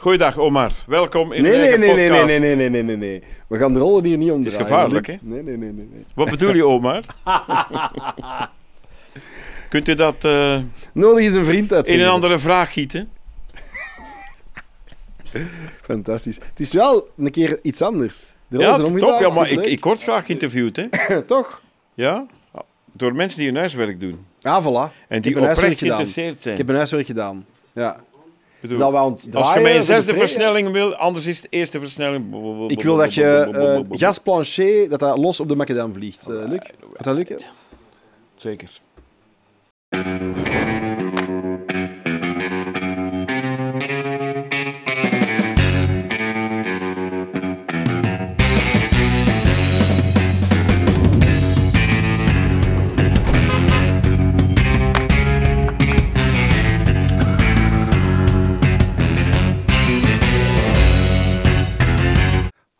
Goeiedag Omar, welkom in nee, de nee, nee, podcast. Nee, nee, nee, nee, nee, nee, We gaan de rollen hier niet omdraaien. Het is gevaarlijk, hè? Nee, nee, nee, nee, nee. Wat bedoel je, Omar? Kunt u dat... Uh, Nodig is een vriend uit. In een andere vraag gieten? Fantastisch. Het is wel een keer iets anders. De ja, top. Ja, maar ik, ik word graag geïnterviewd, hè. Toch? Ja, door mensen die hun huiswerk doen. Ah, voilà. En die oprecht geïnteresseerd zijn. Ik heb een huiswerk gedaan, ja dat nou, als je met een zesde versnelling wil, anders is de eerste versnelling. Ik wil dat je eh, gas plancher dat dat los op de macadam vliegt. Uh, Luc, gaat dat lukken? Zeker.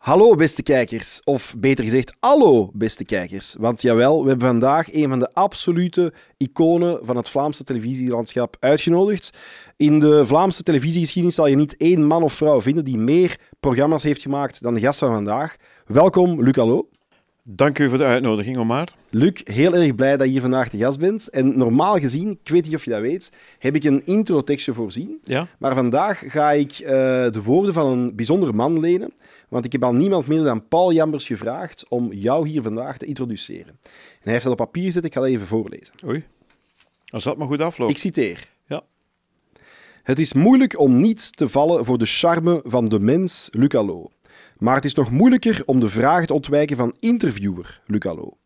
Hallo beste kijkers, of beter gezegd, hallo beste kijkers. Want jawel, we hebben vandaag een van de absolute iconen van het Vlaamse televisielandschap uitgenodigd. In de Vlaamse televisiegeschiedenis zal je niet één man of vrouw vinden die meer programma's heeft gemaakt dan de gast van vandaag. Welkom, Luc Hallo. Dank u voor de uitnodiging, Omar. Luc, heel erg blij dat je hier vandaag te gast bent. En normaal gezien, ik weet niet of je dat weet, heb ik een intro-tekstje voorzien. Ja? Maar vandaag ga ik eh, de woorden van een bijzonder man lenen. Want ik heb al niemand minder dan Paul Jambers gevraagd om jou hier vandaag te introduceren. En hij heeft dat op papier gezet, ik ga dat even voorlezen. Oei. Als dat maar goed afloopt. Ik citeer. Ja. Het is moeilijk om niet te vallen voor de charme van de mens Allo. Maar het is nog moeilijker om de vragen te ontwijken van interviewer Lucalo.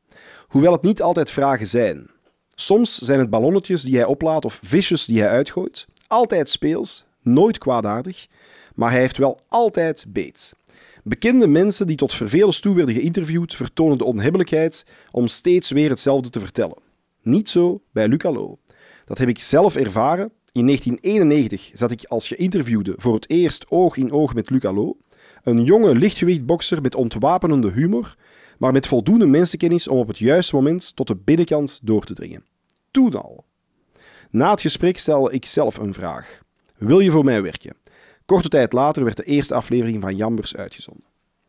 Hoewel het niet altijd vragen zijn. Soms zijn het ballonnetjes die hij oplaat of visjes die hij uitgooit. Altijd speels, nooit kwaadaardig, maar hij heeft wel altijd beet. Bekende mensen die tot vervelens toe werden geïnterviewd vertonen de onhebbelijkheid om steeds weer hetzelfde te vertellen. Niet zo bij Lucalo. Dat heb ik zelf ervaren. In 1991 zat ik als geïnterviewde voor het eerst oog in oog met Lucalo. Een jonge lichtgewichtbokser met ontwapenende humor, maar met voldoende mensenkennis om op het juiste moment tot de binnenkant door te dringen. Toen al. Na het gesprek stelde ik zelf een vraag. Wil je voor mij werken? Korte tijd later werd de eerste aflevering van Jambers uitgezonden.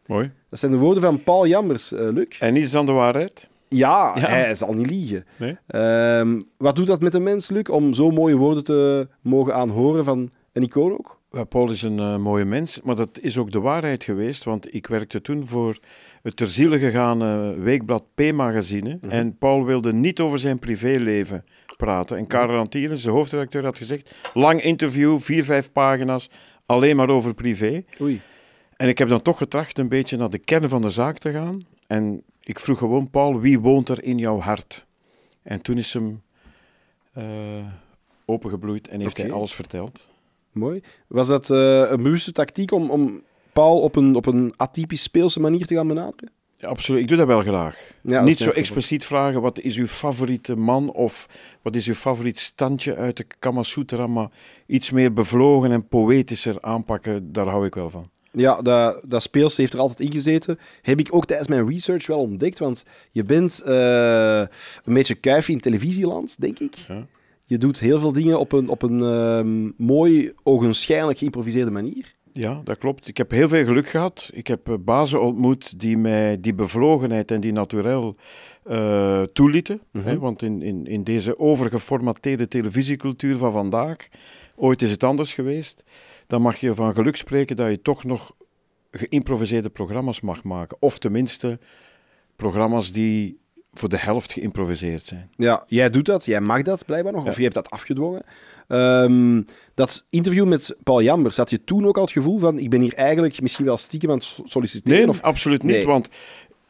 Mooi. Dat zijn de woorden van Paul Jambers, eh, Luc. En is dan de waarheid? Ja, ja, hij zal niet liegen. Ehm, wat doet dat met een mens, Luc, om zo mooie woorden te mogen aanhoren van een icoon ook? Paul is een eh, mooie mens, maar dat is ook de waarheid geweest, want ik werkte toen voor het ter ziele weekblad P-magazine mhm. en Paul wilde niet over zijn privéleven praten. En mhm. Karel Antieren, de hoofdredacteur, had gezegd, lang interview, vier, vijf pagina's, alleen maar over privé. Oei. En ik heb dan toch getracht een beetje naar de kern van de zaak te gaan. En ik vroeg gewoon, Paul, wie woont er in jouw hart? En toen is hem eh, opengebloeid en heeft hij alles verteld. Mooi. Was dat eh, een bewuste tactiek om, om Paul op een, op een atypisch speelse manier te gaan benaderen? Ja, absoluut. Ik doe dat wel graag. Niet zo expliciet vragen wat is uw favoriete man of wat is uw favoriet standje uit de Kama Sutra, maar iets meer bevlogen en poëtischer aanpakken, daar hou ik wel van. Ja, dat, dat speels heeft er altijd in gezeten. Heb ik ook tijdens mijn research wel ontdekt, want je bent eh, een beetje kuif in televisieland, denk ik. Ja. Je doet heel veel dingen op een, op een ehm, mooi, ogenschijnlijk geïmproviseerde manier. Ja, dat klopt. Ik heb heel veel geluk gehad. Ik heb eh, bazen ontmoet die mij die bevlogenheid en die naturel eh, toelieten. hè, mhm. want in, in, in deze overgeformateerde televisiecultuur van vandaag, ooit is het anders geweest, dan mag je van geluk spreken dat je toch nog geïmproviseerde programma's mag maken. Of tenminste programma's die voor de helft geïmproviseerd zijn. Ja, jij doet dat, jij mag dat blijkbaar nog, of je hebt dat afgedwongen. Ehm, dat interview met Paul Jambers, had je toen ook al het gevoel van, ik ben hier eigenlijk misschien wel stiekem aan het solliciteren? Nee, absoluut niet, want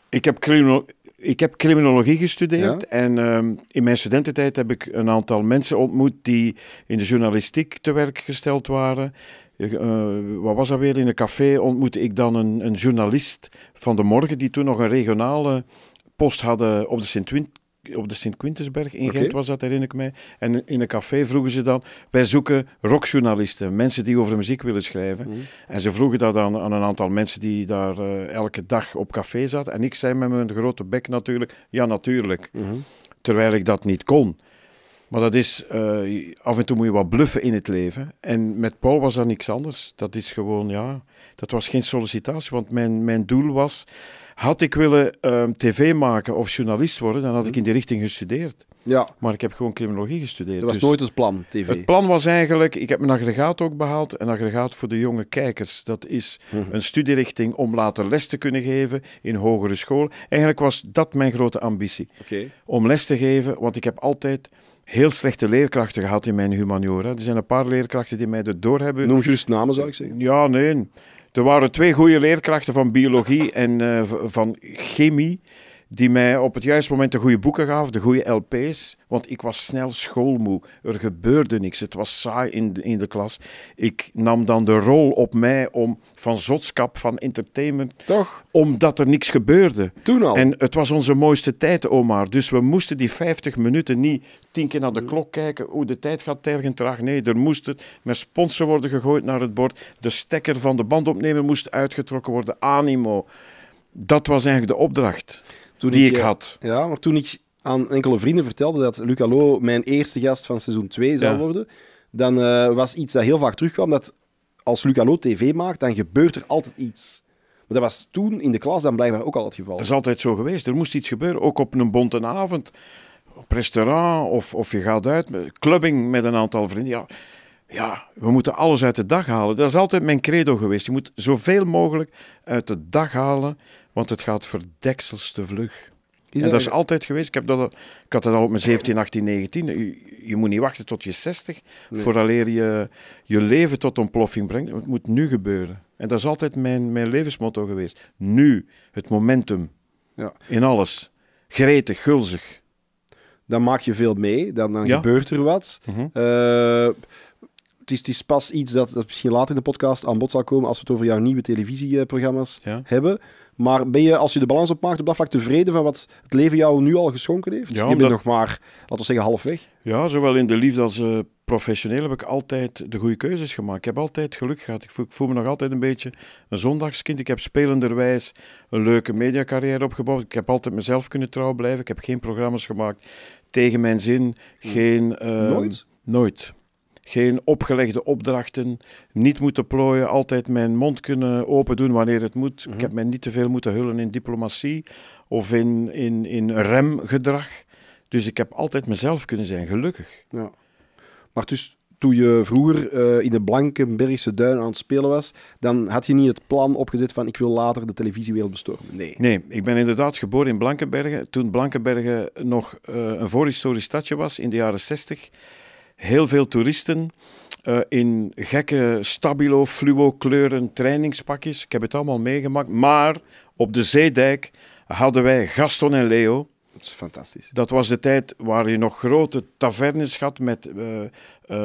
ik heb, ik heb criminologie gestudeerd en ehm, in mijn studententijd heb ik een aantal mensen ontmoet die in de journalistiek te werk gesteld waren. Eh, wat was dat weer? In een café ontmoette ik dan een, een, journalist van de morgen, die toen nog een regionale post hadden op de Sint op de Sint-Quintusberg in Gent was dat, herinner ik mij. En in een café vroegen ze dan... Wij zoeken rockjournalisten, mensen die over muziek willen schrijven. Mhm. En ze vroegen dat aan, aan, een aantal mensen die daar eh, elke dag op café zaten. En ik zei met mijn grote bek natuurlijk, ja natuurlijk. Mhm. Terwijl ik dat niet kon. Maar dat is, eh, af en toe moet je wat bluffen in het leven. En met Paul was dat niks anders. Dat is gewoon, ja, dat was geen sollicitatie. Want mijn, mijn doel was, had ik willen ehm, tv maken of journalist worden, dan had ik mhm. in die richting gestudeerd. Ja. Maar ik heb gewoon criminologie gestudeerd. Dat was dus nooit het plan, tv? Het plan was eigenlijk, ik heb mijn aggregaat ook behaald, een aggregaat voor de jonge kijkers. Dat is mhm. een studierichting om later les te kunnen geven in hogere school. Eigenlijk was dat mijn grote ambitie. Okay. Om les te geven, want ik heb altijd heel slechte leerkrachten gehad in mijn humaniora. Er zijn een paar leerkrachten die mij dat door hebben. Noem gerust namen, zou ik zeggen. Ja, nee. Er waren twee goede leerkrachten van biologie en eh, van chemie die mij op het juiste moment de goede boeken gaf, de goede LP's. Want ik was snel schoolmoe. Er gebeurde niks. Het was saai in de, in de klas. Ik nam dan de rol op mij om van zotskap, van entertainment. Toch? Omdat er niks gebeurde. Toen al. En het was onze mooiste tijd, Omar. Dus we moesten die 50 minuten niet tien keer naar de hm. klok kijken. Oeh, de tijd gaat tergend traag. Nee, er moest het met sponsor worden gegooid naar het bord. De stekker van de bandopnemer moest uitgetrokken worden. Animo. Dat was eigenlijk de opdracht die ik, eh, had. Ja, maar toen ik aan enkele vrienden vertelde dat Lo mijn eerste gast van seizoen 2 zou worden, dan eh, was iets dat heel vaak terugkwam dat als Lo tv maakt, dan gebeurt er altijd iets. Maar dat was toen in de klas dan blijkbaar ook al het geval. Dat is altijd zo geweest. Er moest iets gebeuren, ook op een bonte avond, op restaurant of, of je gaat uit, clubbing met een aantal vrienden. Ja, ja, we moeten alles uit de dag halen. Dat is altijd mijn credo geweest. Je moet zoveel mogelijk uit de dag halen, want het gaat verdeksels te vlug. en dat is altijd geweest. Ik, heb dat, ik had dat al op mijn 17, 18, 19. Je, je moet niet wachten tot je 60 voor vooraleer je je leven tot ontploffing brengt. Het moet nu gebeuren. En dat is altijd mijn, mijn levensmotto geweest. Nu, het momentum. Ja. In alles. Gretig, gulzig. Dan maak je veel mee, dan, dan gebeurt er wat. Mm het is, pas iets dat, misschien later in de podcast aan bod zal komen als we het over jouw nieuwe televisieprogramma's hebben. Maar ben je, als je de balans opmaakt op dat vlak, tevreden van wat het leven jou nu al geschonken heeft? Ja, je bent nog maar, laten we zeggen, halfweg. Ja, zowel in de liefde als eh, professioneel heb ik altijd de goede keuzes gemaakt. Ik heb altijd geluk gehad. Ik voel, me nog altijd een beetje een zondagskind. Ik heb spelenderwijs een leuke mediacarrière opgebouwd. Ik heb altijd mezelf kunnen trouw blijven. Ik heb geen programma's gemaakt tegen mijn zin. Geen, eh, Nooit? Nooit geen opgelegde opdrachten, niet moeten plooien, altijd mijn mond kunnen open doen wanneer het moet. Ik mhm. heb mij niet te veel moeten hullen in diplomatie of in, in, in remgedrag. Dus ik heb altijd mezelf kunnen zijn, gelukkig. Ja. Maar dus toen je vroeger eh, in de Blankenbergse duin aan het spelen was, dan had je niet het plan opgezet van ik wil later de televisiewereld bestormen. Nee. Nee, ik ben inderdaad geboren in Blankenbergen. Toen Blankenbergen nog eh, een voorhistorisch stadje was in de jaren 60 heel veel toeristen eh, in gekke stabilo fluo kleuren trainingspakjes. Ik heb het allemaal meegemaakt. Maar op de Zeedijk hadden wij Gaston en Leo. Dat is fantastisch. Dat was de tijd waar je nog grote tavernes had met uh,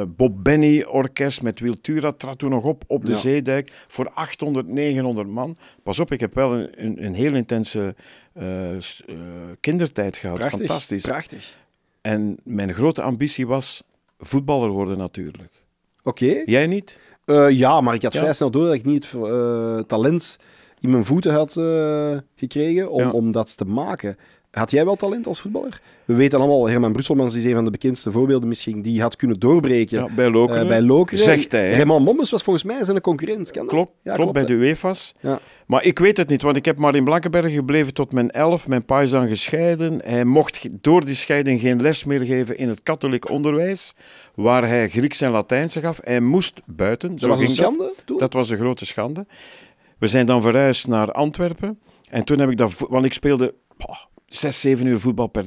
Bob Benny orkest, met Wiltura trad toen nog op op de Zeedijk voor 800, 900 man. Pas op, ik heb wel een, een, een heel intense kindertijd gehad. fantastisch. Prachtig. En mijn grote ambitie was voetballer worden natuurlijk. Oké. Jij niet? Eh, ja, maar ik had vrij snel door dat ik niet het eh, talent in mijn voeten had eh, gekregen om, om dat te maken. Had jij wel talent als voetballer? We weten allemaal, Herman Brusselmans is een van de bekendste voorbeelden misschien, die had kunnen doorbreken ja, bij Lokeren. Eh, bij Lokeren. Zegt hij. Hè? Herman Mommes was volgens mij zijn concurrent. Kan Klok, ja, klopt, bij de UEFA's. Ja. Maar ik weet het niet, want ik heb maar in Blankenberg gebleven tot mijn elf. Mijn pa is dan gescheiden. Hij mocht door die scheiding geen les meer geven in het katholiek onderwijs, waar hij Grieks en Latijnse gaf. Hij moest buiten. Dat was een schande dat. Toen? dat was een grote schande. We zijn dan verhuisd naar Antwerpen. En toen heb ik dat, want ik speelde zes, zeven uur voetbal per,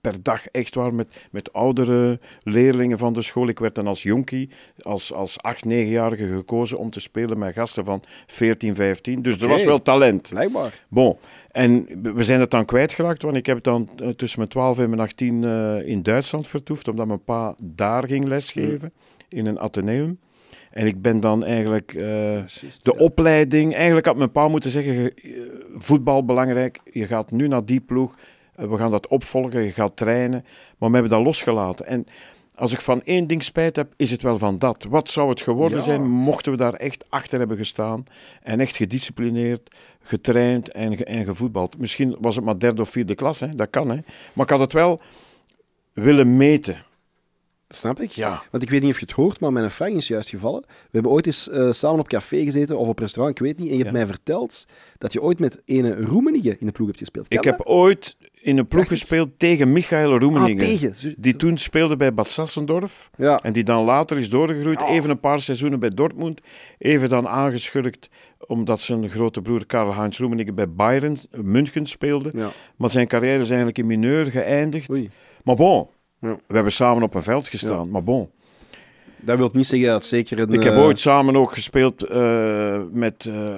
per dag, echt waar, met, met oudere leerlingen van de school. Ik werd dan als jonkie, als, als acht, negenjarige gekozen om te spelen met gasten van 14, 15. Dus er was wel talent. Blijkbaar. Bon, en we zijn dat dan kwijtgeraakt, want ik heb dan eh, tussen mijn 12 en mijn 18 eh, in Duitsland vertoefd, omdat mijn pa daar ging lesgeven, mm. in een atheneum. En ik ben dan eigenlijk eh, de opleiding. Eigenlijk had mijn pa moeten zeggen: eh, voetbal belangrijk, je gaat nu naar die ploeg. Eh, we gaan dat opvolgen, je gaat trainen. Maar we hebben dat losgelaten. En als ik van één ding spijt heb, is het wel van dat. Wat zou het geworden zijn mochten we daar echt achter hebben gestaan en echt gedisciplineerd, getraind en, en gevoetbald? Misschien was het maar derde of vierde klas, hè? dat kan. Hè? Maar ik had het wel willen meten. Snap ik? Ja. Want ik weet niet of je het hoort, maar mijn vraag is juist gevallen. We hebben ooit eens eh, samen op café gezeten of op restaurant, ik weet niet. En je hebt mij verteld dat je ooit met ene Roemenige in de ploeg hebt gespeeld. ik heb ooit in een ploeg gespeeld tegen Michael Roemeningen. Ah, die toen speelde bij Bad Sassendorf. Ja. En die dan later is doorgegroeid. Even een paar seizoenen bij Dortmund. Even dan aangeschurkt omdat zijn grote broer Karl Heinz Roemeningen bij Bayern eh, München speelde. Ja. Maar zijn carrière is eigenlijk in mineur geëindigd. Oei. Maar bon, we hebben samen op een veld gestaan, maar bon. Dat wil niet zeggen dat zeker een... Ik heb eh, ooit samen ook gespeeld eh, met... Eh,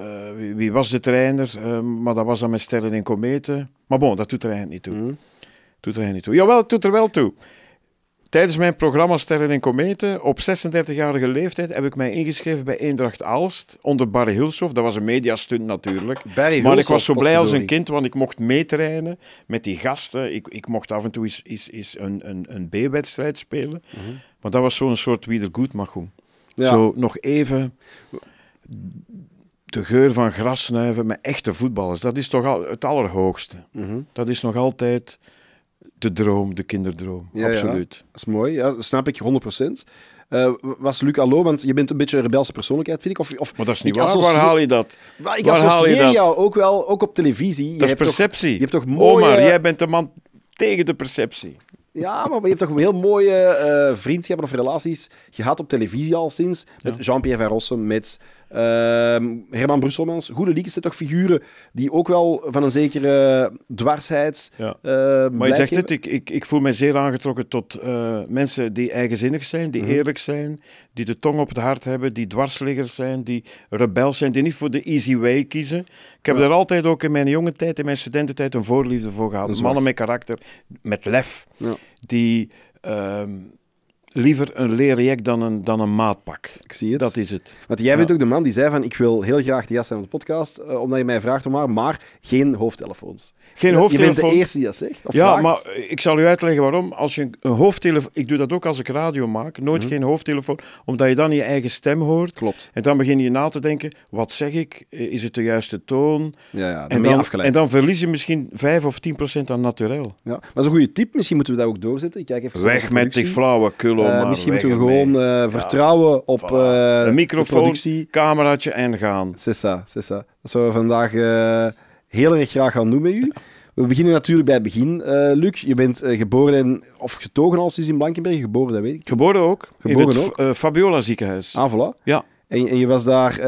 wie, was de trainer? maar dat was dan met Sterren en Kometen. Maar bon, dat doet er eigenlijk niet toe. Mm. Doet er eigenlijk niet toe. Jawel, het doet er wel toe. Tijdens mijn programma Sterren en Kometen, op 36-jarige leeftijd, heb ik mij ingeschreven bij Eendracht Alst onder Barry Hulshoff. Dat was een mediastunt natuurlijk. Barry maar ik was zo blij als een kind, want ik mocht meetrainen met die gasten. Ik, ik mocht af en toe eens, eens, een, een, een B-wedstrijd spelen. Mhm. Maar dat was zo'n soort maar Ja. Zo nog even de geur van gras snuiven met echte voetballers. Dat is toch al, het allerhoogste. Mhm. Dat is nog altijd de droom, de kinderdroom. Absoluut. Ja. Dat is mooi, ja, dat snap ik 100%. Uh, eh, was Luc Allo, want je bent een beetje een rebelse persoonlijkheid, vind ik. Of, of, maar dat is niet waar. Waar haal je dat? Maar ik waar haal je dat? jou ook wel, ook op televisie. Dat je is perceptie. Toch, je hebt toch mooie... Omar, jij bent de man tegen de perceptie. Ja, maar je hebt toch heel mooie uh, vriendschappen of relaties gehad op televisie al sinds. Met Jean-Pierre Van met Ehm, Herman Brusselmans, goede leaks zijn toch figuren die ook wel van een zekere dwarsheid. Eh, maar je zegt het, ik, ik, ik voel mij zeer aangetrokken tot eh, mensen die eigenzinnig zijn, die mhm. eerlijk zijn, die de tong op het hart hebben, die dwarsliggers zijn, die rebels zijn, die niet voor de easy way kiezen. Ik heb ja. daar altijd ook in mijn jonge tijd, in mijn studententijd, een voorliefde voor gehad. Mannen met karakter, met lef, ja. die ehm, liever een leerjack dan een, dan een maatpak. Ik zie het. Dat is het. Want jij bent ook de man die zei van, ik wil heel graag de jas zijn op de podcast, eh, omdat je mij vraagt om haar, maar geen hoofdtelefoons. Geen hoofdtelefoon. Je bent de eerste die dat zegt. ja, maar ik zal u uitleggen waarom. Als je een hoofdtelefoon... Ik doe dat ook als ik radio maak. Nooit mhm. geen hoofdtelefoon, omdat je dan je eigen stem hoort. Klopt. En dan begin je na te denken, wat zeg ik? Eh, is het de juiste toon? Ja, ja en, dan, en dan verlies je misschien 5 of 10 procent aan naturel. Ja, maar dat is een goede tip. Misschien moeten we dat ook doorzetten. Ik kijk even Weg met die kul eh, misschien moeten we gewoon eh, vertrouwen op voilà. Eh, een microfoon, productie. cameraatje en gaan. Dat is we vandaag heel erg graag gaan doen met u. We beginnen natuurlijk bij het begin, Luc. Je bent geboren in, of getogen als is in Blankenberg. Geboren, dat weet ik. Geboren ook. Geboren in het ook. Fabiola ziekenhuis. Ah, voilà. Ja. En, en je was daar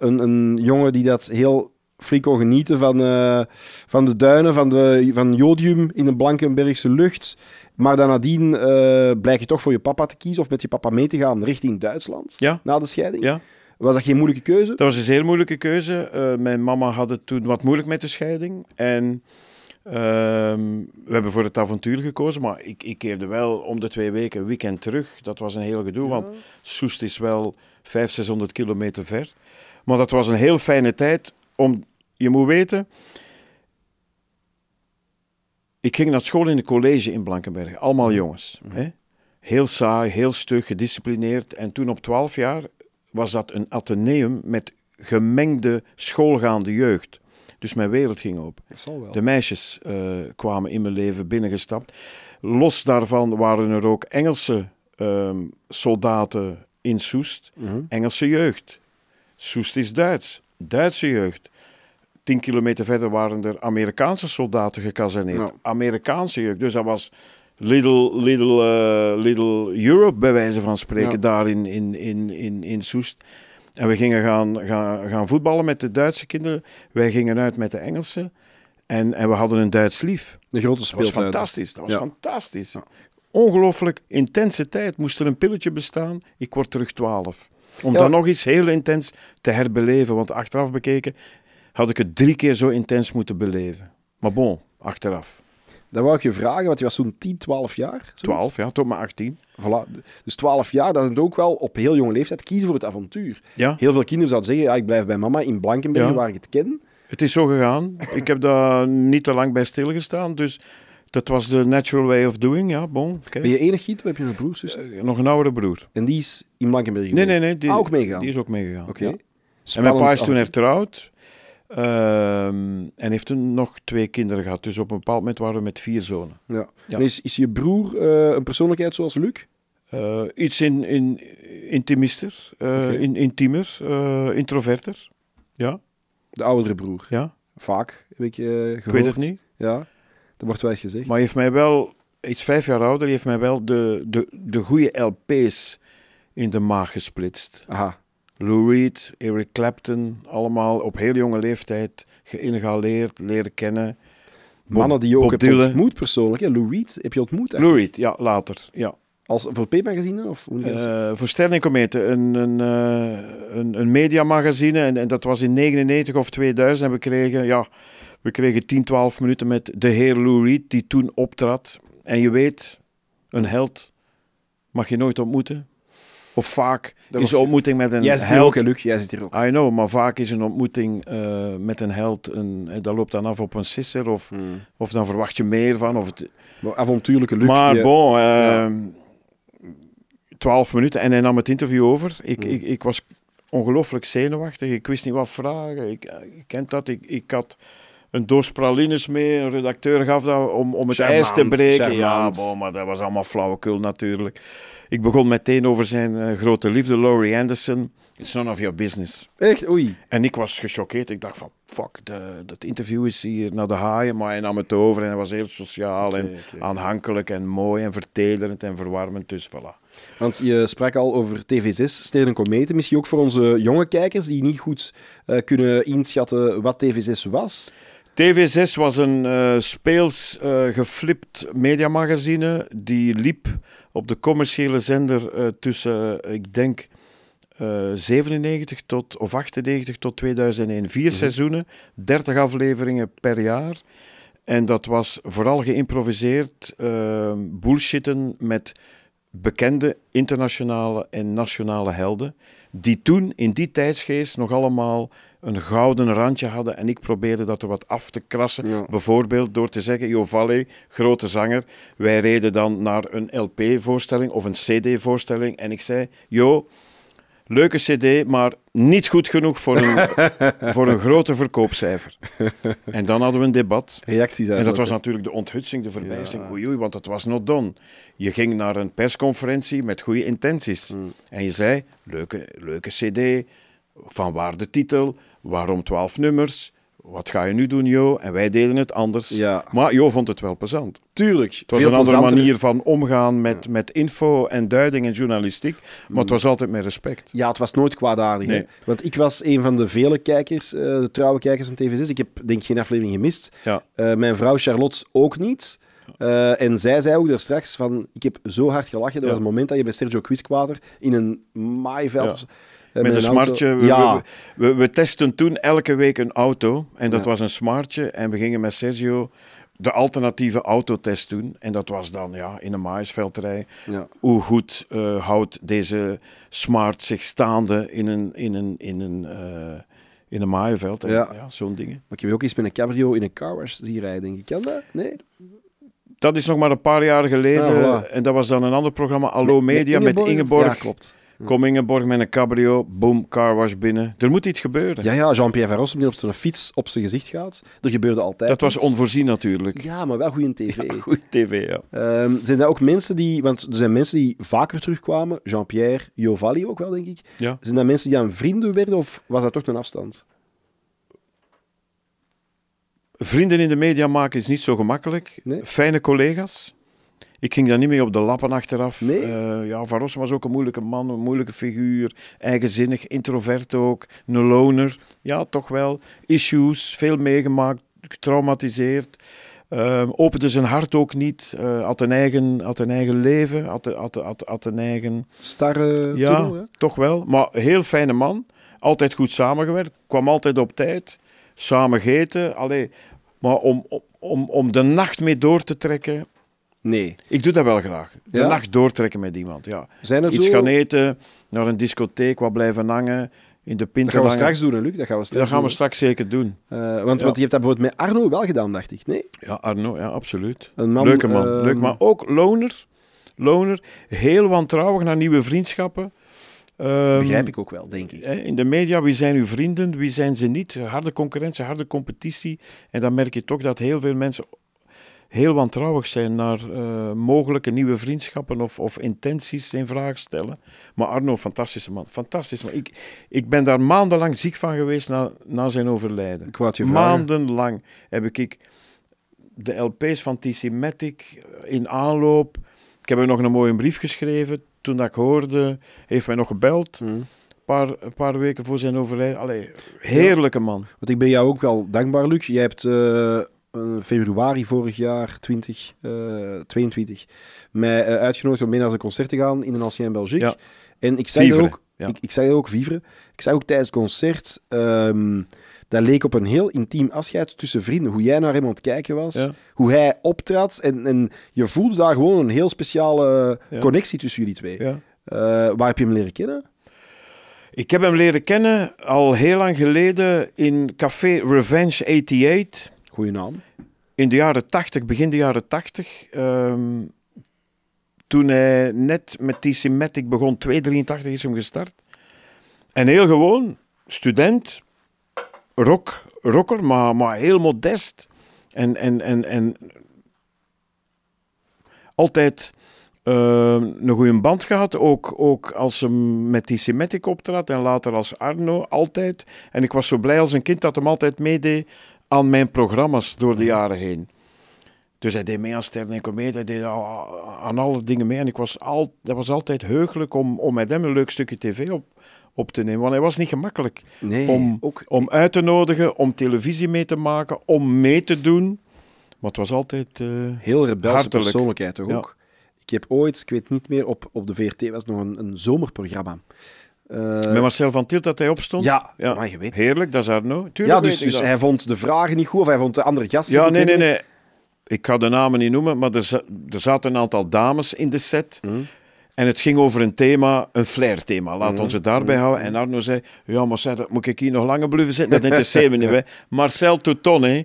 een, een jongen die dat heel flink kon genieten van, eh, van de duinen, van, de, van jodium in de Blankenbergse lucht. Maar dan nadien uh, eh, blijf je toch voor je papa te kiezen of met je papa mee te gaan richting Duitsland ja. na de scheiding. Ja. Was dat geen moeilijke keuze? Dat was een zeer moeilijke keuze. Eh, mijn mama had het toen wat moeilijk met de scheiding. En ehm, we hebben voor het avontuur gekozen. Maar ik, ik keerde wel om de twee weken een weekend terug. Dat was een heel gedoe, want Soest is wel 500, 600 kilometer ver. Maar dat was een heel fijne tijd om je moet weten, ik ging naar school in een college in Blankenberg. Allemaal mhm. jongens. Mhm. hè? Heel saai, heel stug, gedisciplineerd. En toen op 12 jaar was dat een ateneum met gemengde schoolgaande jeugd. Dus mijn wereld ging open. De meisjes eh, kwamen in mijn leven binnengestapt. Los daarvan waren er ook Engelse ehm, soldaten in Soest. Mhm. Engelse jeugd. Soest is Duits. Duitse jeugd tien kilometer verder waren er Amerikaanse soldaten gekazeneerd. Amerikaanse jeugd. Dus dat was Little, little, eh, little Europe, bij wijze van spreken, daar in, in, in, in, in Soest. En we gingen gaan, gaan, gaan voetballen met de Duitse kinderen. Wij gingen uit met de Engelsen. En, en we hadden een Duits lief. De grote speeltijd. Dat was fantastisch. Dat was fantastisch. Ongelooflijk intense tijd. Moest er een pilletje bestaan, ik word terug twaalf. Om dan nog iets heel intens te herbeleven. Want achteraf bekeken had ik het drie keer zo intens moeten beleven. Maar bon, achteraf. Dat wou ik je vragen, want je was zo'n 10, 12 jaar. 12, ja, tot maar 18. Voilà. Dus 12 jaar, dat is ook wel op heel jonge leeftijd kiezen voor het avontuur. Heel veel kinderen zouden zeggen, ja, ik blijf bij mama in Blankenberg, waar ik het ken. Het is zo gegaan. ik heb daar niet te lang bij stilgestaan, dus dat was de natural way of doing, ja, bon. Ben je enig giet? Heb je een broer, eh, nog een oudere broer. En die is in Blankenberg Nee, nee, nee. Die, ah, Die is ook meegegaan, Oké. En mijn pa is toen trouwd. Ehm, en heeft toen nog twee kinderen gehad. Dus op een bepaald moment waren we met vier zonen. Ja. is, is je broer eh, een persoonlijkheid zoals Luc? Eh, iets in, in, intimister, eh, in, intiemer, introverter. Ja. De oudere broer? Ja. Vaak, heb ik gehoord. Ik weet het niet. Ja, dat wordt wel eens gezegd. Maar heeft mij wel, iets vijf jaar ouder, heeft mij wel de, de, de goede LP's in de maag gesplitst. Aha. Lou Reed, Eric Clapton, allemaal op heel jonge leeftijd geïngaleerd, leren kennen. Mannen die je ook hebt ontmoet persoonlijk. Ja, Lou Reed heb je ontmoet eigenlijk? Lou Reed, ja, later. Ja. Als, voor P-magazine? Of uh, voor Sterrencomete, een, een, eh, een, een mediamagazine. En, en, dat was in 99 of 2000. En we kregen, ja, we kregen 10, 12 minuten met de heer Lou Reed, die toen optrad. En je weet, een held mag je nooit ontmoeten. Of vaak is een ontmoeting met een jij held. Hier Luc. Jij zit hier ook. I know, maar vaak is een ontmoeting eh, met een held, een, dat loopt dan af op een sisser. Of, hmm. of dan verwacht je meer van. Of het... avontuurlijke Luc. Maar bon, uh, ehm, 12 minuten en hij nam het interview over. Ik, hmm. ik, ik was ongelooflijk zenuwachtig. Ik wist niet wat vragen. Ik, eh, ik kent dat. Ik, ik had een doos pralines mee. Een redacteur gaf dat om, om het ijs te breken. Ja, bon, maar dat was allemaal flauwekul natuurlijk. Ik begon meteen over zijn eh, grote liefde, Laurie Anderson. It's none of your business. Echt? Oei. En ik was gechoqueerd. Ik dacht van, fuck, de, dat interview is hier naar de haaien. Maar hij nam het over en hij was heel sociaal en aanhankelijk en mooi en vertederend en verwarmend. Dus voilà. Want je sprak al over TV6, Steden Kometen. Misschien ook voor onze jonge kijkers die niet goed eh, kunnen inschatten wat TV6 was. TV6 was een eh, speels eh, geflipt mediamagazine. Die liep op de commerciële zender eh, tussen, ik denk, 97 tot, of 98 tot 2001. Vier mhm. seizoenen, 30 afleveringen per jaar. En dat was vooral geïmproviseerd bullshitten met bekende internationale en nationale helden. Die toen, in die tijdsgeest, nog allemaal een gouden randje hadden en ik probeerde dat er wat af te krassen. Bijvoorbeeld door te zeggen, Jo Valley, grote zanger, wij reden dan naar een LP-voorstelling of een CD-voorstelling en ik zei, Jo, leuke CD, maar niet goed genoeg voor een, voor een grote verkoopcijfer. En dan hadden we een debat. Reacties En dat was natuurlijk de onthutsing, de verbijzing. Ja. Oei, oei, want dat was nog done. Je ging naar een persconferentie met goede intenties. Hmm. En je zei, leuke, leuke CD, van waar de titel, waarom twaalf nummers, wat ga je nu doen, Jo? En wij delen het anders. Ja. Maar Jo vond het wel plezant. Tuurlijk. Het was een andere manier van omgaan met, met info en duiding en journalistiek. Maar het mm. was altijd met respect. Ja, het was nooit kwaadaardig. Want ik was een van de vele kijkers, eh, de trouwe kijkers van TV6. Ik heb denk ik geen aflevering gemist. Ja. Eh, mijn vrouw Charlotte ook niet. Eh, en zij zei ook daar straks van, ik heb zo hard gelachen. Dat was het moment dat je bij Sergio Quizquater in een maaiveld met, een, smartje. Ja. We, we, testen toen elke week een auto. En dat was een smartje. En we gingen met Sergio de alternatieve autotest doen. En dat was dan ja, in een maïsveldrij. Ja. Hoe goed uh, houdt deze smart zich staande in een, in een, in een, eh, in een maaienveld? En, ja. Zo'n dingen. Maar je ook iets met een cabrio in een carwash zien rijden, denk ik. Kan dat? Nee? Dat is nog maar een paar jaar geleden. Ah, en dat was dan een ander programma, Allo Media, met Ingeborg. Met Ingeborg. Ja, klopt. Komingenborg met een cabrio, boom, wash binnen. Er moet iets gebeuren. Ja, ja Jean-Pierre Verros, die op zijn fiets op zijn gezicht gaat. Er gebeurde altijd Dat was onvoorzien natuurlijk. Ja, maar wel goed in tv. goed tv, ja. Ehm, zijn er ook mensen die, want er zijn mensen die vaker terugkwamen, Jean-Pierre, Jovalli ook wel, denk ik. Ja. Zijn dat mensen die aan vrienden werden of was dat toch een afstand? Vrienden in de media maken is niet zo gemakkelijk. Fijne collega's. Ik ging daar niet mee op de lappen achteraf. Nee? Eh, ja, Van was ook een moeilijke man, een moeilijke figuur. Eigenzinnig, introvert ook, een loner. Ja, toch wel. Issues, veel meegemaakt, getraumatiseerd. Ehm, opende zijn hart ook niet. Eh, had, een eigen, had een eigen leven, had, had, had, had een eigen... Starre ja, toch wel. Maar heel fijne man. Altijd goed samengewerkt. Kwam altijd op tijd. Samen eten. maar om, om, om de nacht mee door te trekken Nee. Ik doe dat wel graag. De nacht doortrekken met iemand. Ja. Iets gaan eten, naar een discotheek, wat blijven hangen. In de pinten dat gaan we straks doen, Luc. Dat gaan we straks, dat gaan we straks zeker doen. Eh, want, want je hebt dat bijvoorbeeld met Arno wel gedaan, dacht ik. Nee? Ja, Arno, ja, absoluut. Een man, Leuke man. Ehm, leuk, maar ook loner. Loner. Heel wantrouwig naar nieuwe vriendschappen. Ehm, Begrijp ik ook wel, denk ik. In de media, wie zijn uw vrienden, wie zijn ze niet? Harde concurrentie, harde competitie. En dan merk je toch dat heel veel mensen heel wantrouwig zijn naar eh, mogelijke nieuwe vriendschappen of, of, intenties in vraag stellen. Maar Arno, fantastische man, fantastisch. man. ik, ik ben daar maandenlang ziek van geweest na, na zijn overlijden. maandenlang heb ik, de LP's van TC Matic eh, in aanloop. Ik heb hem nog een mooie brief geschreven. Toen dat ik hoorde, heeft mij nog gebeld. Hmm. paar, een paar weken voor zijn overlijden. Allee, heerlijke man. Want ik ben jou ook wel dankbaar, Luc. Jij hebt eh, eh, februari vorig jaar, 2022, eh, mij eh, uitgenodigd om mee naar zijn concert te gaan in de Ancien Belgique. Ja. En ik zei ook, ik, ik zei ook Vivre, ik zei ook tijdens het concert, ehm, dat leek op een heel intiem afscheid tussen vrienden. Hoe jij naar hem aan het kijken was, hoe hij optrad. En, en je voelde daar gewoon een heel speciale connectie tussen jullie twee. waar heb je hem leren kennen? Ik heb hem leren kennen al heel lang geleden in Café Revenge 88 Goeie naam. In de jaren 80, begin de jaren 80, ehm, toen hij net met TC Matic begon, 283 is hem gestart. En heel gewoon, student, rock, rocker, maar, maar heel modest. En, en, en, en altijd ehm, een goede band gehad. Ook, ook als ze met die Symmetic optrad en later als Arno, altijd. En ik was zo blij als een kind dat hem altijd meedeed aan mijn programma's door de jaren heen. Dus hij deed mee aan Sterren en hij deed aan alle dingen mee. En ik was al, dat was altijd heugelijk om, om met hem een leuk stukje tv op, op te nemen. Want hij was niet gemakkelijk om, ook... om uit te nodigen, om televisie mee te maken, om mee te doen. Maar het was altijd uh, Heel rebelse persoonlijkheid toch ook? Ik heb ooit, ik weet niet meer, op, op de VRT was nog een, een zomerprogramma. Eh, Met Marcel van Tilt dat hij opstond? Ja, maar je weet Heerlijk, dat is Arno. Tuurlijk ja, dus, dus, hij vond de vragen niet goed of hij vond de andere gasten Ja, nee, nee, nee, Ik ga de namen niet noemen, maar er, er zaten een aantal dames in de set. Mhm. En het ging over een thema, een flair-thema. Laat mm. ons het daarbij mhm. houden. En Arno zei, ja, Marcel, moet ik hier nog langer blijven zitten? Dat interesseert me niet. Hè. Marcel Touton, hè.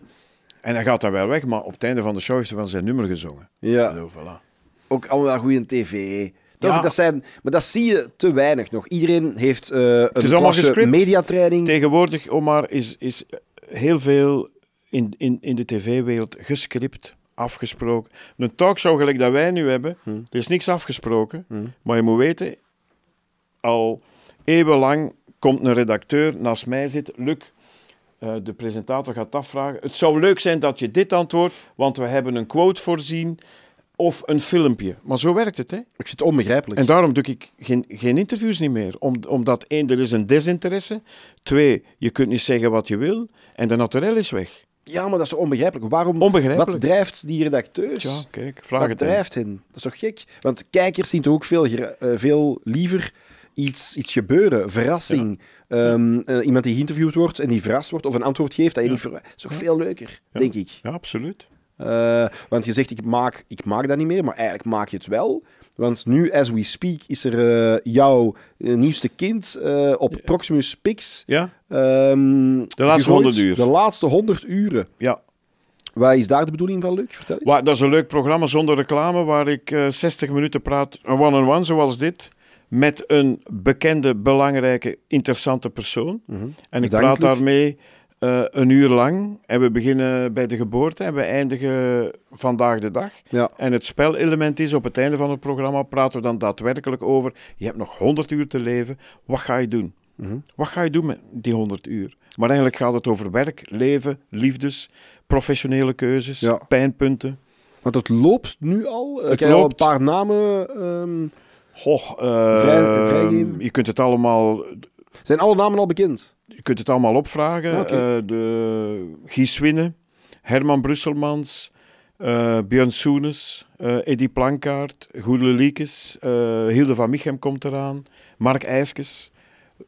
En hij gaat daar wel weg, maar op het einde van de show heeft hij wel zijn nummer gezongen. Ja. voilà. Ook allemaal goede tv, maar dat zie je te weinig nog. Iedereen heeft uh, een media mediatraining. Tegenwoordig, Omar, is, is heel veel in, in, in de tv-wereld gescript, afgesproken. Een talkshow gelijk dat wij nu hebben, hm. er is niks afgesproken. Hm. Maar je moet weten, al eeuwenlang komt een redacteur naast mij zitten, Luc, eh, de presentator gaat afvragen. Het zou leuk zijn dat je dit antwoord, want we hebben een quote voorzien of een filmpje. Maar zo werkt het, hè? Ik vind het onbegrijpelijk. En daarom doe ik geen, geen interviews niet meer. omdat één, er is een desinteresse. Twee, je kunt niet zeggen wat je wil. En de naturel is weg. Ja, maar dat is onbegrijpelijk. Waarom, onbegrijpelijk. Wat drijft die redacteurs? Ja, kijk, vraag wat drijft hen? Dat is toch gek? Want kijkers zien toch ook veel, eh, veel liever iets, iets gebeuren, verrassing. Ehm, eh, iemand die geïnterviewd wordt en die verrast wordt of een antwoord geeft, dat, je niet dat is toch veel leuker, denk ik. Ja, absoluut. Eh, want je zegt, ik maak, ik maak dat niet meer, maar eigenlijk maak je het wel. Want nu, as we speak, is er eh, jouw eh, nieuwste kind op Proximus Pix. Ja. Ehm, de laatste honderd uur. De laatste 100 uren. Ja. Wat is daar de bedoeling van, Luc? Vertel eens. dat is een leuk programma zonder reclame, waar ik 60 minuten praat, een one-on-one zoals dit, met een bekende, belangrijke, interessante persoon. Mm En ik praat daarmee eh, een uur lang. En we beginnen bij de geboorte en we eindigen vandaag de dag. Ja. En het spelelement is op het einde van het programma praten we dan daadwerkelijk over. Je hebt nog 100 uur te leven. Wat ga je doen? Mhm. Wat ga je doen met die 100 uur? Maar eigenlijk gaat het over werk, leven, liefdes, professionele keuzes, pijnpunten. Want het loopt nu al. Ik eh, heb al een paar namen. Um... je kunt het allemaal zijn alle namen al bekend? Je kunt het allemaal opvragen. Ah, okay. Uh, eh, de Herman Brusselmans, uh, Björn Soenes, uh, eh, Eddie Plankaart, Goede Liekes, Hilde van Michem komt eraan, Mark IJskes.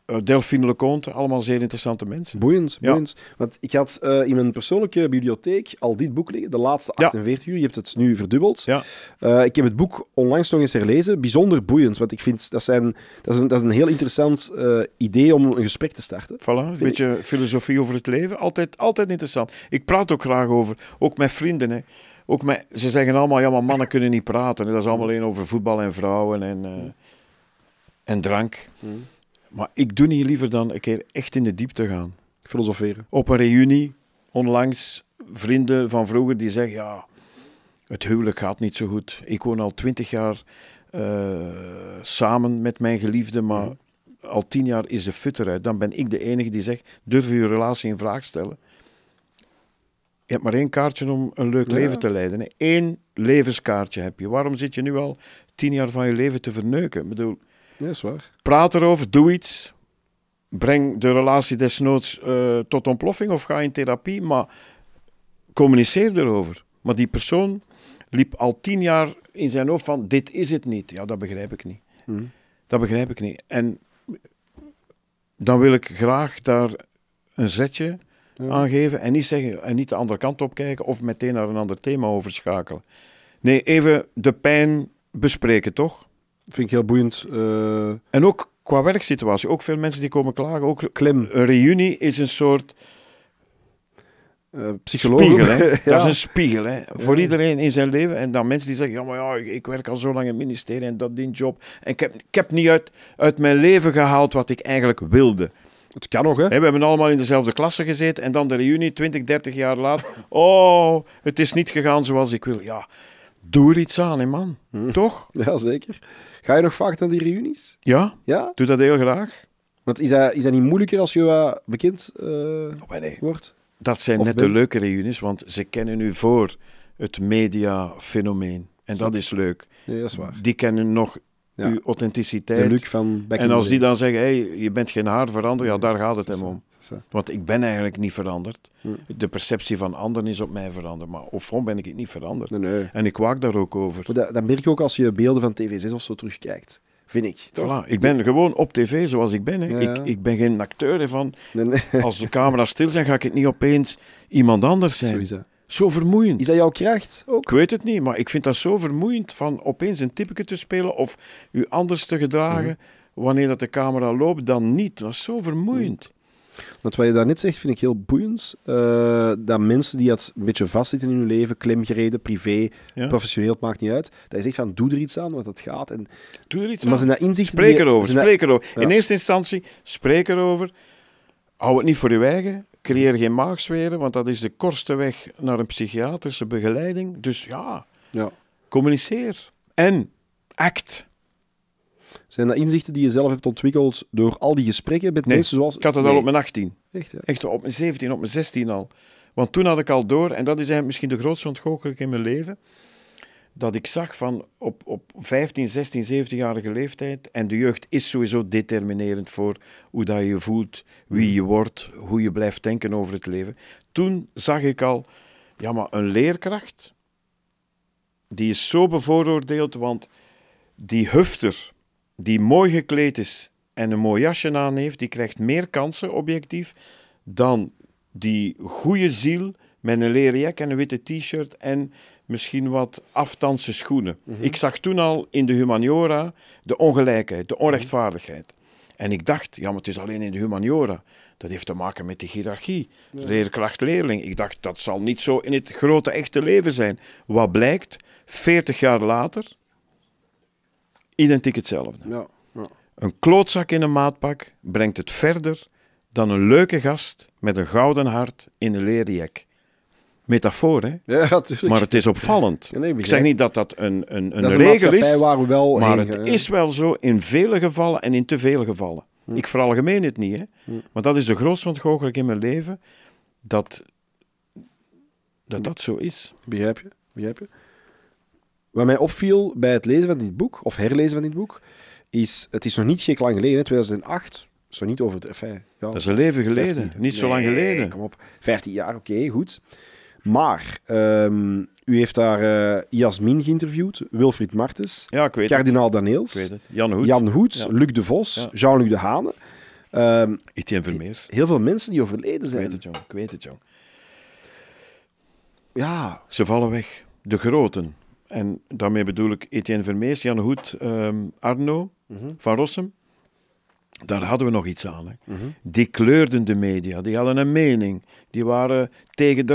Eh, Delphine Leconte, allemaal zeer interessante mensen. Boeiend, boeiend. Want ik had eh, in mijn persoonlijke bibliotheek al dit boek liggen, de laatste 48 uur. Je hebt het nu verdubbeld. Ja. Eh, ik heb het boek onlangs nog eens herlezen. Bijzonder boeiend, want ik vind dat, zijn, dat, is, een, dat is een heel interessant idee om een gesprek te starten. een beetje filosofie over het leven. Altijd, altijd interessant. Ik praat ook graag over, ook met vrienden. Hè. Ook met, ze zeggen allemaal, ja, maar mannen kunnen niet praten. Dat is allemaal alleen over voetbal en vrouwen en, en drank. Mm. Maar ik doe niet liever dan een keer echt in de diepte gaan. Filosoferen. Op een reunie, onlangs, vrienden van vroeger die zeggen, ja, het huwelijk gaat niet zo goed. Ik woon al twintig jaar eh, samen met mijn geliefde, maar mhm. al tien jaar is de futter uit. Dan ben ik de enige die zegt, durf je relatie in vraag stellen? Je hebt maar één kaartje om een leuk leven te leiden. Eén levenskaartje heb je. Waarom zit je nu al tien jaar van je leven te verneuken? Ik bedoel, ja, is waar. Praat erover, doe iets. Breng de relatie desnoods uh, tot ontploffing of ga in therapie, maar communiceer erover. Maar die persoon liep al tien jaar in zijn hoofd van dit is het niet. Ja, dat begrijp ik niet. Mhm. Dat begrijp ik niet. En dan wil ik graag daar een zetje aan aangeven en niet, zeggen, en niet de andere kant op kijken of meteen naar een ander thema overschakelen. Nee, even de pijn bespreken, toch? Vind ik heel boeiend. Eh. En ook qua werksituatie. Ook veel mensen die komen klagen. Ook Klim. Een reunie is een soort... Uh, psycholoog. Spiegel, hè? Dat is een spiegel hè? voor iedereen in zijn leven. En dan mensen die zeggen: Ja, maar ja, ik, werk al zo lang in het ministerie en dat die job. En ik heb, ik heb niet uit, uit mijn leven gehaald wat ik eigenlijk wilde. Het kan nog, hè? we hebben allemaal in dezelfde klasse gezeten en dan de reunie, 20, 30 jaar later. oh, het is niet gegaan zoals ik wil. Ja, doe er iets aan, hè, man. Hm. Toch? Ja, zeker. Ga je nog vaak naar die reunies? Ja, ja? doe dat heel graag. Want is dat, is dat niet moeilijker als je wat bekend uh, nee. wordt? Dat zijn net de leuke reunies, want ze kennen u voor het mediafenomeen. En dat is leuk. Ja, dat is waar. Die kennen nog ja. uw authenticiteit. De van en als die dan zeggen, hey, je bent geen haar veranderd, ja, daar gaat het hem om. Want ik ben eigenlijk niet veranderd. Hm. De perceptie van anderen is op mij veranderd, maar op ben ik niet veranderd. En ik waak daar ook over. dat, dat, merk je ook als je beelden van TV6 of zo terugkijkt. Vind ik. Voilà, ik ben gewoon op tv zoals ik ben. Hè. Ik, ik ben geen acteur van. als de camera's stil zijn, ga ik het niet opeens iemand anders zijn. Zo vermoeiend. Is dat jouw kracht ook? Ik weet het niet, maar ik vind dat zo vermoeiend van opeens een typeke te spelen of u anders te gedragen mhm. wanneer dat de camera loopt dan niet. Dat is zo vermoeiend. Mhm. Want wat je daar net zegt, vind ik heel boeiend. Eh, dat mensen die dat een beetje vastzitten in hun leven, klemgereden, privé, professioneel, het maakt niet uit. Dat je zegt van, doe er iets aan, want dat gaat. En, doe er iets maar aan. zijn dat inzichten... Spreek erover, In eerste instantie, spreek erover. Hou het niet voor je eigen. Creëer geen maagzweren, want dat is de kortste weg naar een psychiatrische begeleiding. Dus ja, ja. communiceer en act. Zijn dat inzichten die je zelf hebt ontwikkeld door al die gesprekken met mensen zoals... ik had dat al op mijn 18. Echt, ja. Echt op mijn 17, op mijn 16 al. Want toen had ik al door, en dat is eigenlijk misschien de grootste ontgoocheling in mijn leven dat ik zag van op, op 15, 16, 17-jarige leeftijd, en de jeugd is sowieso determinerend voor hoe dat je voelt, wie mm. je wordt, hoe je blijft denken over het leven. Toen zag ik al, ja maar een leerkracht, die is zo bevooroordeeld, want die hufter, die mooi gekleed is en een mooi jasje aan heeft, die krijgt meer kansen, objectief, dan die goede ziel met een leren en een witte t-shirt en misschien wat aftansen schoenen. Mhm. Ik zag toen al in de humaniora de ongelijkheid, de mhm. onrechtvaardigheid. En ik dacht, ja, maar het is alleen in de humaniora. Dat heeft te maken met de hiërarchie. Leerkracht-leerling. Ik dacht, dat zal niet zo in het grote echte leven zijn. Wat blijkt, 40 jaar later, identiek hetzelfde. Ja, Een klootzak in een maatpak brengt het verder dan een leuke gast met een gouden hart in een leren metafoor, hè? Ja, natuurlijk. Maar het is opvallend. ik zeg niet dat dat een, een, een dat regel is, is waar we wel maar het is wel zo in vele gevallen en in te veel gevallen. Ik veralgemeen het niet, hè? Maar dat is de grootste ontgoocheling in mijn leven, dat dat, dat zo is. Begrijp je, begrijp je. Wat mij opviel bij het lezen van dit boek, of herlezen van dit boek, is, het is nog niet gek lang geleden, 2008, zo niet over het... Enfin, ja, dat is een leven geleden, niet zo lang geleden. kom op, 15 jaar, oké, goed. Maar ehm, u heeft daar eh, Jasmin geïnterviewd, Wilfried Martens, ja, kardinaal Daniels. Daneels, Jan Hoed, Jan Luc de Vos, Jean-Luc de Hane. Ehm, Etienne Vermeers. Heel veel mensen die overleden zijn. Ik weet het, jong. Ik weet het, jong. Ja. Ze vallen weg. De groten. En daarmee bedoel ik Etienne Vermeers, Jan Hoed, um, Arno mhm. van Rossum daar hadden we nog iets aan. Hè. Die kleurden de media, die hadden een mening, die waren tegen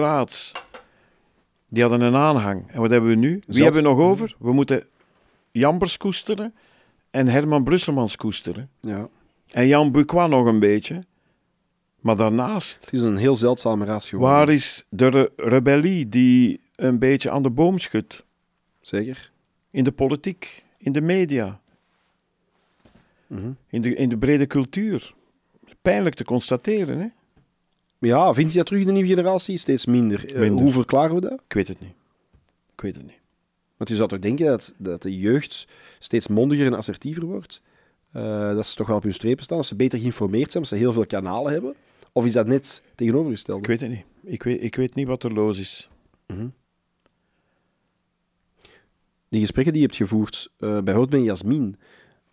Die hadden een aanhang. En wat hebben we nu? Wie hebben we nog over? We moeten Jambers koesteren en Herman Brusselmans koesteren. Ja. En Jan Bucois nog een beetje. Maar daarnaast... Het is een heel zeldzame raas geworden. Waar is de rebellie die een beetje aan de boom schudt? Zeker. In de politiek, in de media in, de, in de brede cultuur. Pijnlijk te constateren, hè? Ja, vindt je dat terug in de nieuwe generatie? Steeds eh, minder. hoe verklaren we dat? Ik weet het niet. Ik weet het niet. Want je zou toch denken dat, dat de jeugd steeds mondiger en assertiever wordt? Eh, dat ze toch wel op hun strepen staan, dat ze beter geïnformeerd zijn, dat ze heel veel kanalen hebben? Of is dat net tegenovergesteld? Ik weet het niet. Ik weet, ik weet niet wat er los is. Mhm. Die gesprekken die je hebt gevoerd uh, bij Houtman Jasmin,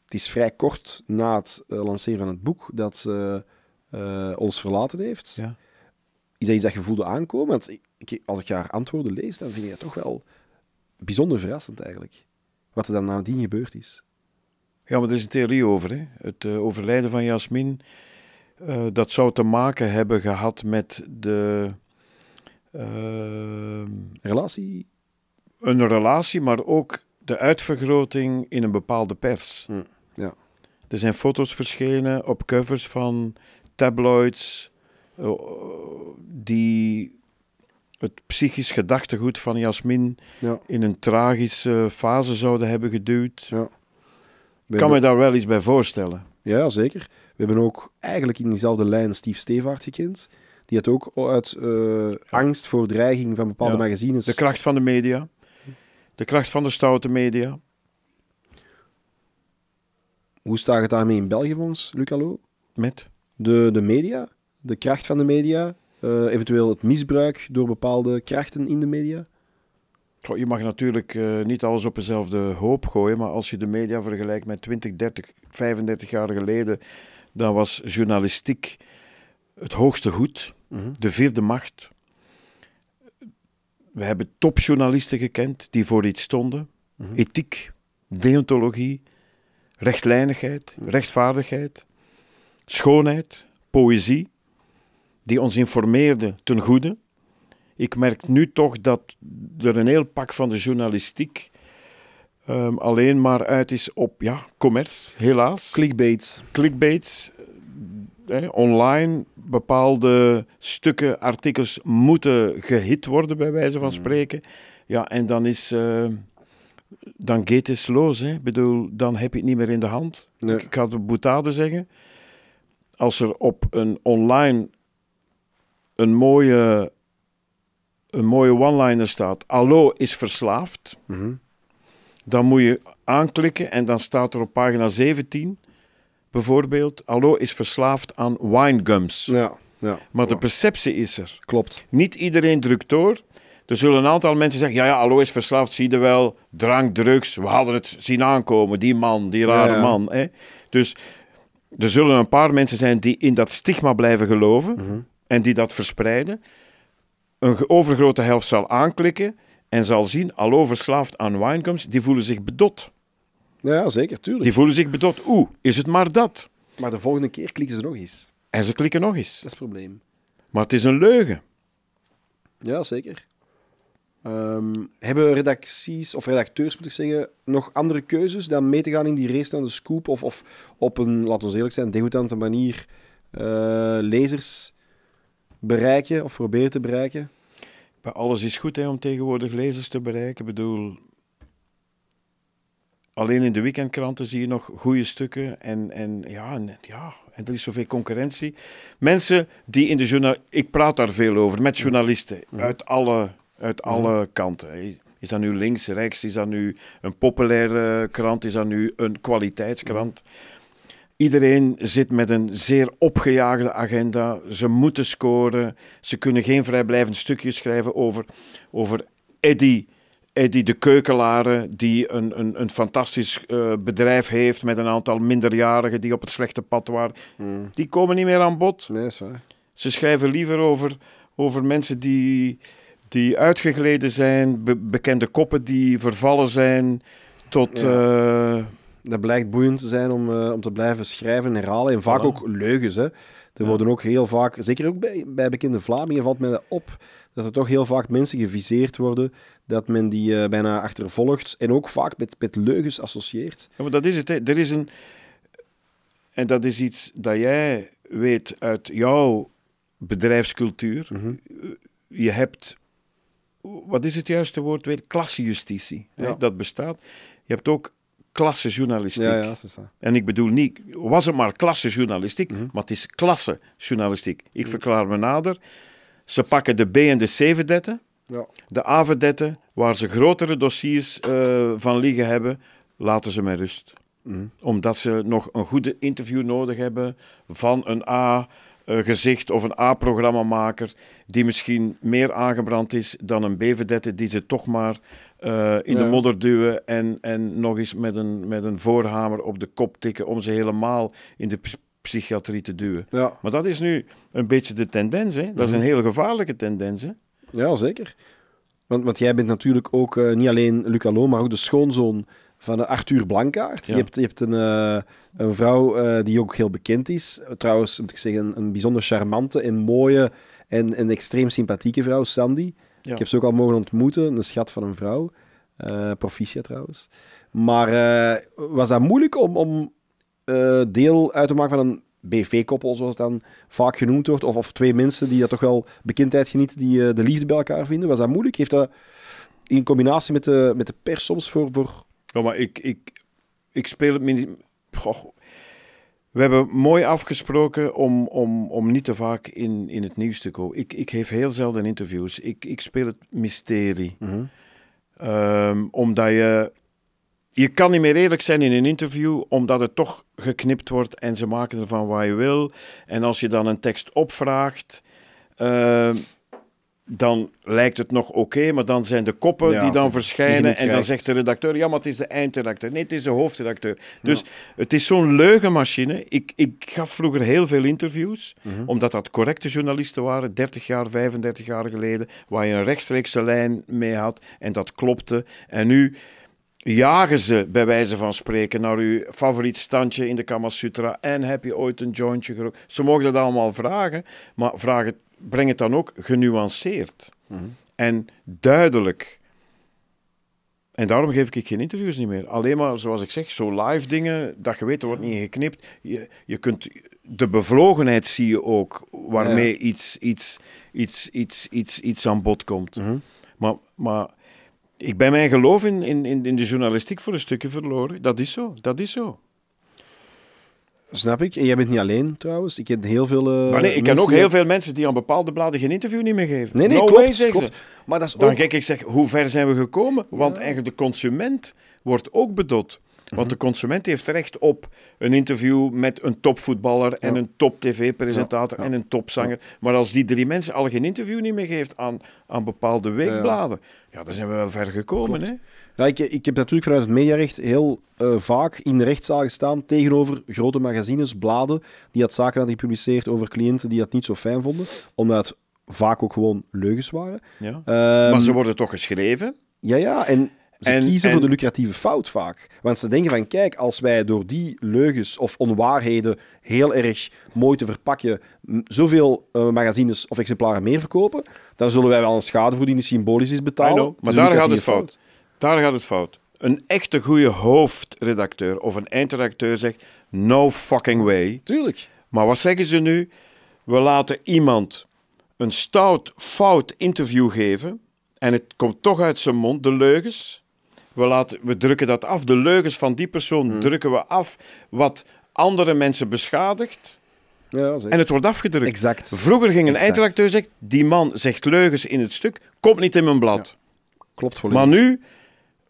het is vrij kort na het eh, lanceren van het boek dat ze eh, eh, ons verlaten heeft. Ja. Is dat iets dat je voelde aankomen? Want ik, als ik haar antwoorden lees, dan vind ik dat toch wel bijzonder verrassend eigenlijk. Wat er dan nadien gebeurd is. Ja, maar er is een theorie over. Hè? Het overlijden van Jasmin, dat zou te maken hebben gehad met de... relatie? Een relatie, maar ook de uitvergroting in een bepaalde pers. Hmm. Er zijn foto's verschenen op covers van tabloids eh, die het psychisch gedachtegoed van Jasmin in een tragische fase zouden hebben geduwd. Ja. Ik kan me daar wel iets bij voorstellen. Ja, zeker. We hebben ook eigenlijk in diezelfde lijn Steve Stevaart gekend. Die had ook uit eh, angst voor dreiging van bepaalde magazines... De kracht van de media. De kracht van de stoute media. Hoe staat het daarmee in België ons, Allo? Met? De, de media, de kracht van de media, eh, eventueel het misbruik door bepaalde krachten in de media? je mag natuurlijk eh, niet alles op dezelfde hoop gooien, maar als je de media vergelijkt met 20, 30, 35 jaar geleden, dan was journalistiek het hoogste goed, mhm. de vierde macht. We hebben topjournalisten gekend die voor iets stonden. Mhm. Ethiek, deontologie, rechtlijnigheid, rechtvaardigheid, schoonheid, poëzie, die ons informeerde ten goede. Ik merk nu toch dat er een heel pak van de journalistiek ehm, alleen maar uit is op ja, commerce, helaas. Clickbaits. Clickbaits. Eh, online bepaalde stukken, artikels moeten gehit worden, bij wijze van mm. spreken. Ja, en dan is. Ehm, dan gaat het los. Hè. bedoel, dan heb je het niet meer in de hand. Ik, ga de boetade zeggen. Als er op een online een mooie, een mooie one-liner staat, Allo is verslaafd, mhm. dan moet je aanklikken en dan staat er op pagina 17 bijvoorbeeld, Allo is verslaafd aan wine Ja, ja. Maar de perceptie is er. Klopt. Niet iedereen drukt door. Er zullen een aantal mensen zeggen: ja, ja, Allo is verslaafd, zie je wel. Drank, drugs, we hadden het zien aankomen. Die man, die rare man. Hè? Dus er zullen een paar mensen zijn die in dat stigma blijven geloven mhm. en die dat verspreiden. Een overgrote helft zal aanklikken en zal zien: Allo verslaafd aan winecomes, die voelen zich bedot. Ja, zeker, tuurlijk. Die voelen zich bedot. Oeh, is het maar dat? Maar de volgende keer klikken ze nog eens. En ze klikken nog eens. Dat is het probleem. Maar het is een leugen. Ja, zeker. Ehm, hebben redacties of redacteurs, moet ik zeggen, nog andere keuzes dan mee te gaan in die race naar de scoop of, of op een, laten we eerlijk zijn, degoutante manier eh, lezers bereiken of proberen te bereiken? alles is goed hè, om tegenwoordig lezers te bereiken. Ik bedoel, alleen in de weekendkranten zie je nog goede stukken en, en, ja, en, ja, en er is zoveel concurrentie. Mensen die in de journal... Ik praat daar veel over, met journalisten uit alle uit alle kanten. Is dat nu links, rechts? Is dat nu een populaire krant? Is dat nu een kwaliteitskrant? Iedereen zit met een zeer opgejaagde agenda. Ze moeten scoren. Ze kunnen geen vrijblijvend stukje schrijven over, over Eddy. Eddie de Keukelaren, die een, een, een fantastisch eh, bedrijf heeft met een aantal minderjarigen die op het slechte pad waren. Hmm. Die komen niet meer aan bod. Nee, zo. Ze schrijven liever over, over mensen die, die uitgegleden zijn, bekende koppen die vervallen zijn tot... Eh, dat blijkt boeiend te zijn om, eh, om te blijven schrijven en herhalen. En vaak ook leugens. Hè. Er worden ook heel vaak, zeker ook bij, bij bekende Vlamingen, valt mij dat op dat er toch heel vaak mensen geviseerd worden, dat men die eh, bijna achtervolgt en ook vaak met, met leugens associeert. Ja, maar dat is het. Hè. Er is een... En dat is iets dat jij weet uit jouw bedrijfscultuur. Mhm. Je hebt wat is het juiste woord weer? Klassejustitie. Dat bestaat. Je hebt ook klassejournalistiek. Ja, ja, en ik bedoel niet, was het maar klassejournalistiek, mm maar het is klassejournalistiek. Ik mhm. verklaar me nader. Ze pakken de B- en de C-verdetten. Ja. De a verdette, waar ze grotere dossiers eh, van liggen hebben, laten ze met rust. Mhm. Omdat ze nog een goede interview nodig hebben van een A gezicht of een A-programmamaker die misschien meer aangebrand is dan een b die ze toch maar eh, in de modder duwen en, en nog eens met een, met een voorhamer op de kop tikken om ze helemaal in de psychiatrie te duwen. Ja. Maar dat is nu een beetje de tendens. Hè? Dat is een mhm. hele gevaarlijke tendens. Hè? Ja, zeker. Want, want jij bent natuurlijk ook eh, niet alleen Luca Allo, maar ook de schoonzoon van Arthur Blankaart. Je, hebt, je hebt een, eh, een vrouw eh, die ook heel bekend is. Trouwens, moet ik zeggen, een, een bijzonder charmante en mooie en, en extreem sympathieke vrouw, Sandy. Ik heb ze ook al mogen ontmoeten, een schat van een vrouw. Uh, proficiat trouwens. Maar was dat moeilijk om, om deel uit te maken van een BV-koppel, zoals het dan vaak genoemd wordt? Of, of twee mensen die dat toch wel bekendheid genieten, die de liefde bij elkaar vinden? Was dat moeilijk? Heeft dat in combinatie met de, met de pers soms voor, voor ja, maar ik, ik, ik speel het mini... We hebben mooi afgesproken om, om, om niet te vaak in, in het nieuws te komen. Ik, ik geef heel zelden interviews. Ik, ik speel het mysterie. Mhm. Ehm, omdat je... Je kan niet meer eerlijk zijn in een interview, omdat het toch geknipt wordt en ze maken ervan wat je wil. En als je dan een tekst opvraagt... Ehm, dan lijkt het nog oké, maar dan zijn de koppen die dan verschijnen en dan zegt de redacteur, ja, maar het is de eindredacteur. Nee, het is de hoofdredacteur. Dus het is zo'n leugenmachine. Ik, ik gaf vroeger heel veel interviews, mhm. omdat dat correcte journalisten waren, 30 jaar, 35 jaar geleden, waar je een rechtstreekse lijn mee had en dat klopte. En nu jagen ze, bij wijze van spreken, naar uw favoriet standje in de Kama Sutra en heb je ooit een jointje gerookt. Ze mogen dat allemaal vragen, maar vragen het breng het dan ook genuanceerd mhm. en duidelijk. En daarom geef ik geen interviews niet meer. Alleen maar, zoals ik zeg, zo live dingen, dat je weet, er wordt niet geknipt. Je, je kunt, de bevlogenheid zie je ook, waarmee iets, iets, iets, iets, iets, iets aan bod komt. Mhm. Maar, maar ik ben mijn geloof in, in, in de journalistiek voor een stukje verloren. Dat is zo, dat is zo. Snap ik. En jij bent niet alleen trouwens. Ik heb heel veel. Uh, maar nee, ik ken ook heel veel mensen die aan bepaalde bladen geen interview niet meer geven. Nee, nee, klopt, klopt. Maar dat is Dan kijk ik zeg, hoe ver zijn we gekomen? Want eigenlijk de consument wordt ook bedot. Want de consument heeft recht op een interview met een topvoetballer en een top tv-presentator en een topzanger. Maar als die drie mensen al geen interview niet meer geeft aan, aan bepaalde weekbladen, ja, dan zijn we wel ver gekomen. Hè? Ja, ik, heb natuurlijk vanuit het mediarecht heel eh, vaak in de rechtszaal gestaan tegenover grote magazines, bladen, die had zaken hadden gepubliceerd over cliënten die dat niet zo fijn vonden, omdat vaak ook gewoon leugens waren. Ja. Ehm, maar ze worden toch geschreven? Ja, ja. En ze kiezen voor de lucratieve fout vaak. Want ze denken van, kijk, als wij door die leugens of onwaarheden heel erg mooi te verpakken zoveel eh, magazines of exemplaren meer verkopen, dan zullen wij wel een schadevergoeding symbolisch is betalen. maar daar gaat het fout. Daar gaat het fout. Een echte goede hoofdredacteur of een eindredacteur zegt, no fucking way. Tuurlijk. Maar wat zeggen ze nu? We laten iemand een stout, fout interview geven en het komt toch uit zijn mond, de leugens. We, laten, we drukken dat af. De leugens van die persoon hmm. drukken we af. Wat andere mensen beschadigt. Ja, en het wordt afgedrukt. Vroeger ging een eindredacteur zeggen: die man zegt leugens in het stuk, komt niet in mijn blad. Ja. Klopt volledig. Maar nu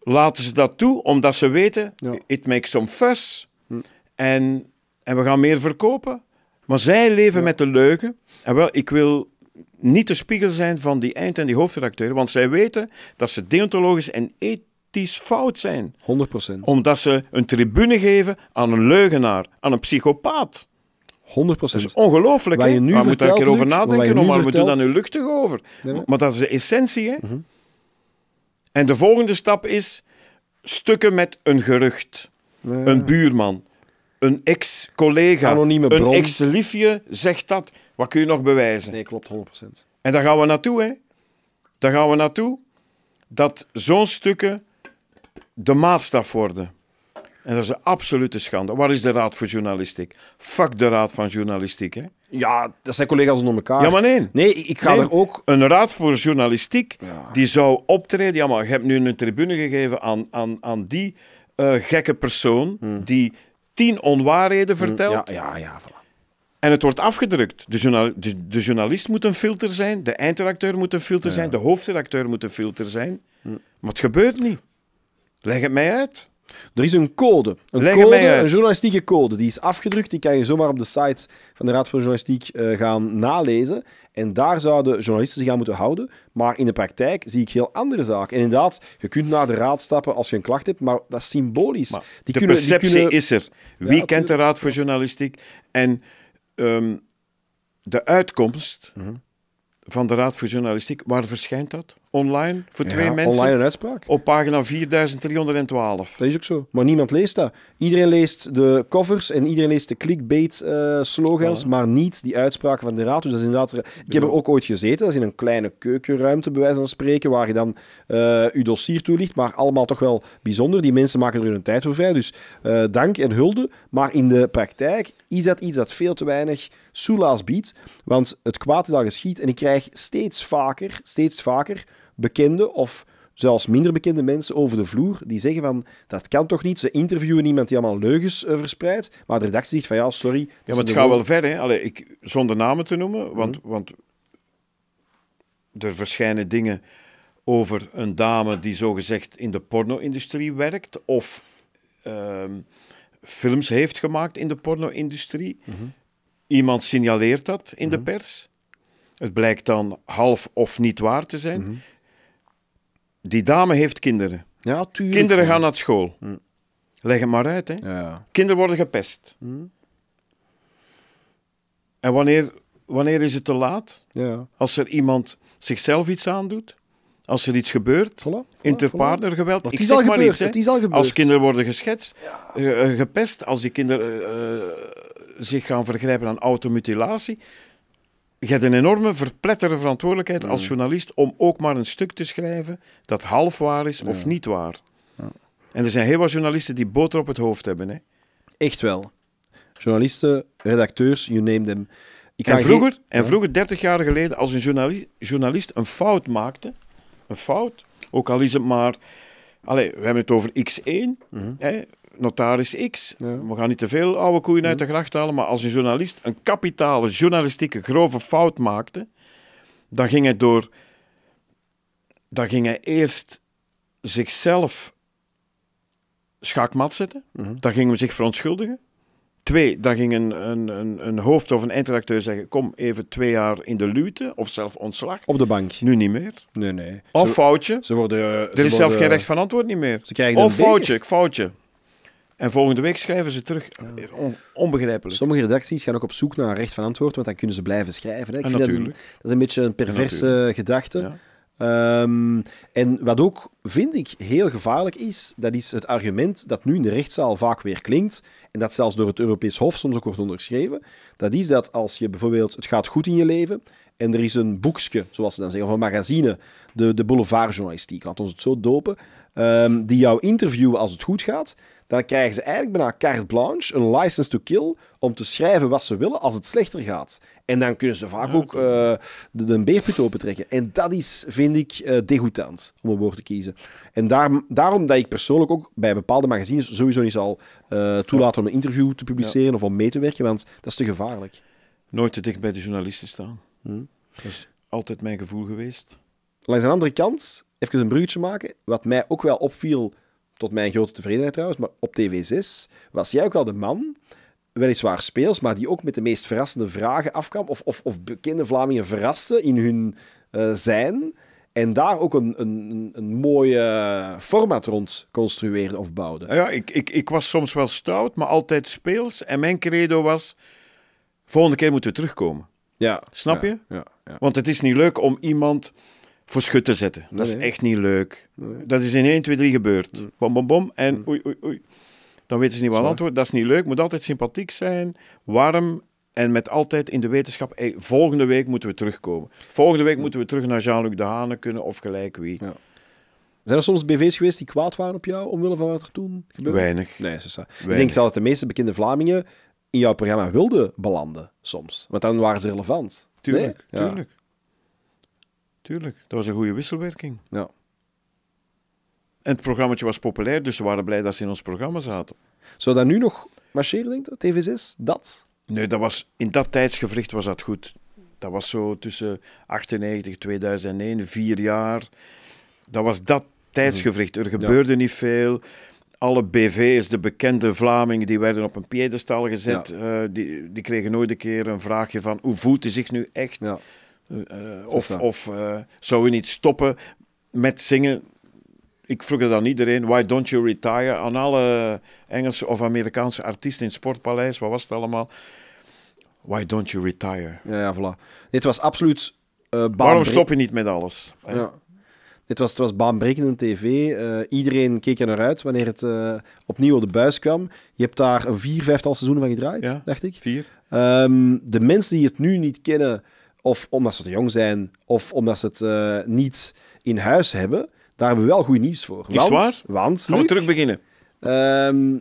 laten ze dat toe omdat ze weten: ja. it makes some fuss. Hmm. En, en we gaan meer verkopen. Maar zij leven met de leugen. En wel, ik wil niet de spiegel zijn van die eind- en die hoofdredacteur, want zij weten dat ze deontologisch en ethisch fout zijn. 100%. Omdat ze een tribune geven aan een leugenaar, aan een psychopaat. 100%. Dat is ongelooflijk. je nu maar moet daar een over nadenken, maar, we doen daar nu luchtig over. Maar dat is de essentie. Hè? Mhm. En de volgende stap is stukken met een gerucht. Een buurman, een ex-collega, een ex-liefje zegt dat. Wat kun je nog bewijzen? Nee, klopt, 100%. En daar gaan we naartoe, hè. Daar gaan we naartoe dat zo'n stukken de maatstaf worden. En dat is een absolute schande. Waar is de Raad voor Journalistiek? Fuck de Raad van Journalistiek, hè? Ja, dat zijn collega's onder elkaar. Ja, maar nee. Nee, ik ga er ook... Een Raad voor Journalistiek die zou optreden... Ja, maar je hebt nu een tribune gegeven aan, aan, aan die eh, gekke persoon... Hm. die tien onwaarheden hm, vertelt. ja, ja, ja, voilà. En het wordt afgedrukt. De, journal de, journalist moet een filter zijn, de eindredacteur moet een filter zijn, de hoofdredacteur moet een filter zijn. Hm. Maar het gebeurt niet. Leg het mij uit. Er is een code, een, code, een journalistieke code. Die is afgedrukt, die kan je zomaar op de sites van de Raad voor Journalistiek eh, gaan nalezen. En daar zouden journalisten zich aan moeten houden. Maar in de praktijk zie ik heel andere zaken. En inderdaad, je kunt naar de Raad stappen als je een klacht hebt, maar dat is symbolisch. Maar die de kunnen, perceptie die kunnen... is er. Wie kent de Raad voor Journalistiek? En ehm, de uitkomst mhm. van de Raad voor Journalistiek, waar verschijnt dat? online voor twee mensen. Online uitspraak. Op pagina 4312. Dat is ook zo. Maar niemand leest dat. Iedereen leest de covers en iedereen leest de clickbait-slogans, eh, maar niet die uitspraken van de raad. Dus dat is inderdaad... Ik heb er ook ooit gezeten. Dat is in een kleine keukenruimte, bij wijze van spreken, waar je dan uh, dossier toelicht. Maar allemaal toch wel bijzonder. Die mensen maken er hun tijd voor vrij. Dus eh, dank en hulde. Maar in de praktijk is dat iets dat veel te weinig soelaas biedt. Want het kwaad is al geschiet En ik krijg steeds vaker, steeds vaker bekende of zelfs minder bekende mensen over de vloer die zeggen van dat kan toch niet. Ze interviewen iemand die allemaal leugens eh, verspreidt, maar de redactie zegt van ja, sorry. Ja, maar het gaat wel ver, hè? Allee, ik, zonder namen te noemen, mhm. want, want er verschijnen dingen over een dame die zogezegd in de porno-industrie werkt of ehm, films heeft gemaakt in de porno-industrie. Mhm. Iemand signaleert dat in de mhm. pers. Het blijkt dan half of niet waar te zijn die dame heeft kinderen. Ja, tuurlijk. Kinderen gaan naar school. Hm. Leg het maar uit, hè. Ja. Kinderen worden gepest. Hm. En wanneer, wanneer is het te laat? Ja. Als er iemand zichzelf iets aandoet? Als er iets gebeurt, voilà, voilà, interpartnergeweld, voilà. gebeurd, is al gebeurd. Als kinderen worden geschetst, eh, eh, gepest, als die kinderen eh, zich gaan vergrijpen aan automutilatie, je hebt een enorme verpletterende verantwoordelijkheid als mm. journalist om ook maar een stuk te schrijven dat half waar is of niet waar. En er zijn heel wat journalisten die boter op het hoofd hebben. Hè. Echt wel. Journalisten, redacteurs, you name them. Ik en, vroeger, en vroeger, 30 jaar geleden, als een journalist, journalist een fout maakte, een fout, ook al is het maar... Allee, we hebben het over X1. Mhm. hè, notaris X. We gaan niet te veel oude koeien uit de gracht halen, maar als een journalist een kapitale journalistieke grove fout maakte, dan ging hij door. Dan ging hij eerst zichzelf schaakmat zetten. Mhm. Dan ging hij zich verontschuldigen. Twee, dan ging een, een, een, een hoofd of een interacteur zeggen: Kom even twee jaar in de lute of zelf ontslag. Op de bank. Nu niet meer. Nee, nee. Of foutje. Ze worden, er is zelf geen recht van antwoord niet meer. Ze krijgen of een foutje, foutje. En volgende week schrijven ze terug. onbegrijpelijk. Sommige redacties gaan ook op zoek naar een recht van antwoord, want dan kunnen ze blijven schrijven. Hè. dat, is een beetje een perverse gedachte. Ehm, en wat ook, vind ik, heel gevaarlijk is, dat is het argument dat nu in de rechtszaal vaak weer klinkt, en dat zelfs door het Europees Hof soms ook wordt onderschreven, dat is dat als je bijvoorbeeld, het gaat goed in je leven, en er is een boekje, zoals ze dan zeggen, of een magazine, de, de boulevardjournalistiek, laat ons het zo dopen, Ehm, die jou interviewen als het goed gaat, dan krijgen ze eigenlijk bijna carte blanche, een license to kill, om te schrijven wat ze willen als het slechter gaat. En dan kunnen ze vaak ah, ook uh, de, de beerput opentrekken. En dat is, vind ik, uh, degoutant, om een woord te kiezen. En daarom dat ik persoonlijk ook bij bepaalde magazines sowieso niet zal eh, toelaten om een interview te publiceren of om mee te werken, want dat is te gevaarlijk. Nooit te dicht bij de journalisten staan. Hmm. Dat is altijd mijn gevoel geweest. Langs de andere kant, even een bruggetje maken, wat mij ook wel opviel, tot mijn grote tevredenheid trouwens, maar op TV6 was jij ook wel de man, weliswaar speels, maar die ook met de meest verrassende vragen afkwam, of, of, of bekende Vlamingen verraste in hun eh, zijn, en daar ook een, een, een mooie format rond construeerde of bouwde. Ja, ik, ik, ik was soms wel stout, maar altijd speels. En mijn credo was, volgende keer moeten we terugkomen. Ja. Snap je? ja. Want het is niet leuk om iemand voor schut te zetten. dat is echt niet leuk. Dat is in 1, 2, 3 gebeurd. Mm. Bom, bom, bom. En mm. oei, oei, oei. Dan weten ze niet wat antwoord. Dat is niet leuk. Moet altijd sympathiek zijn, warm en met altijd in de wetenschap. volgende week moeten we terugkomen. Volgende week mm. moeten we terug naar Jean-Luc de Hanen kunnen of gelijk wie. Zijn er soms BV's geweest die kwaad waren op jou omwille van wat er toen gebeurde? Weinig. Nee, Weinig. Ik denk zelfs dat de meeste bekende Vlamingen in jouw programma wilden belanden soms. Want dan waren ze relevant. Tuurlijk, tuurlijk. Tuurlijk, dat was een goede wisselwerking. Ja. En het programma was populair, dus ze waren blij dat ze in ons programma zaten. Zou dat nu nog marcheren, denk je? TV6? Dat? Nee, dat was, in dat tijdsgevricht was dat goed. Dat was zo tussen 98 2001, vier jaar. Dat was dat tijdsgevricht. Er mhm. gebeurde niet veel. Alle BV's, de bekende Vlamingen, die werden op een piedestal gezet. Eh, die, die, kregen nooit een keer een vraagje van hoe voelt hij zich nu echt? Ja. Eh, eh, of of eh, zou je niet stoppen met zingen? Ik vroeg het aan iedereen, why don't you retire? Aan alle Engelse of Amerikaanse artiesten in het Sportpaleis, wat was het allemaal? Why don't you retire? Ja, ja voilà. Dit was absoluut uh, Waarom stop je niet met alles? Ja. Dit was, het was baanbrekende tv. iedereen keek er naar uit wanneer het opnieuw op de buis kwam. Je hebt daar een vier, vijftal seizoenen van gedraaid, dacht ik. Vier. Ehm, de mensen die het nu niet kennen, of omdat ze te jong zijn. Of omdat ze het uh, niet in huis hebben. Daar hebben we wel goed nieuws voor. Is want, waar? Want, Gaan we terug beginnen? Ehm,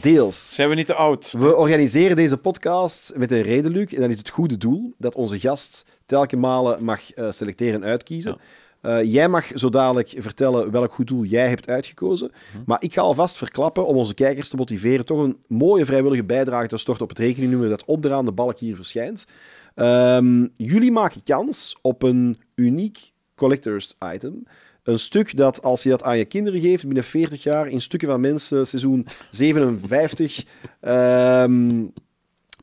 deels. Zijn we niet te oud? We organiseren deze podcast met een reden, Luc. En dan is het goede doel dat onze gast telkens malen mag eh, selecteren en uitkiezen. Eh, jij mag zo dadelijk vertellen welk goed doel jij hebt uitgekozen. Mhm. Maar ik ga alvast verklappen om onze kijkers te motiveren toch een mooie vrijwillige bijdrage te storten op het rekeningnummer dat onderaan de balk hier verschijnt. Ehm, jullie maken kans op een uniek collectors item. Een stuk dat, als je dat aan je kinderen geeft binnen 40 jaar, in stukken van mensen, seizoen 57, um, ehm,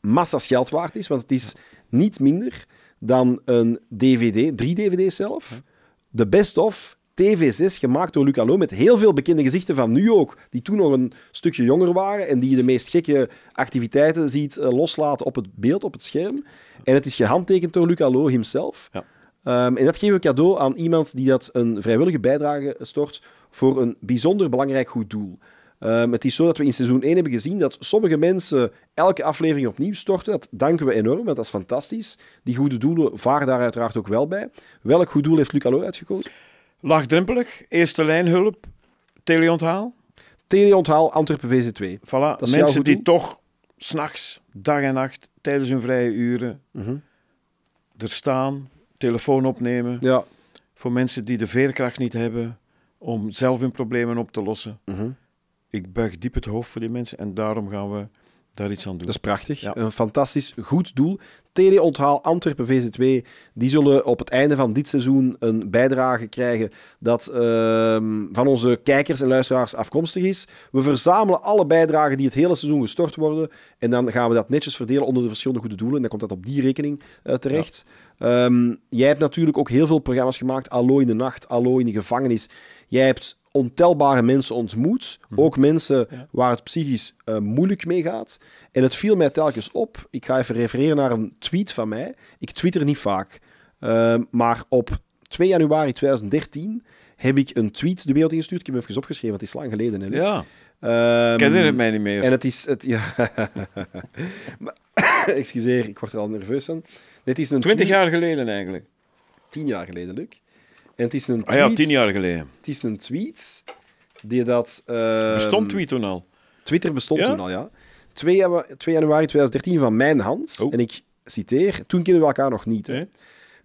massa's geld waard is. Want het is niet minder dan een DVD, drie DVD's zelf. De Best of TV6, gemaakt door Luc Allo, met heel veel bekende gezichten van nu ook, die toen nog een stukje jonger waren en die je de meest gekke activiteiten ziet eh, loslaten op het beeld, op het scherm. En het is gehandtekend door Luc Allo himself. Ja. Ehm, en dat geven we cadeau aan iemand die dat een vrijwillige bijdrage stort voor een bijzonder belangrijk goed doel. Ehm, het is zo dat we in seizoen 1 hebben gezien dat sommige mensen elke aflevering opnieuw storten. Dat danken we enorm, want dat is fantastisch. Die goede doelen varen daar uiteraard ook wel bij. Welk goed doel heeft Luc Allo uitgekozen? Laagdrempelig, eerste lijnhulp, teleonthaal. Teleonthaal Antwerpen VZ2. Voilà, mensen die toch s'nachts, dag en nacht, tijdens hun vrije uren, mhm. er staan, telefoon opnemen. Ja. Voor mensen die de veerkracht niet hebben om zelf hun problemen op te lossen. Mhm. Ik buig diep het hoofd voor die mensen en daarom gaan we daar iets aan doen. Dat is prachtig. Een fantastisch goed doel. TD Onthaal Antwerpen VZ2, die zullen op het einde van dit seizoen een bijdrage krijgen dat ehm, van onze kijkers en luisteraars afkomstig is. We verzamelen alle bijdragen die het hele seizoen gestort worden en dan gaan we dat netjes verdelen onder de verschillende goede doelen. En dan komt dat op die rekening eh, terecht. Ehm, jij hebt natuurlijk ook heel veel programma's gemaakt. Allo in de nacht, Allo in de gevangenis. Jij hebt ontelbare mensen ontmoet. Mhm. Ook mensen waar het psychisch eh, moeilijk mee gaat. En het viel mij telkens op. Ik ga even refereren naar een tweet van mij. Ik twitter niet vaak. Ehm, maar op 2 januari 2013 heb ik een tweet de wereld ingestuurd. Ik heb hem even opgeschreven, het is lang geleden. Hè, ja. Um, ik herinner het mij niet meer. En het is... Het, ja. excuseer, ik word er al nerveus van. Dit is een 20 jaar geleden eigenlijk. 10 jaar geleden, Luc. En het is een tweet... Ah ja, tien jaar geleden. Het is een tweet die dat... Ehm, bestond Tweet toen al? Twitter bestond toen al, ja. 2, 2 januari 2013 van mijn hand. Oh. En ik citeer, toen kenden we elkaar nog niet. Hè?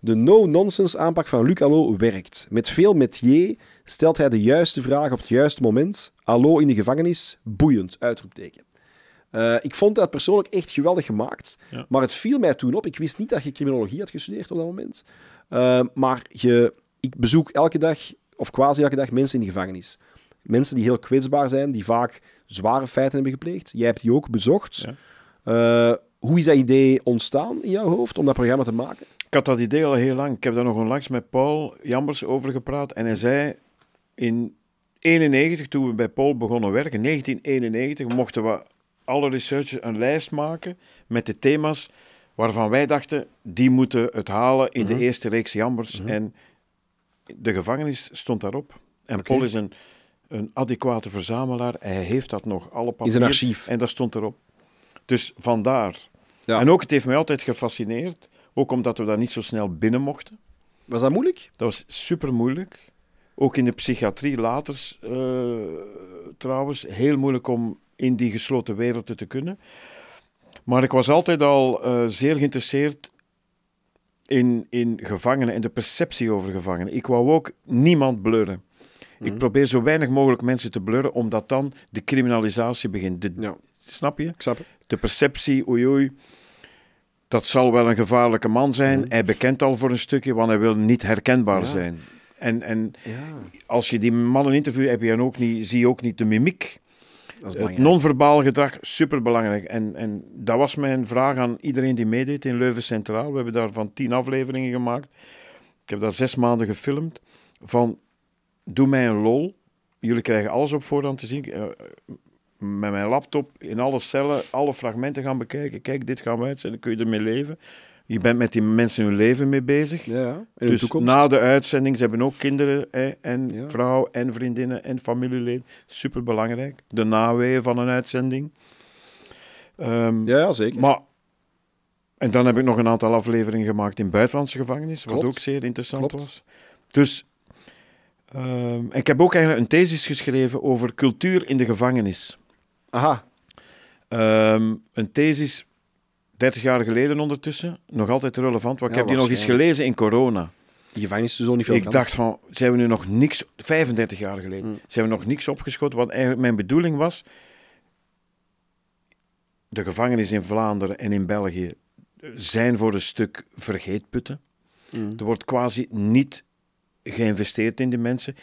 De no-nonsense aanpak van Luc Allo werkt. Met veel metier stelt hij de juiste vraag op het juiste moment. Allo in de gevangenis, boeiend, uitroepteken. Eh, ik vond dat persoonlijk echt geweldig gemaakt. Maar het viel mij toen op. Ik wist niet dat je criminologie had gestudeerd op dat moment. Ehm, maar je ik bezoek elke dag, of quasi elke dag, mensen in de gevangenis. Mensen die heel kwetsbaar zijn, die vaak zware feiten hebben gepleegd. Jij hebt die ook bezocht. Eh, hoe is dat idee ontstaan in jouw hoofd om dat programma te maken? Ik had dat idee al heel lang. Ik heb daar nog onlangs met Paul Jambers over gepraat. En hij zei in 1991, toen we bij Paul begonnen werken, 1991, mochten we alle researchers een lijst maken met de thema's waarvan wij dachten, die moeten het halen in de mhm. eerste reeks Jambers. Mhm. En de gevangenis stond daarop. En okay. Paul is een, een adequate verzamelaar. Hij heeft dat nog, alle papieren. Is een archief. En dat stond erop. Dus vandaar. Ja. En ook, het heeft mij altijd gefascineerd. Ook omdat we daar niet zo snel binnen mochten. Was dat moeilijk? Dat was super moeilijk. Ook in de psychiatrie later eh, trouwens. Heel moeilijk om in die gesloten werelden te kunnen. Maar ik was altijd al eh, zeer geïnteresseerd in, in gevangenen en de perceptie over gevangenen. Ik wou ook niemand blurren. Ik mhm. probeer zo weinig mogelijk mensen te blurren, omdat dan de criminalisatie begint. Snap je? Snap de perceptie, oei oei, dat zal wel een gevaarlijke man zijn. Mhm. Hij bekent al voor een stukje, want hij wil niet herkenbaar zijn. En, en als je die mannen interviewt, heb je dan ook niet, zie je ook niet de mimiek. Het non-verbaal gedrag, superbelangrijk. En, en dat was mijn vraag aan iedereen die meedeed in Leuven Centraal. We hebben daar van tien afleveringen gemaakt. Ik heb daar zes maanden gefilmd. Van, doe mij een lol. Jullie krijgen alles op voorhand te zien. Eh, met mijn laptop in alle cellen, alle fragmenten gaan bekijken. Kijk, dit gaan we uitzenden, kun je ermee leven. Je bent met die mensen hun leven mee bezig. Ja, in dus na de uitzending, ze hebben ook kinderen hè, en vrouw en vriendinnen en familieleden. Superbelangrijk. De naweeën van een uitzending. Ehm, ja, zeker. Maar, en dan heb ik nog een aantal afleveringen gemaakt in buitenlandse gevangenis, wat ook zeer interessant was. Dus ehm, ik heb ook eigenlijk een thesis geschreven over cultuur in de gevangenis. Aha. Ehm, een thesis 30 jaar geleden ondertussen, nog altijd relevant. ik heb die nog eens gelezen in corona. Die gevangenis zo niet veel Ik dacht van, zijn we nu nog niks... 35 jaar geleden mm. zijn we nog niks opgeschoten. Wat eigenlijk mijn bedoeling was... De gevangenis in Vlaanderen en in België zijn voor een stuk vergeetputten. Mm. Er wordt quasi niet geïnvesteerd in die mensen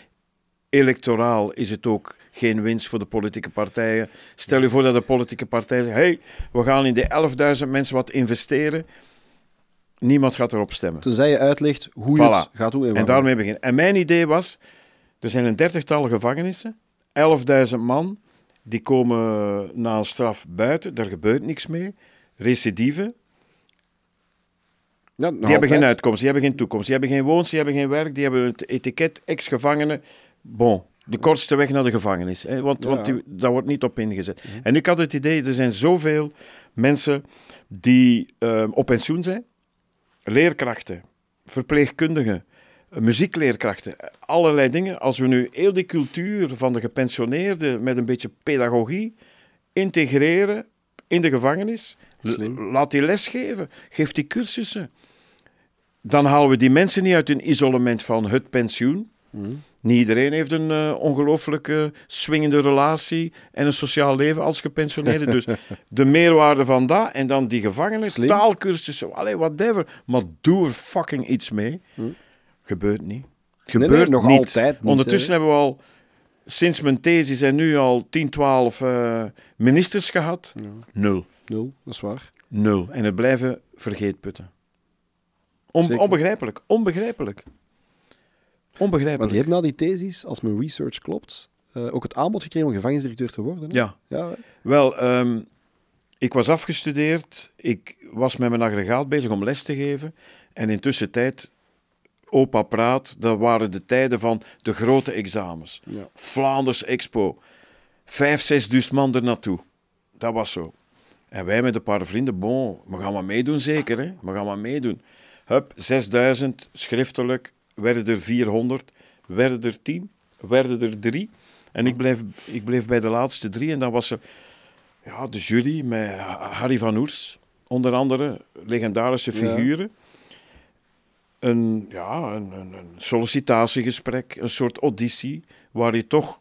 electoraal is het ook geen winst voor de politieke partijen. Stel je voor dat de politieke partijen zeggen: hey, we gaan in de 11.000 mensen wat investeren. Niemand gaat erop stemmen. zei je uitlegt hoe je het gaat doen. En, daarmee beginnen. En mijn idee was: er zijn een dertigtal gevangenissen, 11.000 man, die komen na een straf buiten, daar gebeurt niks mee. Recidive. Ja, die hebben geen uitkomst, die hebben geen toekomst, die hebben geen woons, die hebben geen werk, die hebben het etiket ex-gevangene Bon, de kortste weg naar de gevangenis. Hè? Want, want daar wordt niet op ingezet. Mhm. En ik had het idee, er zijn zoveel mensen die ehm, op pensioen zijn. Leerkrachten, verpleegkundigen, muziekleerkrachten, allerlei dingen. Als we nu heel die cultuur van de gepensioneerden met een beetje pedagogie integreren in de gevangenis, laat die les geven, geef die cursussen. Dan halen we die mensen niet uit hun isolement van het pensioen. Mhm. Niet iedereen heeft een uh, ongelooflijke swingende relatie en een sociaal leven als gepensioneerde. dus de meerwaarde van dat en dan die gevangenis, Slim. taalkursussen, allee, whatever. Maar doe er fucking iets mee. Hm. Gebeurt niet. Gebeurt nog altijd niet, Ondertussen hebben we al, sinds mijn thesis zijn nu al 10, 12 eh, ministers gehad. Ja. Nul. Nul, dat is waar. Nul. En het blijven vergeetputten. Onbegrijpelijk. Onbegrijpelijk. Onbegrijpelijk. Want je hebt na die thesis, als mijn research klopt, eh, ook het aanbod gekregen om gevangenisdirecteur te worden. Hè? Ja. ja. Wel, ehm, ik was afgestudeerd. Ik was met mijn aggregaat bezig om les te geven. En intussen tijd, opa praat, dat waren de tijden van de grote examens. Ja. Vlaanders Expo. Vijf, zesduizend man er naartoe. Dat was zo. En wij met een paar vrienden, bon, we gaan maar meedoen zeker, hè? we gaan maar meedoen. Hup, 6000 schriftelijk, werden er 400, werden er 10, werden er 3. En ik bleef, ik bleef bij de laatste drie. En dan was er ja, de jury met Harry van Oers, onder andere, legendarische figuren. Een, ja, een, sollicitatiegesprek, een soort auditie, waar je toch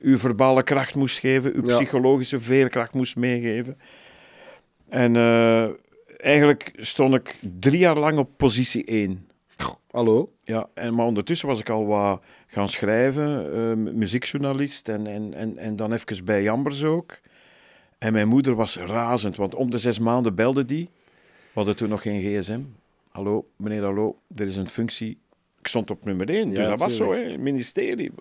uw verbale kracht moest geven, uw psychologische veerkracht moest meegeven. En eh, eigenlijk stond ik drie jaar lang op positie 1. Hallo. Ja, en, maar ondertussen was ik al wat gaan schrijven, eh, muziekjournalist en, en, en, en dan even bij Jambers ook. En mijn moeder was razend, want om de zes maanden belde die. We hadden toen nog geen gsm. Hallo, meneer, hallo, er is een functie. Ik stond op nummer één, dus ja, dus dat was zo, hè, ministerie.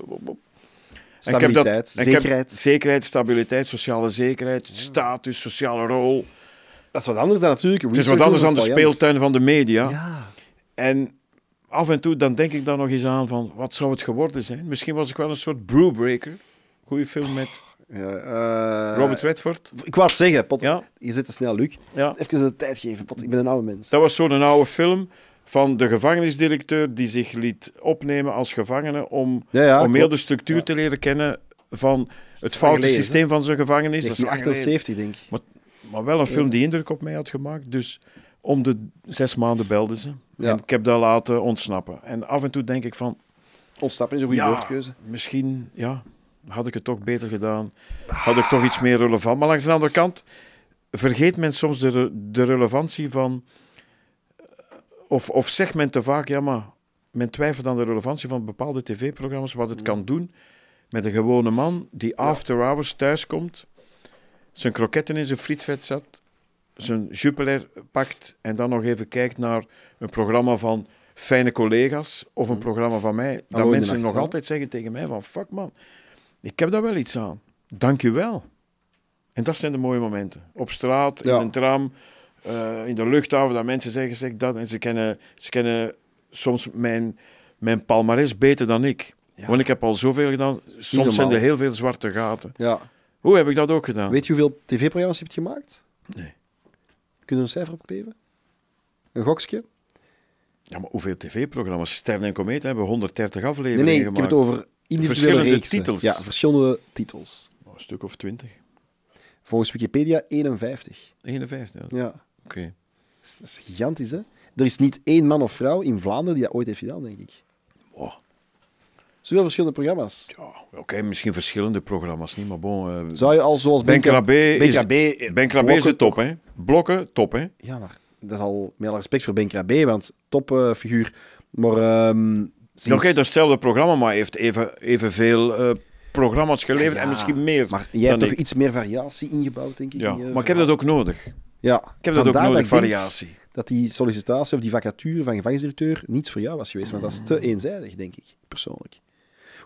Stabiliteit, zekerheid. zekerheid, stabiliteit, sociale zekerheid, status, sociale rol. Dat is wat anders dan natuurlijk... Het is wat anders dan de speeltuin van de media. Ja. En af en toe dan denk ik daar nog eens aan van, wat zou het geworden zijn? Misschien was ik wel een soort brewbreaker. Goeie film met... Eh, Robert Redford. Ik wou het zeggen, Pot. Je zit te snel, Luc. Even de tijd geven, Pot. Ik ben een oude mens. Dat was zo'n oude film van de gevangenisdirecteur die zich liet opnemen als gevangene om, om meer de structuur te leren kennen van het foute systeem van zijn gevangenis. dat is 78, denk ik. Maar, maar wel een film die indruk op mij had gemaakt. Dus om de zes maanden belden ze. En ik heb dat laten ontsnappen. En af en toe denk ik van... Ontsnappen is een goede ja, woordkeuze. Misschien, ja, had ik het toch beter gedaan. Had ik toch iets meer relevant. Maar langs de andere kant vergeet men soms de, de relevantie van... Eh, of, of zegt men te vaak, ja, maar men twijfelt aan de relevantie van bepaalde tv-programma's, wat het kan mm. doen met een gewone man die after hours thuiskomt. zijn kroketten in zijn frietvet zat, zijn Jupiler pakt en dan nog even kijkt naar een programma van fijne collega's of een hm. programma van mij, dat mensen nog altijd zeggen tegen mij van fuck man, ik heb daar wel iets aan. Dank je wel. En dat zijn de mooie momenten. Op straat, in een tram, eh, in de luchthaven, dat mensen zeggen zeg dat. En ze kennen, ze kennen soms mijn, mijn palmares beter dan ik. Want ik heb al zoveel gedaan. Soms zijn er heel veel zwarte gaten. Ja. Hoe heb ik dat ook gedaan? Weet je hoeveel tv-programma's je hebt gemaakt? Nee. Kunnen we een cijfer opkleven? Een gokje? Ja, maar hoeveel tv-programma's? Sterren en Kometen hebben 130 afleveringen Nee, ik heb het over individuele verschillende titels. Ja, verschillende titels. Nou, een stuk of 20. Volgens Wikipedia 51. 51, ja. Oké. Dat is gigantisch, hè? Er is niet één man of vrouw in Vlaanderen die dat ooit heeft gedaan, denk ik. Wow. Zoveel verschillende programma's. Ja, oké, misschien verschillende programma's niet, maar bon. Eh, Zou je al zoals Ben Krabbe... Ben eh, ben Krabbe is de top, hè? Blokken, top, hè? Ja, maar dat is al met respect voor Ben Krabbe, want topfiguur. Eh, uh, maar... Um, sinds... Oké, okay, datzelfde programma, maar heeft even, evenveel uh, programma's geleverd en misschien meer. Maar jij hebt toch iets meer variatie ingebouwd, denk ik? Ja, maar ik heb dat ook nodig. Ja. Ik heb dat ook nodig, dat variatie. Dat die sollicitatie of die vacature van gevangenisdirecteur niets voor jou was geweest. Want dat is te eenzijdig, denk ik, persoonlijk.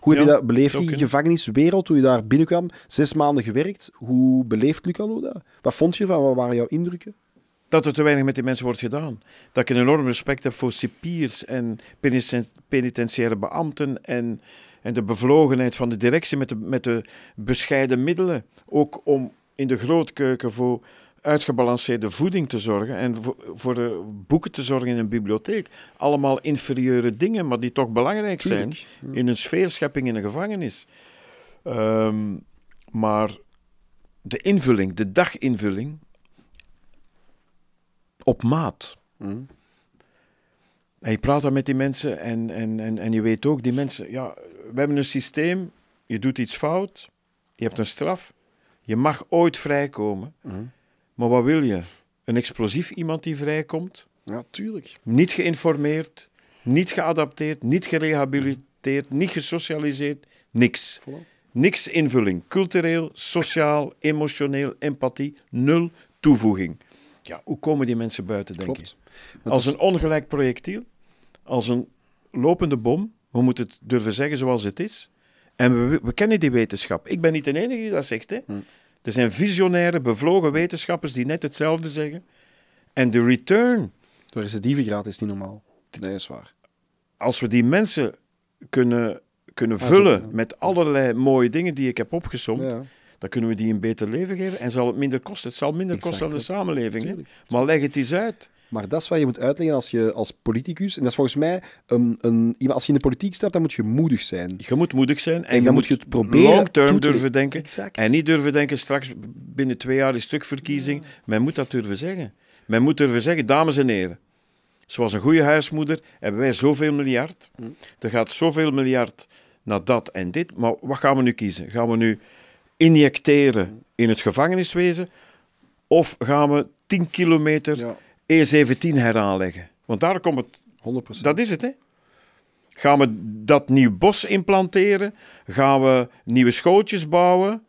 Hoe heb je dat beleefd, die gevangeniswereld, hoe je daar binnenkwam? Zes maanden gewerkt. Hoe beleeft Lucalo dat? Wat vond je van? Wat waren jouw indrukken? dat er te weinig met die mensen wordt gedaan. Dat ik een enorm respect heb voor cipiers en penitentiaire beambten en, en de bevlogenheid van de directie met de, met de bescheiden middelen. Ook om in de grootkeuken voor uitgebalanceerde voeding te zorgen en voor, de boeken te zorgen in een bibliotheek. Allemaal inferieure dingen, maar die toch belangrijk zijn in een sfeerschepping in een gevangenis. Ehm, maar de invulling, de daginvulling, op maat. En mhm. je praat dan met die mensen en, en, en, en je weet ook, die mensen, ja, we hebben een systeem, je doet iets fout, je hebt een straf, je mag ooit vrijkomen. Mhm. Maar wat wil je? Een explosief iemand die vrijkomt? Ja, Niet geïnformeerd, niet geadapteerd, niet gerehabiliteerd, niet gesocialiseerd, niks. Niks invulling. Cultureel, sociaal, emotioneel, empathie, nul toevoeging. Ja, hoe komen die mensen buiten, denk Klopt. je? Als een ongelijk projectiel, als een lopende bom, we moeten het durven zeggen zoals het is. En we, we kennen die wetenschap. Ik ben niet de enige die dat zegt. Hè. Hm. Er zijn visionaire, bevlogen wetenschappers die net hetzelfde zeggen. En de return. Door is de dievengraad is niet normaal. Nee, is waar. Als we die mensen kunnen, kunnen vullen met allerlei mooie dingen die ik heb opgesomd, dan kunnen we die een beter leven geven en zal het minder kosten. Het zal minder kosten aan de samenleving. Maar leg het eens uit. Maar dat is wat je moet uitleggen als je als politicus. En dat is volgens mij ehm, een, een, als je in de politiek stapt, dan moet je moedig zijn. Je moet moedig zijn en, dan moet je het proberen. Long term durven denken. En niet durven denken straks binnen twee jaar is terugverkiezing. Ja. Men moet dat durven zeggen. Men moet durven zeggen, dames en heren. Zoals een goede huismoeder hebben wij zoveel miljard. Hm. Er gaat zoveel miljard naar dat en dit. Maar wat gaan we nu kiezen? Gaan we nu injecteren in het gevangeniswezen? Of gaan we 10 kilometer ja. E17 heraanleggen. Want daar komt het. 100%. Dat is het, hè? Gaan we dat nieuw bos implanteren? Gaan we nieuwe schootjes bouwen?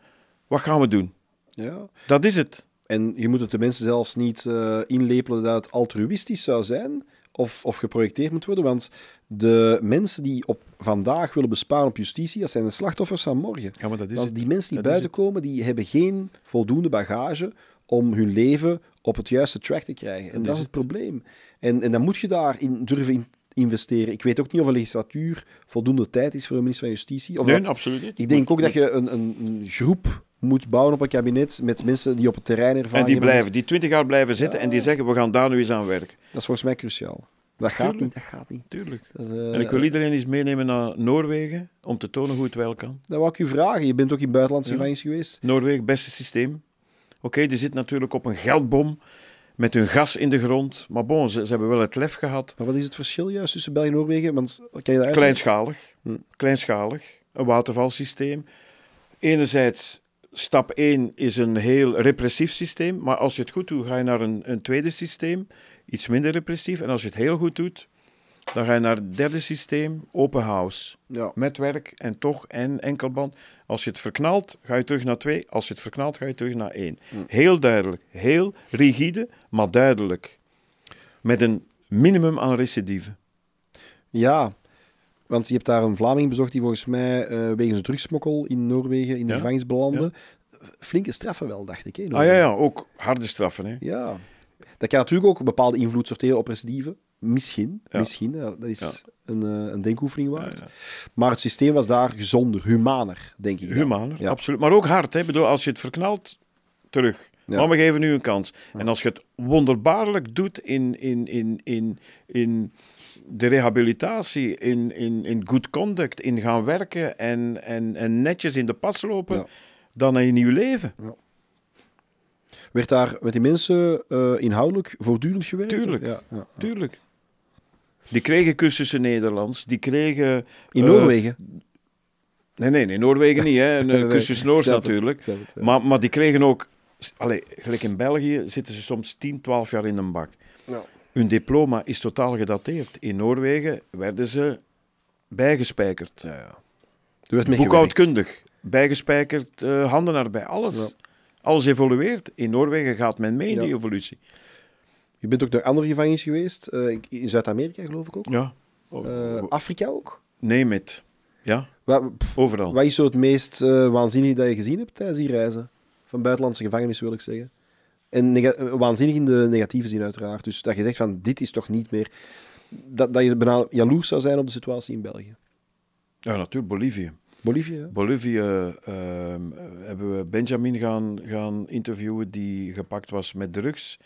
Wat gaan we doen? Ja. Dat is het. En je moet het de mensen zelfs niet eh, inlepelen dat het altruïstisch zou zijn of, of geprojecteerd moet worden. Want de mensen die op vandaag willen besparen op justitie, dat zijn de slachtoffers van morgen. Ja, maar dat is die mensen die buiten komen, die hebben geen voldoende bagage om hun leven op het juiste track te krijgen. En, dat dus is het probleem. En, en dan moet je daarin durven investeren. Ik weet ook niet of een legislatuur voldoende tijd is voor een minister van Justitie. Of nee, absoluut niet. Ik denk ook dat je een, een groep moet bouwen op een kabinet met mensen die op het terrein ervaren En die blijven, die twintig jaar blijven zitten en die zeggen, we gaan daar nu eens aan werken. Dat is volgens mij cruciaal. Dat gaat niet, dat gaat niet. Tuurlijk. Eh, en ik wil iedereen eens meenemen naar Noorwegen, om te tonen hoe het wel kan. Dat wou ik u vragen. Je bent ook in buitenlandse ja. geweest. Noorwegen, beste systeem. Oké, die zit natuurlijk op een geldbom met hun gas in de grond. Maar bon, ze, ze, hebben wel het lef gehad. Maar wat is het verschil juist tussen België en Noorwegen? Want, kan je dat Kleinschalig. Hm. Kleinschalig. Een watervalsysteem. Enerzijds, stap 1 is een heel repressief systeem. Maar als je het goed doet, ga je naar een, een tweede systeem. Iets minder repressief. En als je het heel goed doet, dan ga je naar het derde systeem. Open house. Ja. Met werk en toch en enkelband. Als je het verknalt, ga je terug naar 2. Als je het verknalt, ga je terug naar 1. Hm. Heel duidelijk. Heel rigide, maar duidelijk. Met een minimum aan recidive. Ja, want je hebt daar een Vlaming bezocht die volgens mij uh, wegens drugsmokkel in Noorwegen in de ja? gevangenis belandde. Flinke straffen wel, dacht ik. Hè, ah ja, ja, ook harde straffen. Hè? Ja. Dat kan natuurlijk ook een bepaalde invloed sorteren op recidive. Misschien, misschien. Dat is een, eh, een denkoefening waard. maar het systeem was daar gezonder, humaner, denk ik. Humaner, absoluut. Maar ook hard. Hè. Bedoel, als je het verknalt, terug. Maar we geven nu een kans. En als je het wonderbaarlijk doet in, in, in, in, in de rehabilitatie, in, in, in good conduct, in gaan werken en, en, en netjes in de pas lopen, dan in je leven. Werd daar met die mensen eh, inhoudelijk voortdurend gewerkt? Tuurlijk, ja. tuurlijk. Die kregen cursussen Nederlands. Die kregen... In eh, Noorwegen? Nee, nee, in Noorwegen niet. Hè. Een eh, cursus Noors natuurlijk. maar, maar die kregen ook... Allee, gelijk in België zitten ze soms 10, 12 jaar in een bak. Hun diploma is totaal gedateerd. In Noorwegen werden ze bijgespijkerd. Ja, ja. Boekhoudkundig, bijgespijkerd, uh, handen naar bij alles. Alles evolueert. In Noorwegen gaat men mee in die evolutie. Je bent ook door andere gevangenis geweest, eh, in Zuid-Amerika geloof ik ook. Ja. Eh, oh, oh, oh. Afrika ook? Nee, met. Ja. Wat, Overal. Wat is zo het meest eh, waanzinnig waanzinnige dat je gezien hebt tijdens die reizen? Van buitenlandse gevangenis wil ik zeggen. En waanzinnig in de negatieve zin, uiteraard. Dus dat je zegt van dit is toch niet meer. Dat, dat je bijna jaloers zou zijn op de situatie in België. Ja, natuurlijk, Bolivie. Bolivie, ja. Bolivie ehm, hebben we Benjamin gaan, gaan interviewen, die gepakt was met drugs.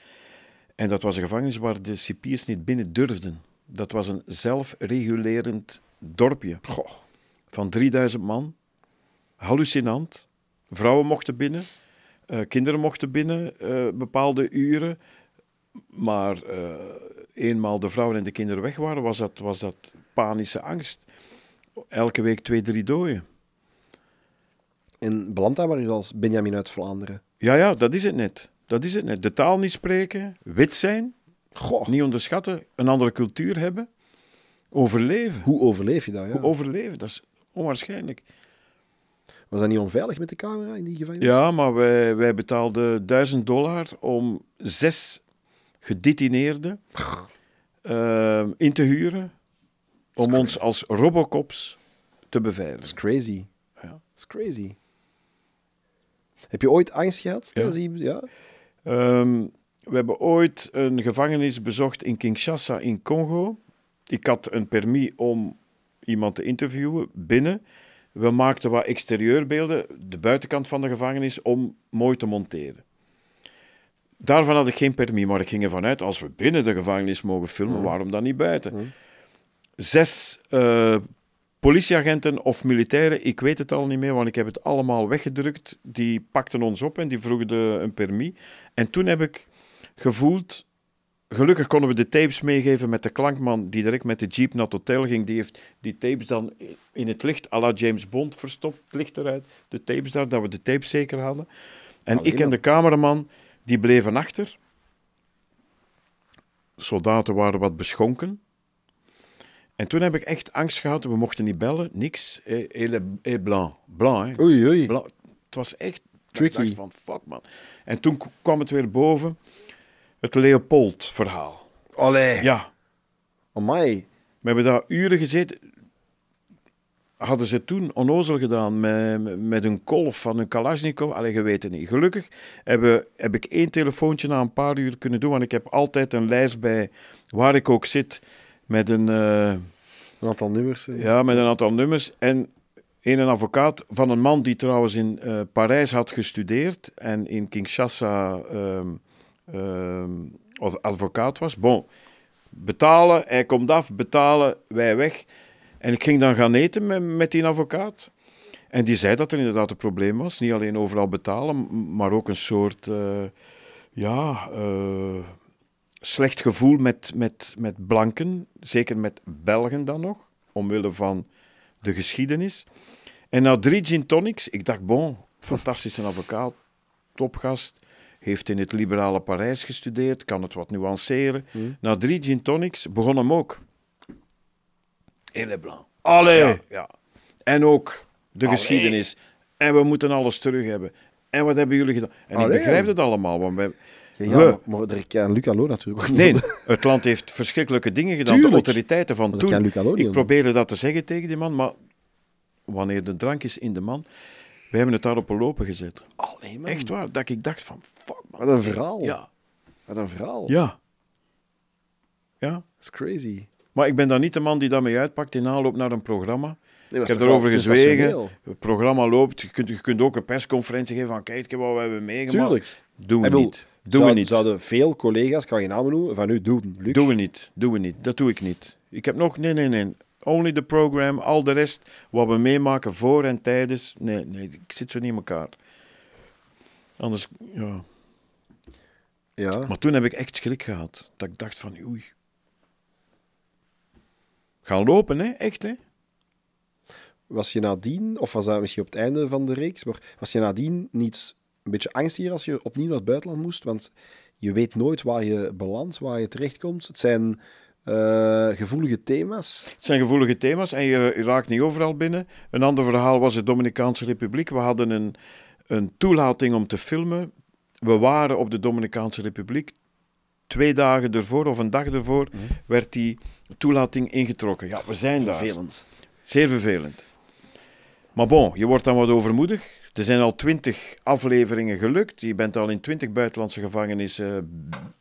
En dat was een gevangenis waar de cipiers niet binnen durfden. Dat was een zelfregulerend dorpje. Goh. Van 3000 man. Hallucinant. Vrouwen mochten binnen. Eh, kinderen mochten binnen eh, bepaalde uren. Maar eh, eenmaal de vrouwen en de kinderen weg waren, was dat, was dat panische angst. Elke week twee, drie doden. En belandt daar maar eens als Benjamin uit Vlaanderen. Ja, ja, dat is het net. Dat is het net. De taal niet spreken, wit zijn, niet onderschatten, een andere cultuur hebben, overleven. Hoe overleef je dat? Ja? Hoe overleven? Dat is onwaarschijnlijk. Was dat niet onveilig met de camera in die gevangenis? Ja, maar wij, wij betaalden 1000 dollar om zes gedetineerden eh, in te huren om ons als robocops te beveiligen. Dat is crazy. Ja. crazy. Heb je ooit angst gehad? Ja. ja. Ehm, we hebben ooit een gevangenis bezocht in Kinshasa in Congo. Ik had een permis om iemand te interviewen binnen. We maakten wat exterieurbeelden, de buitenkant van de gevangenis, om mooi te monteren. Daarvan had ik geen permis, maar ik ging ervan uit, als we binnen de gevangenis mogen filmen, mm. waarom dan niet buiten? Mm. Zes uh, Politieagenten of militairen, ik weet het al niet meer, want ik heb het allemaal weggedrukt. Die pakten ons op en die vroegen de, een permis. En toen heb ik gevoeld gelukkig konden we de tapes meegeven met de klankman die direct met de jeep naar het hotel ging. Die heeft die tapes dan in het licht, à la James Bond, verstopt. Het licht eruit, de tapes daar, dat we de tapes zeker hadden. En ik en de cameraman, die bleven achter. Soldaten waren wat beschonken. En toen heb ik echt angst gehad. We mochten niet bellen, niks. Eh, hele, et, et blanc. Blanc, hè. Oei, oei. Het was echt... Tricky. Ik van, fuck, man. En toen kwam het weer boven. Het Leopold-verhaal. Allee. Ja. Amai. We hebben daar uren gezeten. Hadden ze toen onnozel gedaan met, met een kolf van een Kalashnikov? Allee, je weet het niet. Gelukkig hebben eh, heb ik één telefoontje na een paar uur kunnen doen. Want ik heb altijd een lijst bij waar ik ook zit met eh, een... aantal nummers. Eh. Ja, met een aantal nummers. En een advocaat van een man die trouwens in eh, Parijs had gestudeerd en in Kinshasa um, advocaat was. Bon, betalen, hij komt af, betalen, wij weg. En ik ging dan gaan eten met, met die advocaat. En die zei dat er inderdaad een probleem was. Niet alleen overal betalen, maar ook een soort... ja, slecht gevoel met, met, met blanken, zeker met Belgen dan nog, omwille van de geschiedenis. En na drie gin tonics, ik dacht, bon, fantastische advocaat, topgast, heeft in het liberale Parijs gestudeerd, kan het wat nuanceren. Mm. Na drie gin tonics begon hem ook. Hele blanc. Allee! Ja, ja. En ook de geschiedenis. En we moeten alles terug hebben. En wat hebben jullie gedaan? En ik begrijp het allemaal, want wij, ja, we. maar, maar er kan Luc Allo natuurlijk ook Nee, het land heeft verschrikkelijke dingen gedaan. De autoriteiten van toen. ik probeerde dat te zeggen tegen die man, maar wanneer de drank is in de man, wij hebben het daar op een lopen gezet. Alleen Echt waar, dat ik dacht van, fuck man. Wat een verhaal. Ja. Wat een verhaal. Ja. Ja. Dat is crazy. Maar ik ben dan niet de man die dat mee uitpakt in aanloop naar een programma. ik heb erover gezwegen. Het programma loopt. Je kunt, je kunt ook een persconferentie geven van kijk wat we hebben meegemaakt. Tuurlijk. Doen we niet. Doen we niet. Zouden veel collega's, ik ga namen noemen, van u doen, Luc? Doen we niet. Doen we niet. Dat doe ik niet. Ik heb nog... Nee, nee, nee. Only the program. Al de rest, wat we meemaken voor en tijdens... Nee, nee. Ik zit zo niet in elkaar. Anders... Ja. Ja. Maar toen heb ik echt schrik gehad. Dat ik dacht van, oei. Gaan lopen, hè? Echt, hè? Was je nadien, of was dat misschien op het einde van de reeks, maar was je nadien niets een beetje angst hier als je opnieuw naar het buitenland moest, want je weet nooit waar je belandt, waar je terechtkomt. Het zijn eh, gevoelige thema's. Het zijn gevoelige thema's en je, raakt niet overal binnen. Een ander verhaal was de Dominicaanse Republiek. We hadden een, een toelating om te filmen. We waren op de Dominicaanse Republiek twee dagen ervoor of een dag ervoor mhm. werd die toelating ingetrokken. Ja, we zijn daar. Vervelend. Zeer vervelend. Maar bon, je wordt dan wat overmoedig. Er zijn al twintig afleveringen gelukt. Je bent al in twintig buitenlandse gevangenissen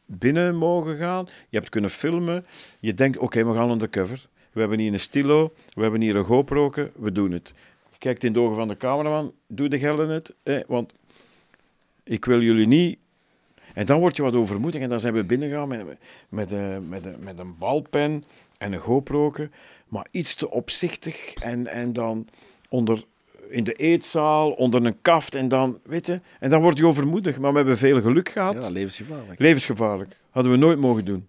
binnen mogen gaan. Je hebt kunnen filmen. Je denkt, oké, we gaan undercover. We hebben hier een stilo, we hebben hier een GoProken, we doen het. Je kijkt in de ogen van de cameraman, doe de gelden het, want ik wil jullie niet... En dan word je wat overmoedig en dan zijn we binnengegaan met, met, eh, met, met, eh, met een balpen en een GoProken, maar iets te opzichtig en, en dan onder in de eetzaal, onder een kaft en dan, weet je, en dan wordt je overmoedig. Maar we hebben veel geluk gehad. Ja, levensgevaarlijk. Levensgevaarlijk. Hadden we nooit mogen doen.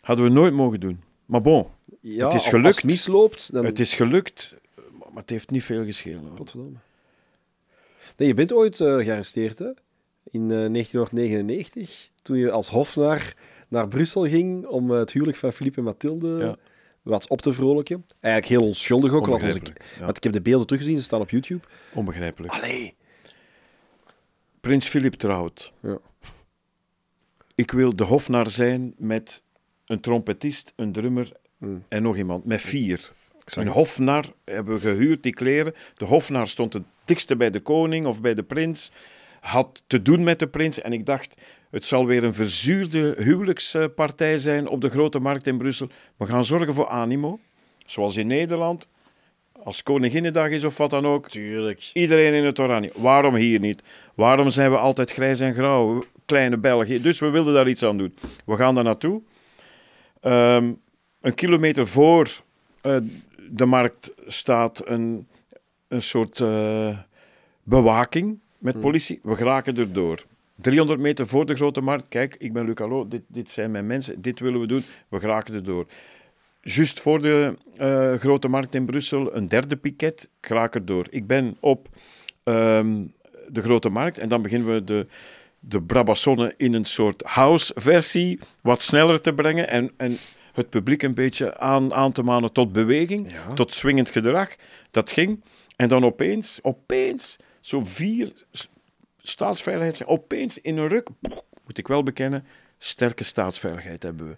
Hadden we nooit mogen doen. Maar bon, ja, het is gelukt. Als het misloopt, dan... Het is gelukt, maar het heeft niet veel geschelen. Godverdomme. Nee, je bent ooit uh, gearresteerd, hè? In 1999, eh, toen je als hofnaar naar Brussel ging om eh, het huwelijk van Philippe en Mathilde... Ja wat op te vrolijken. Eigenlijk heel onschuldig ook. Laat Want ik heb de beelden teruggezien, ze staan op YouTube. Onbegrijpelijk. Allee. Prins Filip trouwt. Ja. Ik wil de hofnaar zijn met een trompetist, een drummer hmm. en nog iemand. Met vier. Een hofnar hebben we gehuurd, die kleren. De hofnar stond het dichtste bij de koning of bij de prins. Had te doen met de prins. En ik dacht, het zal weer een verzuurde huwelijkspartij zijn op de grote markt in Brussel. We gaan zorgen voor animo. Zoals in Nederland, als Koninginnedag is of wat dan ook. Tuurlijk. Iedereen in het oranje. Waarom hier niet? Waarom zijn we altijd grijs en grauw? Kleine België. Dus we wilden daar iets aan doen. We gaan daar naartoe. Ehm, een kilometer voor eh, de markt staat een, een soort eh, bewaking met hmm. politie. We geraken erdoor. 300 meter voor de grote markt, kijk, ik ben Luc Allo, dit, dit zijn mijn mensen, dit willen we doen, we geraken erdoor. Just voor de eh, grote markt in Brussel, een derde piket, ik raak erdoor. Ik ben op ehm, de grote markt en dan beginnen we de, de in een soort house-versie wat sneller te brengen en, en het publiek een beetje aan, aan te manen tot beweging, tot swingend gedrag. Dat ging. En dan opeens, opeens, zo vier staatsveiligheid zijn. Opeens in een ruk, moet ik wel bekennen, sterke staatsveiligheid hebben we.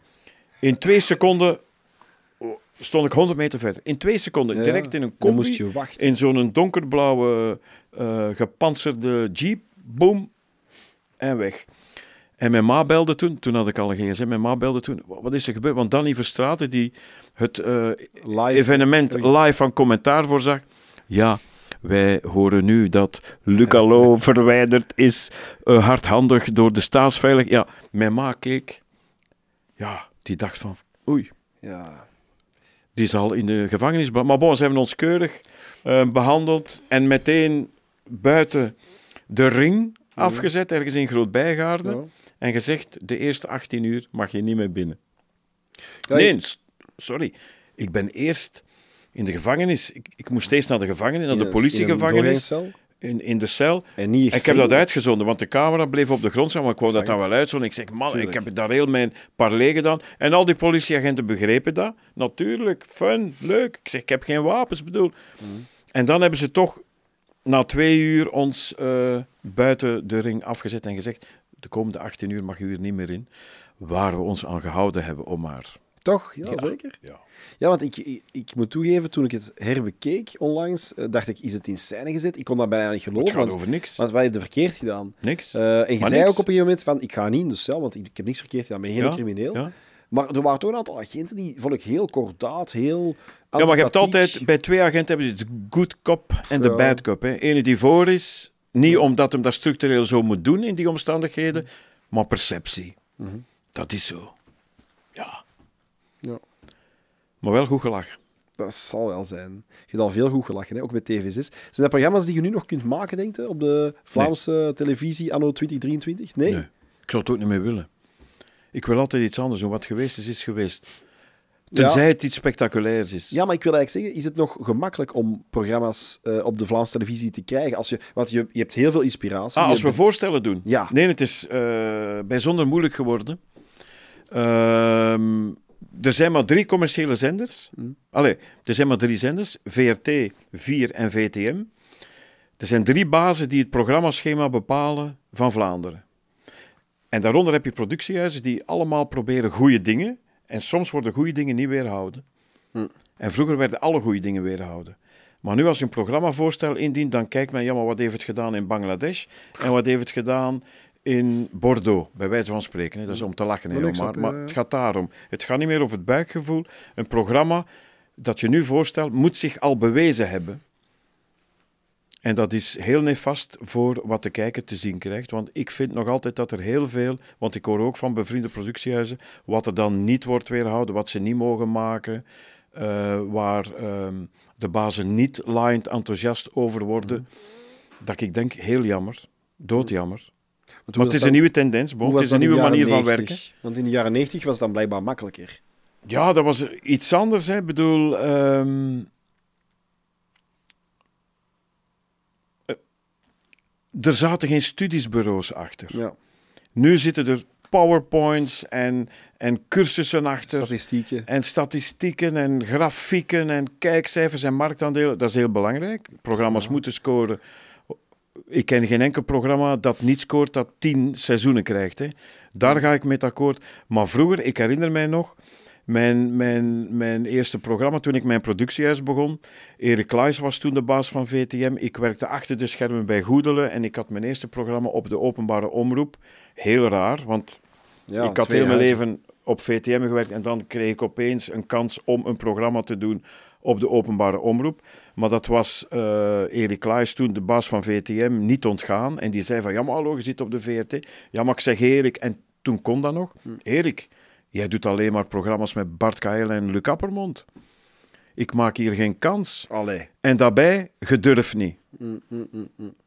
In twee seconden oh, stond ik 100 meter verder. In twee seconden, direct in een combi, moest je wachten. in zo'n donkerblauwe uh, gepantserde jeep, boom, en weg. En mijn ma belde toen, toen had ik al een gsm, mijn ma belde toen, wat is er gebeurd? Want Danny Verstraten, die het eh, live. evenement live van commentaar voorzag, ja, wij horen nu dat Lucalo verwijderd is, eh, hardhandig door de staatsveilig. Ja, mijn ma keek, ja, die dacht van, oei. Ja. Die zal in de gevangenis. Maar bon, ze hebben ons keurig eh, behandeld en meteen buiten de ring afgezet, ergens in Groot bijgaarde. En gezegd: de eerste 18 uur mag je niet meer binnen. nee, sorry. Ik ben eerst in de gevangenis. Ik, ik moest steeds naar de gevangenis, naar de politiegevangenis. In, in, de cel. En, niet ik heb dat uitgezonden, want de camera bleef op de grond staan, maar ik wou dat dan wel uitzonden. Ik zeg, man, ik heb daar heel mijn parlé gedaan. En al die politieagenten begrepen dat. Natuurlijk, fun, leuk. Ik zeg, ik heb geen wapens, bedoel. Mm. En dan hebben ze toch na twee uur ons eh, buiten de ring afgezet en gezegd, de komende 18 uur mag u er niet meer in. Waar we ons aan gehouden hebben, Omar. Toch? Ja, zeker. Ja. ja, want ik, ik, ik, moet toegeven, toen ik het herbekeek onlangs, eh, dacht ik, is het in scène gezet? Ik kon dat bijna niet geloven. Het want, over niks. Want wij hebben verkeerd gedaan. Niks. Eh, en je zei ook op een gegeven moment van, ik ga niet in de cel, want ik, heb niks verkeerd gedaan, ben geen crimineel. Maar er waren toch een aantal agenten die, vond ik, heel kordaat, heel... Ja, maar je hebt altijd, bij twee agenten hebben je de good cop en de bad cop. Hè. Ene die voor is, niet omdat hem dat structureel zo moet doen in die omstandigheden, maar perceptie. Mhm. Dat is zo. Ja. Ja. Maar wel goed gelachen. Dat zal wel zijn. Je hebt al veel goed gelachen, hè? ook bij TV6. Zijn dat programma's die je nu nog kunt maken, denk je, op de Vlaamse televisie anno 2023? Nee? Ik zou het ook niet meer willen. Ik wil altijd iets anders doen. Wat geweest is, is geweest. Tenzij het iets spectaculairs is. Ja, maar ik wil eigenlijk zeggen, is het nog gemakkelijk om programma's eh, op de Vlaamse televisie te krijgen? Als je, want je, je hebt heel veel inspiratie. Ah, als we voorstellen doen? Ja. Nee, het is eh, bijzonder moeilijk geworden. Ehm er zijn maar drie commerciële zenders. Hm. Allee, er zijn maar drie zenders: VRT, 4 en VTM. Er zijn drie bazen die het programmaschema bepalen van Vlaanderen. En daaronder heb je productiehuizen die allemaal proberen goede dingen. En soms worden goede dingen niet weerhouden. Hm. En vroeger werden alle goede dingen weerhouden. Maar nu als je een programmavoorstel indient, dan kijkt men, ja, maar wat heeft het gedaan in Bangladesh? En wat heeft het gedaan in Bordeaux, bij wijze van spreken. Dat is om te lachen helemaal, maar, maar eh, het gaat daarom. Het gaat niet meer over het buikgevoel. Een programma dat je nu voorstelt, moet zich al bewezen hebben. En dat is heel nefast voor wat de kijker te zien krijgt. Want ik vind nog altijd dat er heel veel, want ik hoor ook van bevriende productiehuizen, wat er dan niet wordt weerhouden, wat ze niet mogen maken, eh, waar ehm, de bazen niet laaiend enthousiast over worden. Mhm. Dat ik denk, heel jammer, doodjammer. Maar het is een nieuwe tendens, bon. het is een nieuwe manier van werken. Want in de jaren 90 was het dan blijkbaar makkelijker. Ja, dat was iets anders. Hè. Ik bedoel, ehm, eh, er zaten geen studiesbureaus achter. Ja. Nu zitten er powerpoints en, en cursussen achter. Statistieken. En statistieken en grafieken en kijkcijfers en marktaandelen. Dat is heel belangrijk. Programma's moeten scoren ik ken geen enkel programma dat niet scoort dat tien seizoenen krijgt. Hè. Daar ga ik met akkoord. Maar vroeger, ik herinner mij nog, mijn, mijn, mijn eerste programma toen ik mijn productiehuis begon. Erik Klaes was toen de baas van VTM. Ik werkte achter de schermen bij Goedelen en ik had mijn eerste programma op de openbare omroep. Heel raar, want ja, ik had heel mijn leven op VTM gewerkt en dan kreeg ik opeens een kans om een programma te doen op de openbare omroep. Maar dat was eh, Erik Klaes toen, de baas van VTM, niet ontgaan. En die zei van, ja maar hallo, je zit op de VRT. Ja maar ik zeg Erik, en toen kon dat nog. Hm. Erik, jij doet alleen maar programma's met Bart Kael en Luc Appermond. Ik maak hier geen kans. Allee. En daarbij, gedurf niet. Hm, hm,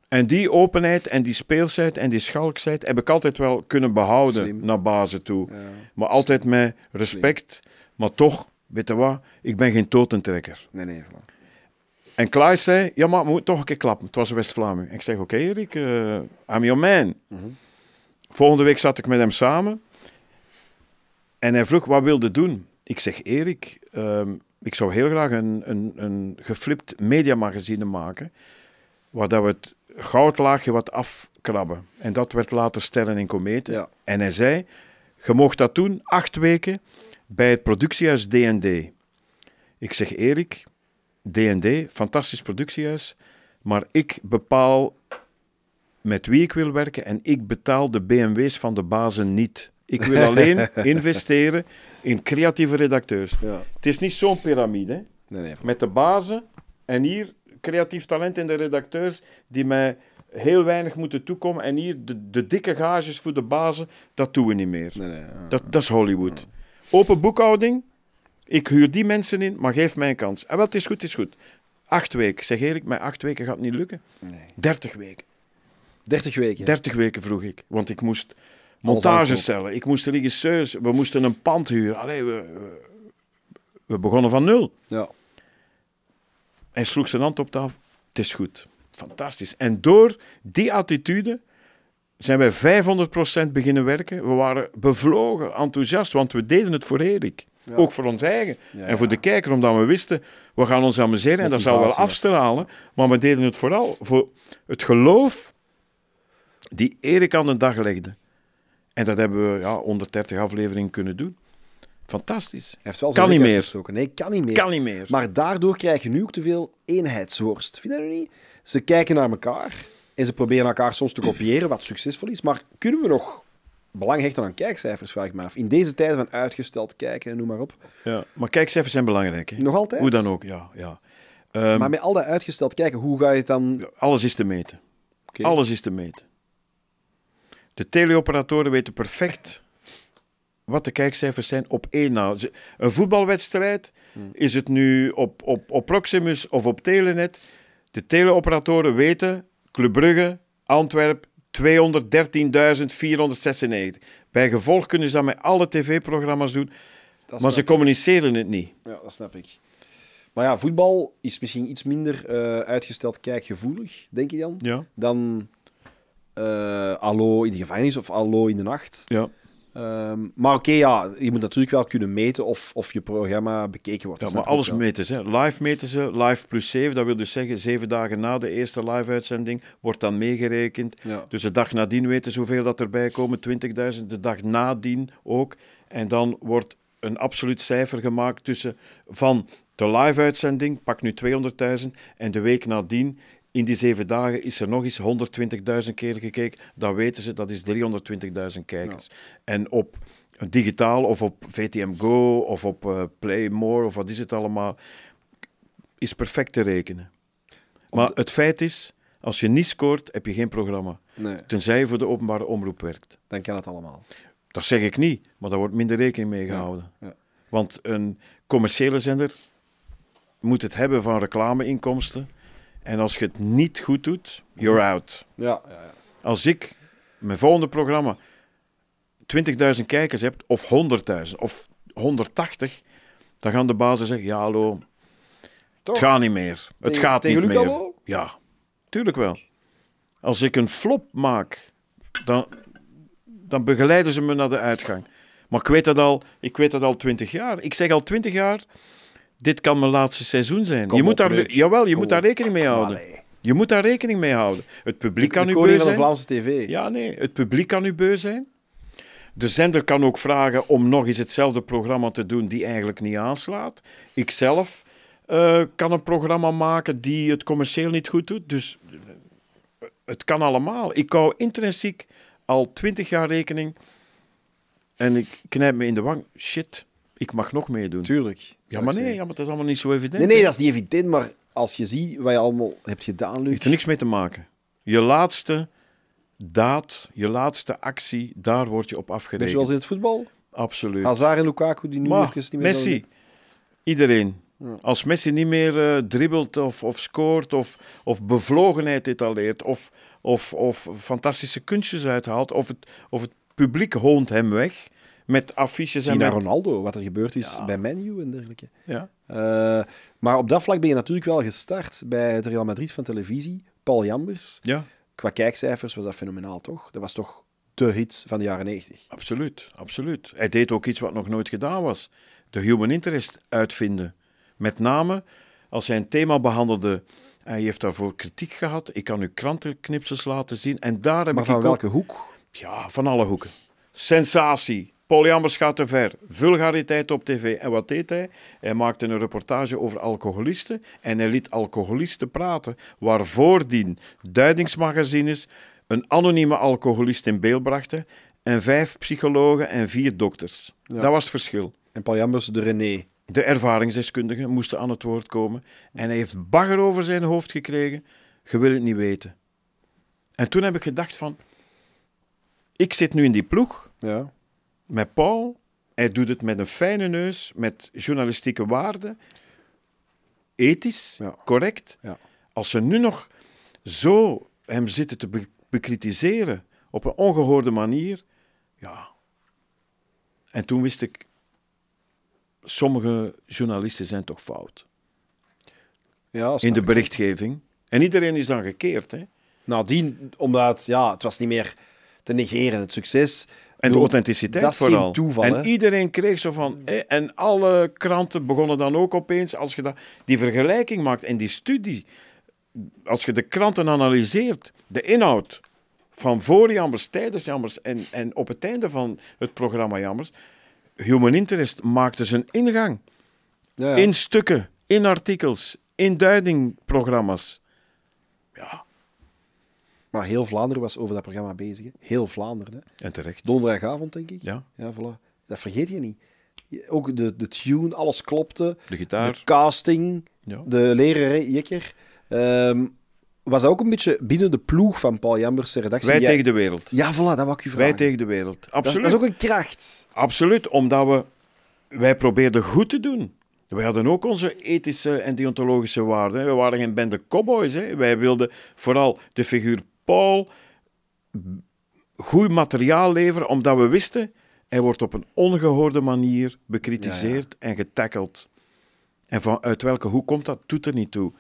en die openheid en die speelsheid en die schalkzijd heb ik altijd wel kunnen behouden naar bazen toe. Maar altijd met respect. Maar toch, weet je wat, ik ben geen totentrekker. Nee, nee, voilà. En Klaas zei, ja, maar moet toch een keer klappen. Het was West-Vlaming. Ik zeg, oké okay, Erik, uh, I'm your man. Mhm. Volgende week zat ik met hem samen. En hij vroeg, wat wilde doen? Ik zeg, Erik, ehm, ik zou heel graag een, een, een geflipt mediamagazine maken, waar dat we het goudlaagje wat afkrabben. En dat werd later Sterren in Kometen. Ja. En hij zei, je mocht dat doen, acht weken, bij het productiehuis D&D. Ik zeg, Erik, D&D, fantastisch productiehuis, maar ik bepaal met wie ik wil werken en ik betaal de BMW's van de bazen niet. Ik wil alleen investeren in creatieve redacteurs. Ja. Het is niet zo'n piramide. Nee, nee, met de bazen en hier creatief talent in de redacteurs die mij heel weinig moeten toekomen. En hier de, dikke gages voor de bazen, dat doen we niet meer. Nee, dat, dat, is Hollywood. Open boekhouding, ik huur die mensen in, maar geef mij een kans. En ah, wel, het is goed, het is goed. Acht weken, zeg eerlijk, met acht weken gaat niet lukken. Nee. Dertig weken. Dertig weken? Dertig weken vroeg ik. Want ik moest montagecellen, stellen, ik moest regisseurs, we moesten een pand huren. Allee, we, we begonnen van nul. Ja. Hij sloeg zijn hand op tafel. Het is goed. Fantastisch. En door die attitude zijn wij 500% beginnen werken. We waren bevlogen, enthousiast, want we deden het voor Erik. Ook voor ons eigen. en voor de kijker, omdat we wisten, we gaan ons amuseren. en dat zou wel afstralen. Maar we deden het vooral voor het geloof die Erik aan de dag legde. En dat hebben we ja, 130 afleveringen kunnen doen. Fantastisch. Hij heeft wel kan niet meer. Gestoken. Nee, kan niet meer. Kan niet meer. Maar daardoor krijg je nu ook te veel eenheidsworst. Vind je dat niet? Ze kijken naar elkaar en ze proberen elkaar soms te kopiëren, wat succesvol is. Maar kunnen we nog belang heeft dan kijkcijfers, vraag ik me af. In deze tijden van uitgesteld kijken en noem maar op. Ja, maar kijkcijfers zijn belangrijk. Hè? Nog altijd? Hoe dan ook, ja. ja. Ehm, maar met al dat uitgesteld kijken, hoe ga je het dan... alles is te meten. Okay. Alles is te meten. De teleoperatoren weten perfect wat de kijkcijfers zijn op één na. Een voetbalwedstrijd, hmm. is het nu op, op, op Proximus of op Telenet? De teleoperatoren weten Club Brugge, Antwerpen. 213.496. Bij gevolg kunnen ze dat met alle tv-programma's doen, maar ze communiceren het niet. Ja, dat snap ik. Maar ja, voetbal is misschien iets minder uh, uitgesteld kijkgevoelig, denk je dan? Ja. Dan uh, in de gevangenis of Allo in de nacht. Ja. Ehm, maar oké, ja, je moet natuurlijk wel kunnen meten of, of je programma bekeken wordt. Ja, maar alles meten ze. Live meten ze, live plus 7. Dat wil dus zeggen, zeven dagen na de eerste live-uitzending wordt dan meegerekend. Dus de dag nadien weten ze hoeveel dat erbij komen, 20.000. De dag nadien ook. En dan wordt een absoluut cijfer gemaakt tussen van de live-uitzending, pak nu 200.000, en de week nadien in die zeven dagen is er nog eens 120.000 keer gekeken. Dat weten ze, dat is 320.000 kijkers. En op digitaal of op VTM Go of op uh, eh, Play More of wat is het allemaal, is perfect te rekenen. Maar het feit is, als je niet scoort, heb je geen programma. Tenzij je voor de openbare omroep werkt. Dan kan het allemaal. Dat zeg ik niet, maar daar wordt minder rekening mee gehouden. Ja. Want een commerciële zender moet het hebben van reclameinkomsten en als je het niet goed doet, you're mhm. out. Ja, ja, ja. Als ik mijn volgende programma 20.000 kijkers heb, of 100.000, of 180, dan gaan de bazen zeggen, ja hallo, Toch? het gaat niet meer. het gaat niet meer. Ja, tuurlijk wel. Als ik een flop maak, dan, dan begeleiden ze me naar de uitgang. Maar ik weet dat al, ik weet dat al 20 jaar. Ik zeg al 20 jaar, dit kan mijn laatste seizoen zijn. je moet daar, jawel, je moet daar rekening mee houden. Je moet daar rekening mee houden. Het publiek kan de u beu zijn. van de Vlaamse TV. Ja, nee. Het publiek kan u beu zijn. De zender kan ook vragen om nog eens hetzelfde programma te doen die eigenlijk niet aanslaat. Ikzelf uh, eh, kan een programma maken die het commercieel niet goed doet. Dus eh, het kan allemaal. Ik hou intrinsiek al twintig jaar rekening. En ik knijp me in de wang. Shit, ik mag nog meedoen. Tuurlijk. Ja, maar nee, ja, maar dat is allemaal niet zo evident. Nee, nee, dat is niet evident, maar als je ziet wat je allemaal hebt gedaan, Luc... Het heeft er niks mee te maken. Je laatste daad, je laatste actie, daar word je op afgerekend. Net zoals in het voetbal? Absoluut. Hazard en Lukaku, die nu maar, even niet meer Messi, iedereen. Als Messi niet meer eh, dribbelt of, of scoort of, of bevlogenheid etaleert of, of, of fantastische kunstjes uithaalt of het, of het publiek hoont hem weg met affiches en... naar met... Ronaldo, wat er gebeurd is bij Menu en dergelijke. Ja. Eh, maar op dat vlak ben je natuurlijk wel gestart bij het Real Madrid van televisie. Paul Jambers. Ja. Qua kijkcijfers was dat fenomenaal, toch? Dat was toch de hit van de jaren 90. Absoluut, absoluut. Hij deed ook iets wat nog nooit gedaan was. De human interest uitvinden. Met name als hij een thema behandelde... Hij heeft daarvoor kritiek gehad. Ik kan u krantenknipsels laten zien. En daar heb maar van welke hoek? Ja, van alle hoeken. Sensatie, Polyambers gaat te ver, vulgariteit op tv. En wat deed hij? Hij maakte een reportage over alcoholisten en hij liet alcoholisten praten, waarvoor voordien duidingsmagazines een anonieme alcoholist in beeld brachten en vijf psychologen en vier dokters. Dat was het verschil. En Polyambers de René. De ervaringsdeskundigen moesten aan het woord komen en hij heeft bagger over zijn hoofd gekregen. Je wil het niet weten. En toen heb ik gedacht van, ik zit nu in die ploeg. Ja met Paul. Hij doet het met een fijne neus, met journalistieke waarden. Ethisch, correct. Ja. Als ze nu nog zo hem zitten te bekritiseren op een ongehoorde manier, ja. En toen wist ik, sommige journalisten zijn toch fout. Ja, In de berichtgeving. En iedereen is dan gekeerd. Hè? Nadien, nou, omdat ja, het was niet meer te negeren, het succes. En de authenticiteit dat vooral. toeval, en iedereen kreeg zo van... En alle kranten begonnen dan ook opeens, als je dat, die vergelijking maakt en die studie, als je de kranten analyseert, de inhoud van voor Jammers, tijdens en, en op het einde van het programma Jammers, Human Interest maakte zijn ingang. ja. In stukken, in artikels, in duidingprogramma's. Ja, maar heel Vlaanderen was over dat programma bezig. Heel Vlaanderen. Hè. En terecht. Donderdagavond, denk ik. Ja. ja voilà. Dat vergeet je niet. Ook de, de tune, alles klopte. De gitaar. De casting. Ja. De leren jekker. Ehm, was dat ook een beetje binnen de ploeg van Paul Jambers' redactie? Wij tegen de wereld. Ja, voilà, dat wou ik u vragen. Wij tegen de wereld. Absoluut. Dat is, dat is ook een kracht. Absoluut, omdat we... Wij probeerden goed te doen. Wij hadden ook onze ethische en deontologische waarden. We waren geen bende cowboys. Hè. Wij wilden vooral de figuur goed materiaal leveren, omdat we wisten, hij wordt op een ongehoorde manier bekritiseerd en getackeld. En vanuit welke hoe komt dat? Doet er niet toe.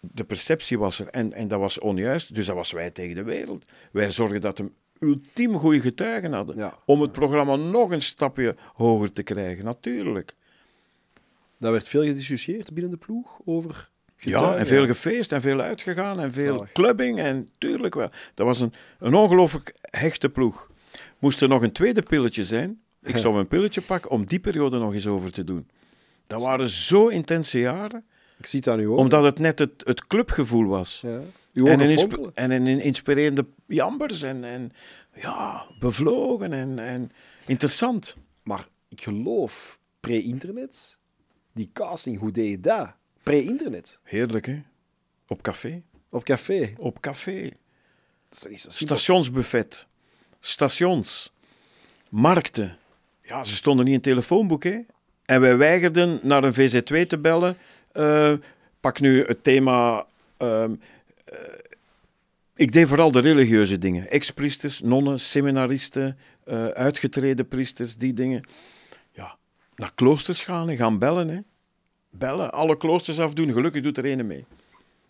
De perceptie was er en, en dat was onjuist, dus dat was wij tegen de wereld. Wij zorgen dat hem ultiem goede getuigen hadden. Om het programma nog een stapje hoger te krijgen, natuurlijk. Daar werd veel gediscussieerd binnen de ploeg over ja, en veel gefeest en veel uitgegaan en veel clubbing en tuurlijk wel. Dat was een, een ongelooflijk hechte ploeg. Moest er nog een tweede pilletje zijn, ik zou een pilletje pakken om die periode nog eens over te doen. Dat waren zo intense jaren. Ik zie dat nu ook. Omdat het net het, het clubgevoel was. Ja. en, een en een inspirerende jambers en, en ja, bevlogen en, en interessant. Maar ik geloof, pre-internet, die casting, hoe deed je dat? Pre-internet. Heerlijk, hè? Op café. Op café. Op café. Stationsbuffet. Stations. Markten. Ja, ze stonden niet in het telefoonboek, hè? En wij weigerden naar een VZ2 te bellen. Eh, pak nu het thema... Ehm, eh, ik deed vooral de religieuze dingen. Ex-priesters, nonnen, seminaristen, eh, uitgetreden priesters, die dingen. Ja, naar kloosters gaan en gaan bellen, hè bellen, alle kloosters afdoen. Gelukkig doet er ene mee.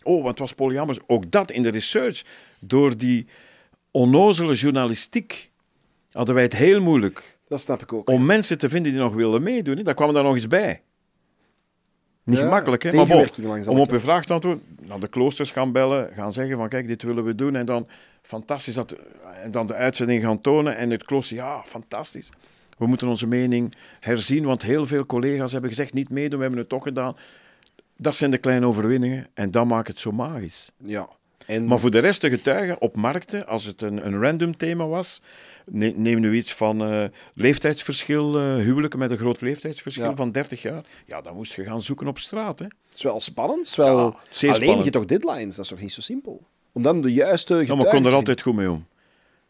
Oh, het was polyamorous, Ook dat in de research. Door die onnozele journalistiek hadden wij het heel moeilijk. Dat snap ik ook. Om mensen te vinden die nog wilden meedoen. Daar kwam er nog eens bij. Niet gemakkelijk, hè? Maar om op je vraag te antwoorden, naar nou, de kloosters gaan bellen, gaan zeggen van kijk, dit willen we doen. En dan fantastisch dat, en dan de uitzending gaan tonen en het klooster, ja, fantastisch. We moeten onze mening herzien, want heel veel collega's hebben gezegd niet meedoen, we hebben het toch gedaan. Dat zijn de kleine overwinningen en dat maakt het zo magisch. Ja. Maar voor de rest, de getuigen op markten, als het een, een random thema was, neem nu iets van eh, leeftijdsverschil, uh, eh, huwelijken met een groot leeftijdsverschil van 30 jaar, ja, dan moest je gaan zoeken op straat. Hè. Het is wel spannend, wel... zeer alleen spannend. je toch deadlines, dat is toch niet zo simpel? Om dan de juiste getuigen... Ja, ik kon er altijd goed mee om.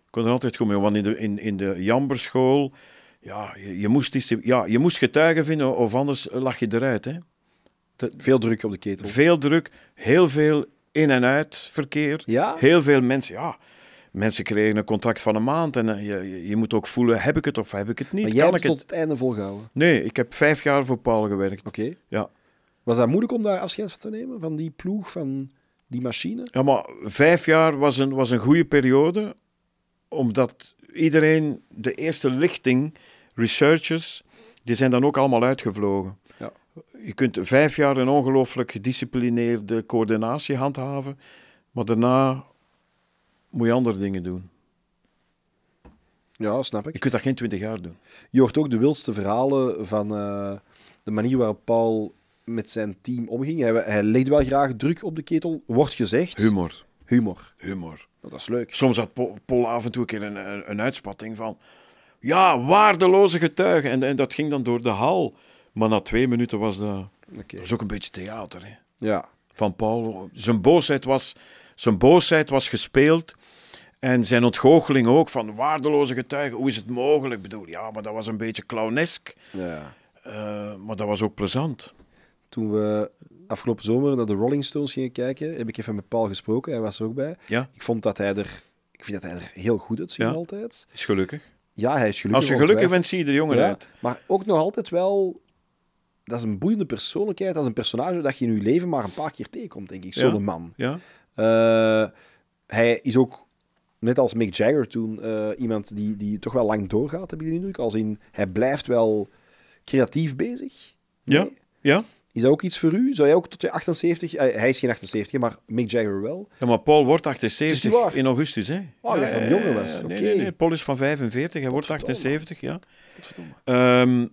Ik kon er altijd goed mee om, want in de, in, in de Jamberschool ja, je, je moest, ja, je moest getuigen vinden of anders lag je eruit. Hè. veel druk op de ketel. Veel druk, heel veel in- en uit Ja? Heel veel mensen, ja. Mensen kregen een contract van een maand en eh, je, je moet ook voelen, heb ik het of heb ik het niet? Maar jij kan hebt ik tot het... einde volgehouden? Nee, ik heb vijf jaar voor Paul gewerkt. Oké. Ja. Was dat moeilijk om daar afscheid van te nemen, van die ploeg, van die machine? Ja, maar vijf jaar was een, was een goede periode, omdat iedereen de eerste lichting researchers, die zijn dan ook allemaal uitgevlogen. Ja. Je kunt vijf jaar een ongelooflijk gedisciplineerde coördinatie handhaven, maar daarna moet je andere dingen doen. Ja, snap ik. Je kunt dat geen twintig jaar doen. Je hoort ook de wildste verhalen van eh, de manier waarop Paul met zijn team omging. Hij, hij wel graag druk op de ketel, wordt gezegd. Humor. Humor. Humor. dat is leuk. Soms had Paul af en toe een keer een, een, een uitspatting van... Ja, waardeloze getuigen. En, en dat ging dan door de hal. Maar na twee minuten was dat... Okay. Dat is ook een beetje theater. Hè? Ja. Van Paul. Zijn boosheid, was, zijn boosheid was gespeeld. En zijn ontgoocheling ook van waardeloze getuigen. Hoe is het mogelijk? Ik bedoel, ja, maar dat was een beetje clownesk. Ja. Eh, maar dat was ook plezant. Toen we afgelopen zomer naar de Rolling Stones gingen kijken, heb ik even met Paul gesproken. Hij was er ook bij. Ja. Ik vond dat hij er... Ik vind dat hij er heel goed uitziet altijd. Is gelukkig ja, hij is gelukkig. Als je gelukkig bent, zie je de jongen uit. Maar ook nog altijd wel. Dat is een boeiende persoonlijkheid. Dat is een personage dat je in je leven maar een paar keer tegenkomt, denk ik. Zo'n man. Ja. Eh, hij is ook, net als Mick Jagger toen, eh, iemand die, die toch wel lang doorgaat, heb ik de indruk. Als in, hij blijft wel creatief bezig. Ja. Ja. Is dat ook iets voor u? Zou jij ook tot je 78... Eh, hij is geen 78, maar Mick Jagger wel. Ja, maar Paul wordt 78 in augustus, hè? Oh, dat hij jonger was. Nee, nee, nee, Paul is van 45, hij wordt 78, ja. Um,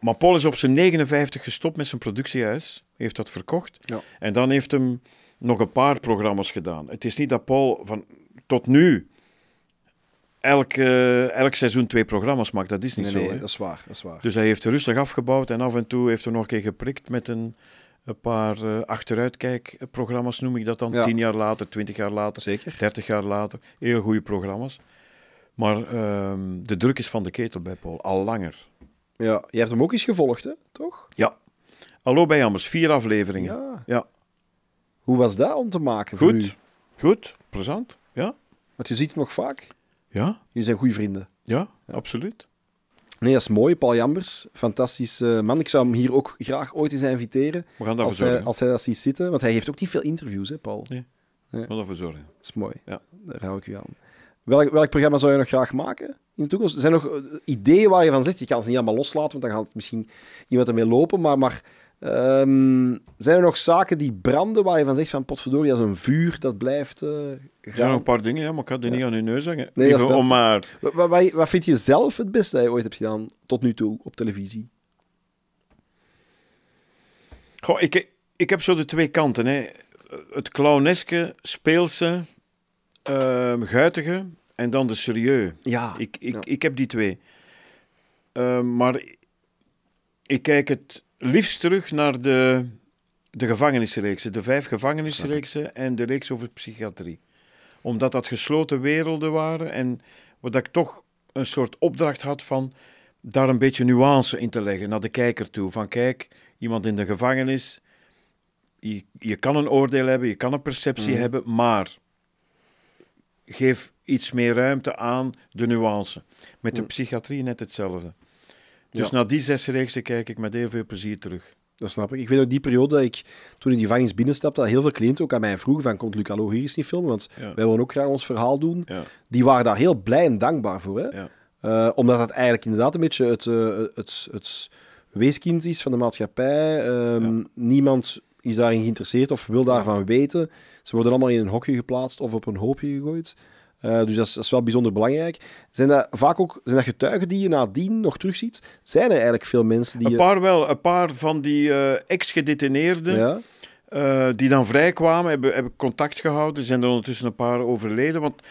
maar Paul is op zijn 59 gestopt met zijn productiehuis, heeft dat verkocht. Ja. En dan heeft hem nog een paar programma's gedaan. Het is niet dat Paul van tot nu elk, elk seizoen twee programma's maakt. Dat is niet zo. Nee, dat, is waar, dat is waar. Dus hij heeft rustig afgebouwd en af en toe heeft hij nog een keer geprikt met een, paar eh, achteruitkijkprogramma's, noem ik dat dan. Tien jaar later, twintig jaar later, Zeker. dertig jaar later. Heel goede programma's. Maar ehm, de druk is van de ketel bij Paul, al langer. Ja, je hebt hem ook eens gevolgd, hè? toch? Ja. Hallo bij Jammers, vier afleveringen. Ja. ja. Hoe was dat om te maken? Goed, goed, plezant. Ja. Want je ziet hem nog vaak? Ja. Jullie zijn goede vrienden. Ja, absoluut. Nee, dat is mooi. Paul Jambers, fantastisch eh, man. Ik zou hem hier ook graag ooit eens inviteren. We gaan als, hij, als hij dat ziet zitten. Want hij heeft ook niet veel interviews, hè, Paul. Nee, we gaan daarvoor zorgen. Dat is mooi. Ja. Daar hou ik u aan. Welk, welk programma zou je nog graag maken in de toekomst? Zijn er nog eh, ideeën waar je van zegt, je kan ze niet allemaal loslaten, want dan gaat het misschien iemand ermee lopen, maar, maar Ehm, zijn er nog zaken die branden waar je van zegt van potverdorie, als een vuur, dat blijft uh, Er zijn nog een paar dingen, ja, maar ik ga die niet aan je neus zeggen. Nee, maar... Wat, wat, vind je zelf het beste dat je ooit hebt gedaan tot nu toe op televisie? Goh, ik, ik heb zo de twee kanten. Hè. Het clowneske, speelse, uh, guitige en dan de serieus. Ja. Ik, ik, ik heb die twee. Ehm, maar ik kijk het liefst terug naar de, de gevangenisreeksen, de vijf gevangenisreeksen en de reeks over psychiatrie. Omdat dat gesloten werelden waren en wat ik toch een soort opdracht had van daar een beetje nuance in te leggen naar de kijker toe. Van kijk, iemand in de gevangenis, je, je kan een oordeel hebben, je kan een perceptie mhm. hebben, maar geef iets meer ruimte aan de nuance. Met de psychiatrie net hetzelfde. Dus ja. na die zes reeksen kijk ik met heel veel plezier terug. Dat snap ik. Ik weet ook die periode dat ik toen in die vangst binnenstapte, dat heel veel cliënten ook aan mij vroegen van komt Luc hier eens niet filmen, want wij willen ook graag ons verhaal doen. Die waren daar heel blij en dankbaar voor. Hè? Eh, omdat dat eigenlijk inderdaad een beetje het, eh, het, het weeskind is van de maatschappij. Ehm, niemand is daarin geïnteresseerd of wil daarvan weten. Ze worden allemaal in een hokje geplaatst of op een hoopje gegooid. Eh, dus dat is, wel bijzonder belangrijk. Zijn dat vaak ook zijn dat getuigen die je nadien nog terugziet? Zijn er eigenlijk veel mensen die. Een paar wel, een paar van die eh, ex-gedetineerden. Eh, die dan vrijkwamen, hebben, hebben contact gehouden, zijn er ondertussen een paar overleden. Want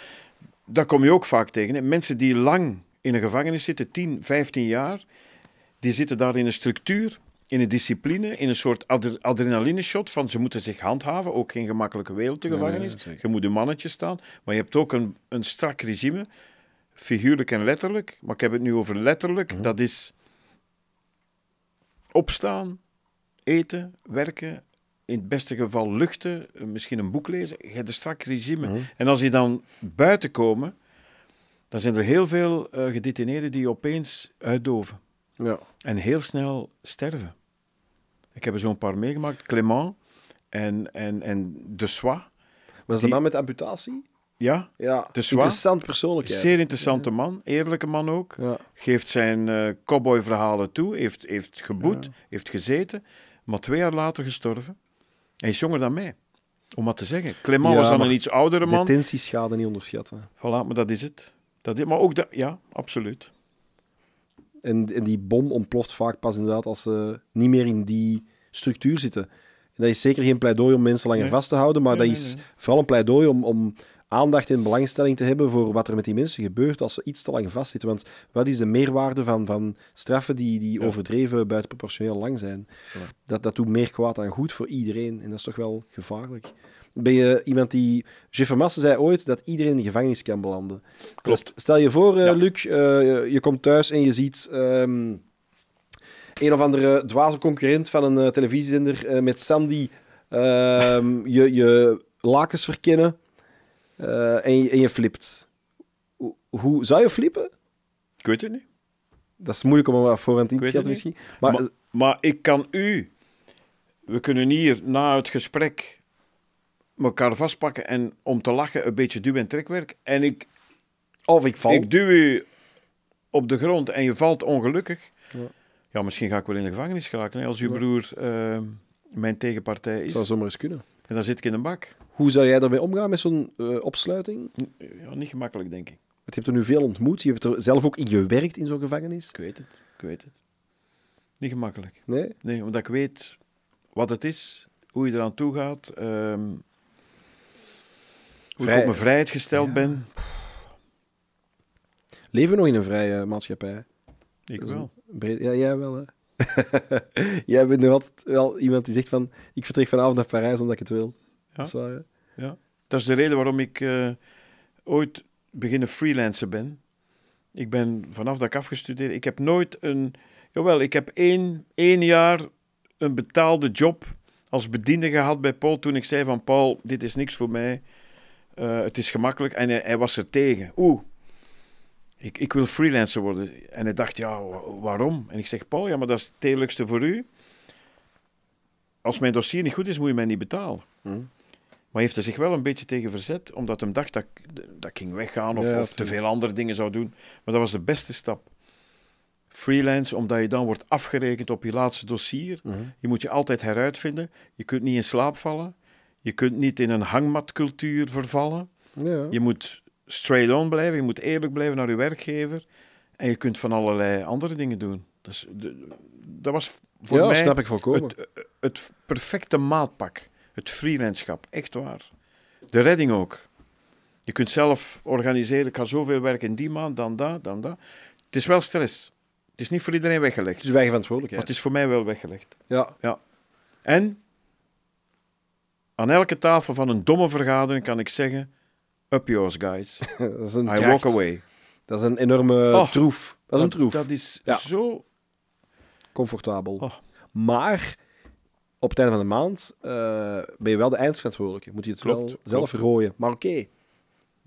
daar kom je ook vaak tegen. Mensen die lang in een gevangenis zitten, 10, 15 jaar, die zitten daar in een structuur in een discipline, in een soort adre adrenaline-shot van ze moeten zich handhaven, ook geen gemakkelijke te is, nee, je moet een mannetje staan, maar je hebt ook een, een strak regime, figuurlijk en letterlijk, maar ik heb het nu over letterlijk, mhm. dat is opstaan, eten, werken, in het beste geval luchten, misschien een boek lezen, je hebt een strak regime. Mhm. En als je dan buiten komen, dan zijn er heel veel eh, gedetineerden die opeens uitdoven. Ja. En heel snel sterven. Ik heb er zo'n paar meegemaakt. Clément en, en, en De Soie. Was de man met amputatie? Ja, ja de Interessant persoonlijkheid. Zeer interessante man, eerlijke man ook. Ja. Geeft zijn uh, cowboy-verhalen toe, heeft, heeft geboet, heeft gezeten, maar twee jaar later gestorven. Hij is jonger dan mij, om wat te zeggen. Clément was dan een iets oudere man. Detentieschade niet onderschatten. Voilà, maar dat is het. Dat is, maar ook dat, ja, absoluut. En, en die bom ontploft vaak pas inderdaad als ze niet meer in die structuur zitten. dat is zeker geen pleidooi om mensen langer vast te houden, maar dat is vooral een pleidooi om, om aandacht en belangstelling te hebben voor wat er met die mensen gebeurt als ze iets te lang vastzitten. Want wat is de meerwaarde van, van straffen die, die overdreven buitenproportioneel lang zijn? Dat, dat doet meer kwaad dan goed voor iedereen. En dat is toch wel gevaarlijk ben je iemand die... Jeffermasse zei ooit dat iedereen in de gevangenis kan belanden. Klopt. Dus stel je voor, eh, Luc, eh, je, komt thuis en je ziet... Ehm, een of andere dwaze concurrent van een eh, televisiezender met Sandy ehm, je, je lakens verkennen en, je, je flipt. Hoe, zou je flippen? Ik weet het niet. Dat is moeilijk om hem voorhand in te schatten misschien. Maar, maar, maar, ik kan u... We kunnen hier na het gesprek mekaar vastpakken en om te lachen een beetje duw- en trekwerk. En ik... Of ik val. Ik duw u op de grond en je valt ongelukkig. Ja, ja misschien ga ik wel in de gevangenis geraken hè, als uw broer ehm, mijn tegenpartij is. Dat zou zomaar eens kunnen. En dan zit ik in een bak. Hoe zou jij daarmee omgaan met zo'n eh, opsluiting? Eh, ja, niet gemakkelijk, denk ik. je hebt er nu veel ontmoet. Je hebt er zelf ook in gewerkt in zo'n gevangenis. Ik weet het. Ik weet het. Niet gemakkelijk. Nee? Nee, omdat ik weet wat het is, hoe je eraan toe gaat. Ehm, hoe ik op mijn vrijheid gesteld ben. Leven we nog in een vrije maatschappij? Ik wel. Ja, jij wel, jij bent nog altijd wel iemand die zegt van... Ik vertrek vanavond naar Parijs omdat ik het wil. Dat is Ja. Dat is de reden waarom ik eh, ooit beginnen freelancer ben. Ik ben vanaf dat ik afgestudeerd... Ik heb nooit een... Jawel, ik heb één, één jaar een betaalde job als bediende gehad bij Paul toen ik zei van Paul, dit is niks voor mij. Eh, het is gemakkelijk. En hij, was er tegen. Oeh, ik, ik wil freelancer worden. En hij dacht, ja, waarom? En ik zeg, Paul, ja, maar dat is het eerlijkste voor u. Als mijn dossier niet goed is, moet je mij niet betalen. Hm. Maar Maar heeft er zich wel een beetje tegen verzet, omdat hij dacht dat, dat ik ging weggaan of, of te veel andere dingen zou doen. Maar dat was de beste stap. Freelance, omdat je dan wordt afgerekend op je laatste dossier. Hm. Je moet je altijd heruitvinden. Je kunt niet in slaap vallen. Je kunt niet in een hangmatcultuur vervallen. Ja. Je moet straight on blijven, je moet eerlijk blijven naar je werkgever. En je kunt van allerlei andere dingen doen. Dus de, dat was voor mij Het, het, perfecte maatpak. Het freelandschap, echt waar. De redding ook. Je kunt zelf organiseren, ik ga zoveel werk in die maand, dan dat, dan dat. Het is wel stress. Het is niet voor iedereen weggelegd. Het is weg. verantwoordelijkheid. het is voor mij wel weggelegd. Ja. ja. En aan elke tafel van een domme vergadering kan ik zeggen: Up yours, guys. dat is een I walk away. Dat is een enorme oh, troef. Dat is een troef. Dat is zo comfortabel. Oh. Maar op het einde van de maand eh, ben je wel de eindverantwoordelijke. Moet je het wel zelf vergooien. rooien. Maar oké,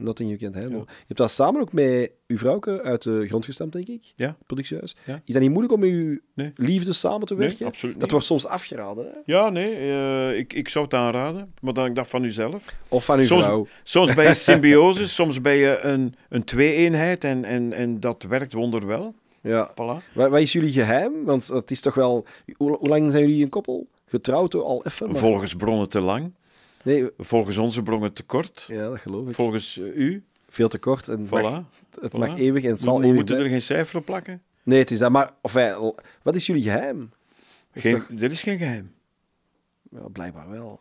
Nothing You Can't Handle. Je hebt dat samen ook met uw vrouwke uit de grond gestemd, denk ik. Ja. Productiehuis. Ja. Is dat niet moeilijk om met uw liefde samen te werken? absoluut Dat wordt soms afgeraden. Hè? Ja, nee. Eh, ik, ik zou het aanraden. Maar dan ik dacht van uzelf. Of van uw vrouw. Soms bij je symbiose, soms bij je een, een twee-eenheid. En, en, en dat werkt wonderwel. Ja. Wat, wat, is jullie geheim? Want het is toch wel... Hoe, lang zijn jullie een koppel? Getrouwd al even? Volgens bronnen te lang. Nee, Volgens onze het tekort. ja, dat geloof ik. Volgens eh, u. Veel te kort. En het Voilà. mag, het mag eeuwig en het zal We moeten er geen cijfer op plakken. Nee, het is dat. Maar enfin, eh, wat is jullie geheim? Is Dit is geen geheim. Ja, blijkbaar wel.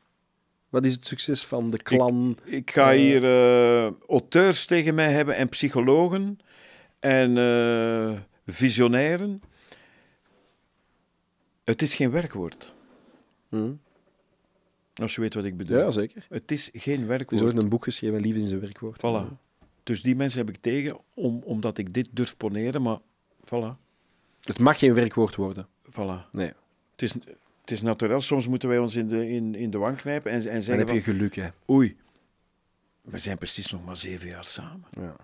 Wat is het succes van de klan? Ik ga eh, hier auteurs tegen mij hebben en psychologen en eh, visionairen. Het is geen werkwoord. Hm? Als je weet wat ik bedoel. Ja, zeker. Het is geen werkwoord. Er is ooit een boek geschreven, lief in zijn werkwoord. Voilà. Dus die mensen heb ik tegen, omdat ik dit durf poneren, maar voilà. Het mag geen werkwoord worden. Voilà. Nee. Het is, het is natuurlijk, soms moeten wij ons in de, in, in de wang knijpen en, en zeggen... Dan heb je geluk, hè. Oei, we zijn precies nog maar zeven jaar samen. Ja.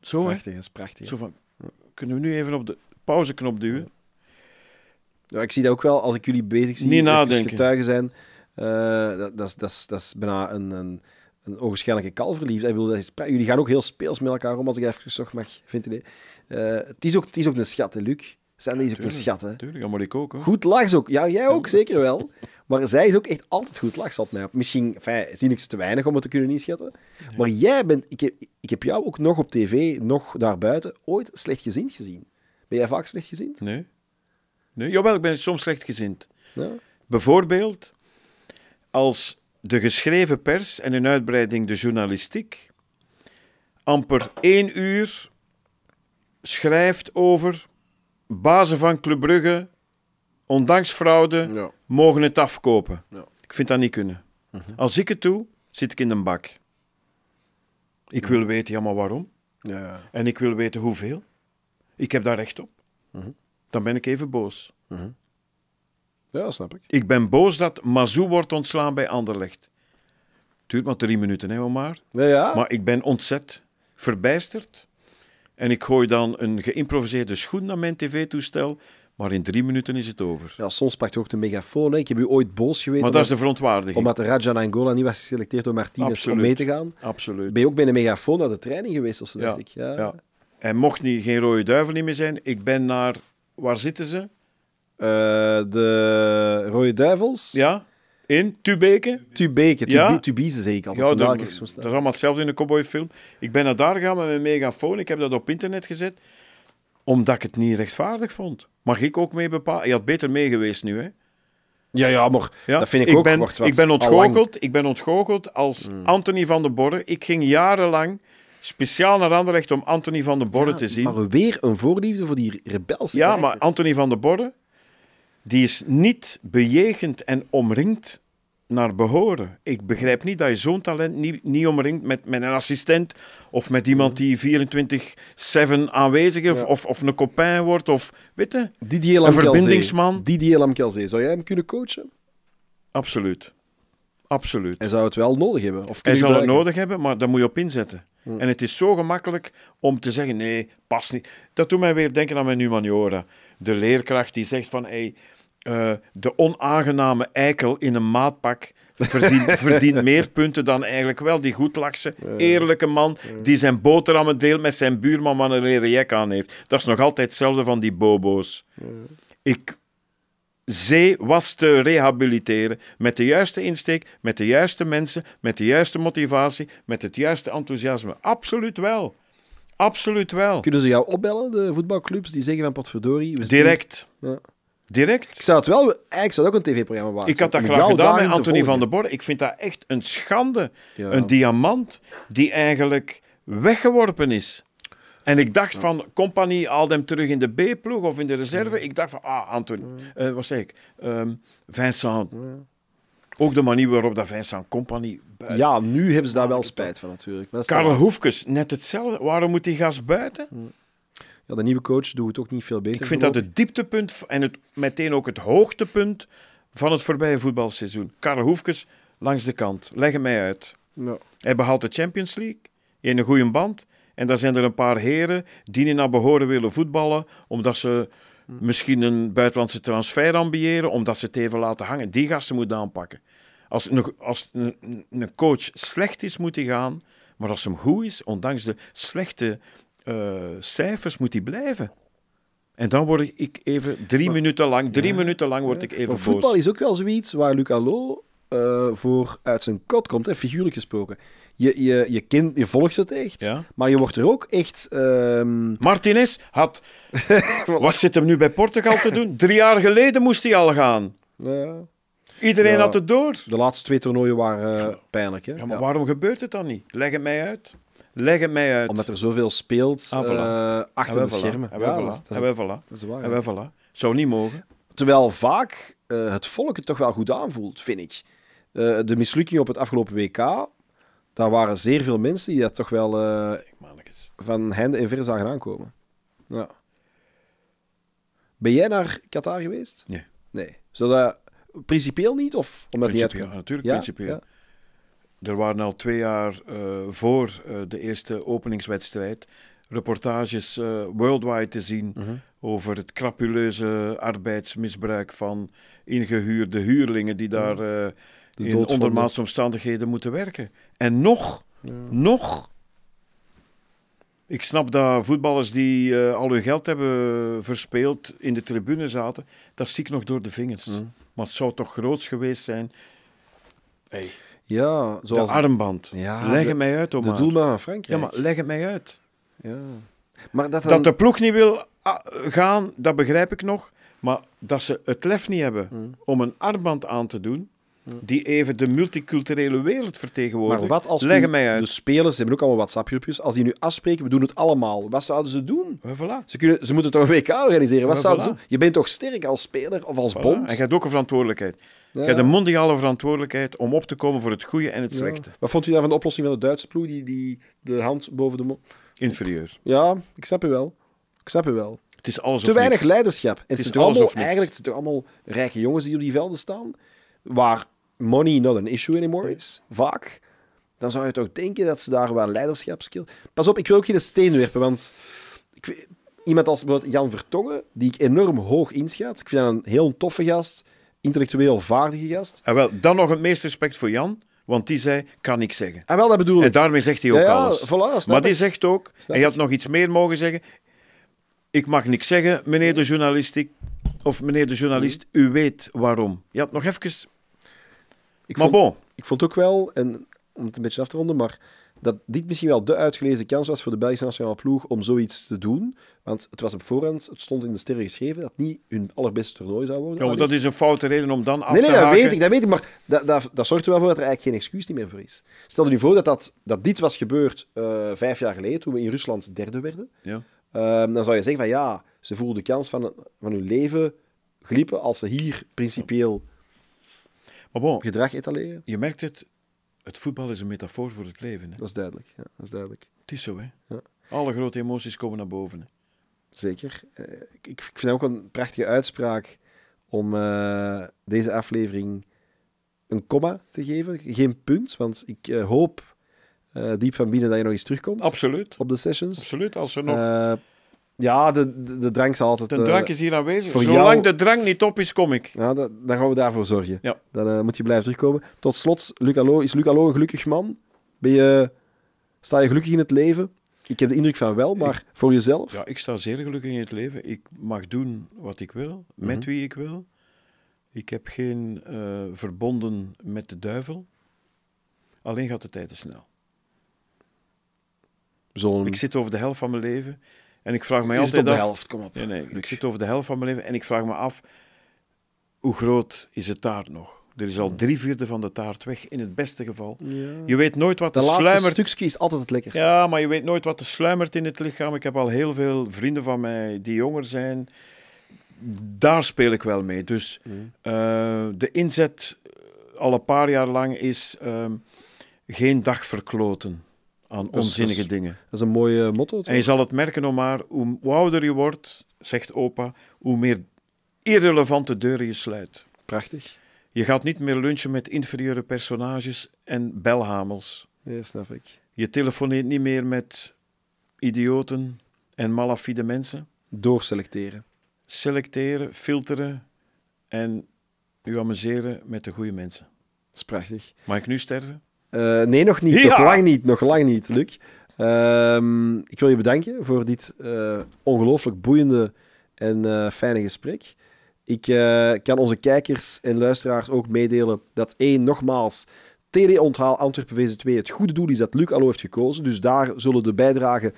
Zo, prachtig, dat is prachtig. Zo van, kunnen we nu even op de pauzeknop duwen? Ja, ik zie dat ook wel als ik jullie bezig zie, Niet nadenken. getuigen zijn. Eh, dat, is bijna een, een een kalverliefde. jullie gaan ook heel speels met elkaar om, als ik even toch mag, eh, het, is ook, het is ook een schat, hè, Luc. Zijn is ook een schat, hè. Tuurlijk, dat moet ik ook, Goed lachs ook. Ja, jij ook, zeker wel. Maar zij is ook echt altijd goed lachs, op mij. Misschien zie ik ze te weinig om het te kunnen inschatten. Maar jij bent... Ik heb, ik heb jou ook nog op tv, nog daarbuiten, ooit slechtgezind gezien. Ben jij vaak slechtgezind? Nee. nee. Jawel, ik ben soms slechtgezind. Ja. Bijvoorbeeld als de geschreven pers en in uitbreiding de journalistiek amper één uur schrijft over bazen van Club Brugge, ondanks fraude, mogen het afkopen. Ja. Ik vind dat niet kunnen. Mhm. Als ik het doe, zit ik in een bak. Ik wil weten, ja, waarom? Ja. En ik wil weten hoeveel. Ik heb daar recht op. Mhm. Dan ben ik even boos. Mhm. Ja, snap ik. Ik ben boos dat Mazou wordt ontslaan bij Anderlecht. Duurt maar drie minuten, hè, maar. Ja, ja. Maar ik ben ontzet, verbijsterd. En ik gooi dan een geïmproviseerde schoen naar mijn tv-toestel. Maar in drie minuten is het over. Ja, soms pakt je ook de megafoon. Hè. Ik heb u ooit boos geweten. Maar dat omdat, is de verontwaardiging. Omdat Raja Angola niet was geselecteerd door Martinez om mee te gaan. Absoluut. Ben je ook bij de megafoon naar de training geweest? Of zo, dacht ik. Ja. ja. En mocht niet, geen rode duivel niet meer zijn. Ik ben naar... Waar zitten ze? Eh, de Rode Duivels. Ja. In Tubeke? Tubeke, ja. Tubize zeg ik altijd. dat is allemaal hetzelfde in de cowboyfilm. Ik ben naar daar gegaan met mijn megafoon. Ik heb dat op internet gezet. Omdat ik het niet rechtvaardig vond. Mag ik ook mee bepalen? Je had beter mee geweest nu, hè? Ja, ja, maar dat vind ik, ook. Ben, wat, ik, ben ontgoocheld, ik ben ontgoocheld als antony hmm. Anthony van de Borre. Ik ging jarenlang speciaal naar Anderlecht om Anthony van de Borre te zien. Maar weer een voorliefde voor die rebels Ja, maar Anthony van der Borre die is niet bejegend en omringd naar behoren. Ik begrijp niet dat je zo'n talent niet, niet omringt met, met een assistent of met iemand die 24-7 aanwezig is, of, of een copain wordt, of weet je, een verbindingsman. Didier Lamkelzee, zou jij hem kunnen coachen? Absoluut. Absoluut. Hij zou het wel nodig hebben. Of hij zou het nodig hebben, maar daar moet je op inzetten. Hm. En het is zo gemakkelijk om te zeggen, nee, past niet. Dat doet mij weer denken aan mijn humaniora. De leerkracht die zegt van, hey, eh, de onaangename eikel in een maatpak verdient, meer punten dan eigenlijk wel die goedlakse, eerlijke man die zijn boterhammen deelt met zijn buurman wanneer hij jek aan heeft. Dat is nog altijd hetzelfde van die bobo's. Ik zee was te rehabiliteren met de juiste insteek, met de juiste mensen, met de juiste motivatie, met het juiste enthousiasme. Absoluut wel. Absoluut wel. Kunnen ze jou opbellen, de voetbalclubs, die zeggen van potverdorie... We Direct. Ja. Direct. Ik zou het wel... Ik zou ook een tv-programma waren. Ik had dat graag gedaan met Anthony van der Borne. Ik vind dat echt een schande. Een diamant die eigenlijk weggeworpen is. En ik dacht van, Compagnie haalde hem terug in de B-ploeg of in de reserve. Ik dacht van, ah, Anthony... Eh, wat zeg ik? Um, Vincent... Ook de manier waarop dat Vincent Compagnie... Eh, ja, nu hebben ze daar wel spijt van natuurlijk. Karel Hoefkes, net hetzelfde. Waarom moet die gast buiten? ja, de nieuwe coach doet het ook niet veel beter. Ik vind dat het dieptepunt en het, meteen ook het hoogtepunt van het voorbije voetbalseizoen. Karel Hoefkes langs de kant. Leg mij uit. Ja. Hij behaalt de Champions League in een goede band. En daar zijn er een paar heren die niet naar behoren willen voetballen, omdat ze misschien een buitenlandse transfer ambiëren, omdat ze het even laten hangen. Die gasten moeten aanpakken. Als, een, als een, een coach slecht is, moet hij gaan. Maar als hem goed is, ondanks de slechte eh, cijfers moet die blijven. En dan word ik even drie minuten lang, drie minuten lang word ik even maar voetbal is ook wel zoiets waar Luca Allo eh, voor uit zijn kot komt, hè, figuurlijk gesproken. Je, je, je, kind, je volgt het echt, maar je wordt er ook echt... Ehm, Martinez had... wat zit hem nu bij Portugal te doen? Drie jaar geleden moest hij al gaan. Iedereen had het door. De laatste twee toernooien waren eh, pijnlijk. Hè? Ja, maar waarom gebeurt het dan niet? Leg het mij uit. Leg het mij uit. Omdat er zoveel speelt ah, eh, achter ah, de scherm. schermen. En wij, voilà. En voilà. Dat is En ah, ah, voilà. Zou niet mogen. Terwijl vaak eh, het volk het toch wel goed aanvoelt, vind ik. Eh, de mislukking op het afgelopen WK, daar waren zeer veel mensen die dat toch wel van hende en ver zagen aankomen. Ja. Ben jij naar Qatar geweest? Nee. Nee. Zodat, principeel niet? Of omdat niet natuurlijk ja? principeel. Ja? Er waren al twee jaar eh, voor eh, de eerste openingswedstrijd reportages eh, worldwide te zien mhm. over het crapuleuze arbeidsmisbruik van ingehuurde huurlingen die daar in ondermaatse omstandigheden moeten werken. En nog, nog ik snap dat voetballers die al hun geld hebben verspeeld in de tribune zaten, dat zie ik nog door de vingers. Mhm. Maar het zou toch groots geweest zijn. Hey. Ja, zoals... De armband. leg het mij uit, Omar. De doelman van Frankrijk. Ja, maar leg het mij uit. Ja. Maar dat, dat de ploeg niet wil ah, gaan, dat begrijp ik nog. Maar dat ze het lef niet hebben hmm. om een armband aan te doen hmm. die even de multiculturele wereld vertegenwoordigt. Maar wat als Leg mij uit. de spelers, hebben ook allemaal WhatsApp-groepjes, als die nu afspreken, we doen het allemaal, wat zouden ze doen? voilà. ze, kunnen, ze moeten toch een WK organiseren? Wat zouden ze Je bent toch sterk als speler of als voilà. bond? En je hebt ook een verantwoordelijkheid. Je hebt een mondiale verantwoordelijkheid om op te komen voor het goede en het slechte. Wat vond u daarvan van de oplossing van de Duitse ploeg, die, die de hand boven de mond... Inferieur. Ja, ik snap u wel. Ik snap u wel. Het is alles Te weinig leiderschap. En het, het zijn allemaal, eigenlijk zijn allemaal rijke jongens die op die velden staan, waar money not an issue anymore is, vaak. Dan zou je toch denken dat ze daar wel leiderschapskill... Pas op, ik wil ook geen steen werpen, want... Ik, iemand als bijvoorbeeld Jan Vertongen, die ik enorm hoog inschat. Ik vind dat een heel toffe gast intellectueel vaardige gast. En ah, wel, dan nog het meest respect voor Jan. Want die zei, kan ik zeggen. En ah, wel, dat bedoel ik. En daarmee zegt hij ook ja, ja, alles. maar die zegt ook, snap en je had nog iets meer mogen zeggen. Ik mag niks zeggen, meneer de journalist. of meneer de journalist, hmm. u weet waarom. Je had nog even... Ik maar vond, bon. Ik vond ook wel, en om het een beetje af te ronden, maar dat dit misschien wel de uitgelezen kans was voor de Belgische nationale ploeg om zoiets te doen. Want het was op voorhand, het stond in de sterren geschreven, dat het niet hun allerbeste toernooi zou worden. Ja, dat is een foute reden om dan af te haken. Nee, dat weet ik, dat weet ik. Maar dat, dat, zorgt er wel voor dat er eigenlijk geen excuus meer voor is. Stel je nu voor dat, dat, dat dit was gebeurd eh, vijf jaar geleden, toen we in Rusland derde werden. Ja. Ehm, dan zou je zeggen van ja, ze voelen de kans van, van hun leven gliepen als ze hier principieel maar bon, gedrag etaleren. Je merkt het, het voetbal is een metafoor voor het leven. Hè? Dat is duidelijk. Ja, dat is duidelijk. Het is zo, hè? Ja. Alle grote emoties komen naar boven. Hè? Zeker. Eh, ik, ik, vind het ook een prachtige uitspraak om eh, deze aflevering een komma te geven. Geen punt, want ik eh, hoop diep van binnen dat je nog eens terugkomt. Absoluut. Op de sessions. Absoluut. Als er nog ja, de, de, drank zal altijd... De drank eh, is hier aanwezig. Voor Zolang de drank niet op is, kom ik. Ja, dat, dan gaan we daarvoor zorgen. Ja. Dan eh, moet je blijven terugkomen. Tot slot, Luc is Luc Allo een gelukkig man? Ben je, sta je gelukkig in het leven? Ik heb de indruk van wel, maar voor jezelf? Ja, ik sta zeer gelukkig in het leven. Ik mag doen wat ik wil, met mhm. wie ik wil. Ik heb geen eh, verbonden met de duivel. Alleen gaat de tijd te snel. Zullen... Ik zit over de helft van mijn leven. En ik vraag mij is altijd het op de helft, kom op. Nee, nee, ik zit over de helft van mijn leven en ik vraag me af, hoe groot is het taart nog? Er is al drie vierde van de taart weg, in het beste geval. Je weet nooit wat de sluimert. De laatste stukje is altijd het lekkerste. Ja, maar je weet nooit wat er sluimert in het lichaam. Ik heb al heel veel vrienden van mij die jonger zijn. Daar speel ik wel mee. Dus eh, de inzet eh, al een paar jaar lang is ehm, geen dag verkloten aan onzinnige dingen. Dat is een mooie eh, motto. Toch? En je zal het merken, maar hoe ouder je wordt, zegt opa, hoe meer irrelevante deuren je sluit. Prachtig. Je gaat niet meer lunchen met inferieure personages en belhamels. Nee, snap ik. Je telefoneert niet meer met idioten en malafide mensen. Doorselecteren. Selecteren, filteren en u amuseren met de goede mensen. Dat is prachtig. Mag ik nu sterven? Eh, nee, nog niet. Nog lang niet. Nog lang niet, Luc. Ehm, ik wil je bedanken voor dit uh, ongelooflijk boeiende en eh, fijne gesprek. Ik kan onze kijkers en luisteraars ook meedelen dat één, nogmaals, TD-onthaal Antwerpen VZ2 het goede doel is dat Luc al heeft gekozen. Dus daar zullen de bijdragen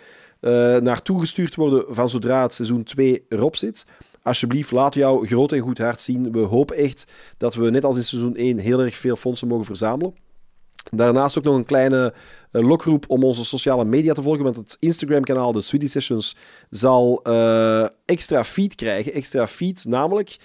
naartoe gestuurd worden van zodra het seizoen 2 erop zit. Alsjeblieft, laat jou groot en goed hart zien. We hopen echt dat we net als in seizoen 1 heel erg veel fondsen mogen verzamelen. Daarnaast ook nog een kleine eh, lokroep om onze sociale media te volgen. Want het Instagram-kanaal, de Sweetie Sessions, zal eh, extra feed krijgen. Extra feed, namelijk.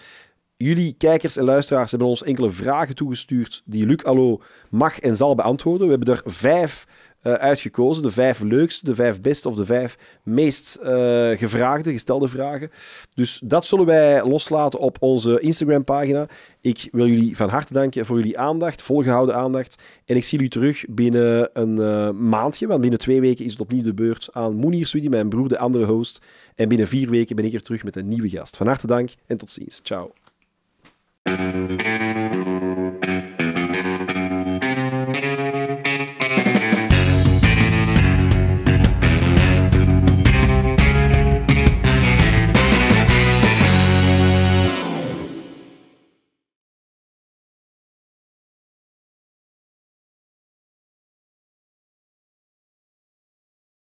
Jullie kijkers en luisteraars hebben ons enkele vragen toegestuurd die Luc Allo mag en zal beantwoorden. We hebben er vijf eh, uitgekozen. De vijf leukste, de vijf beste of de vijf meest eh, gevraagde, gestelde vragen. Dus dat zullen wij loslaten op onze Instagram-pagina. Ik wil jullie van harte danken voor jullie aandacht, volgehouden aandacht. En ik zie jullie terug binnen een eh, maandje, want binnen twee weken is het opnieuw de beurt aan Moenier Swidi, mijn broer, de andere host. En binnen vier weken ben ik er terug met een nieuwe gast. Van harte dank en tot ziens. Ciao.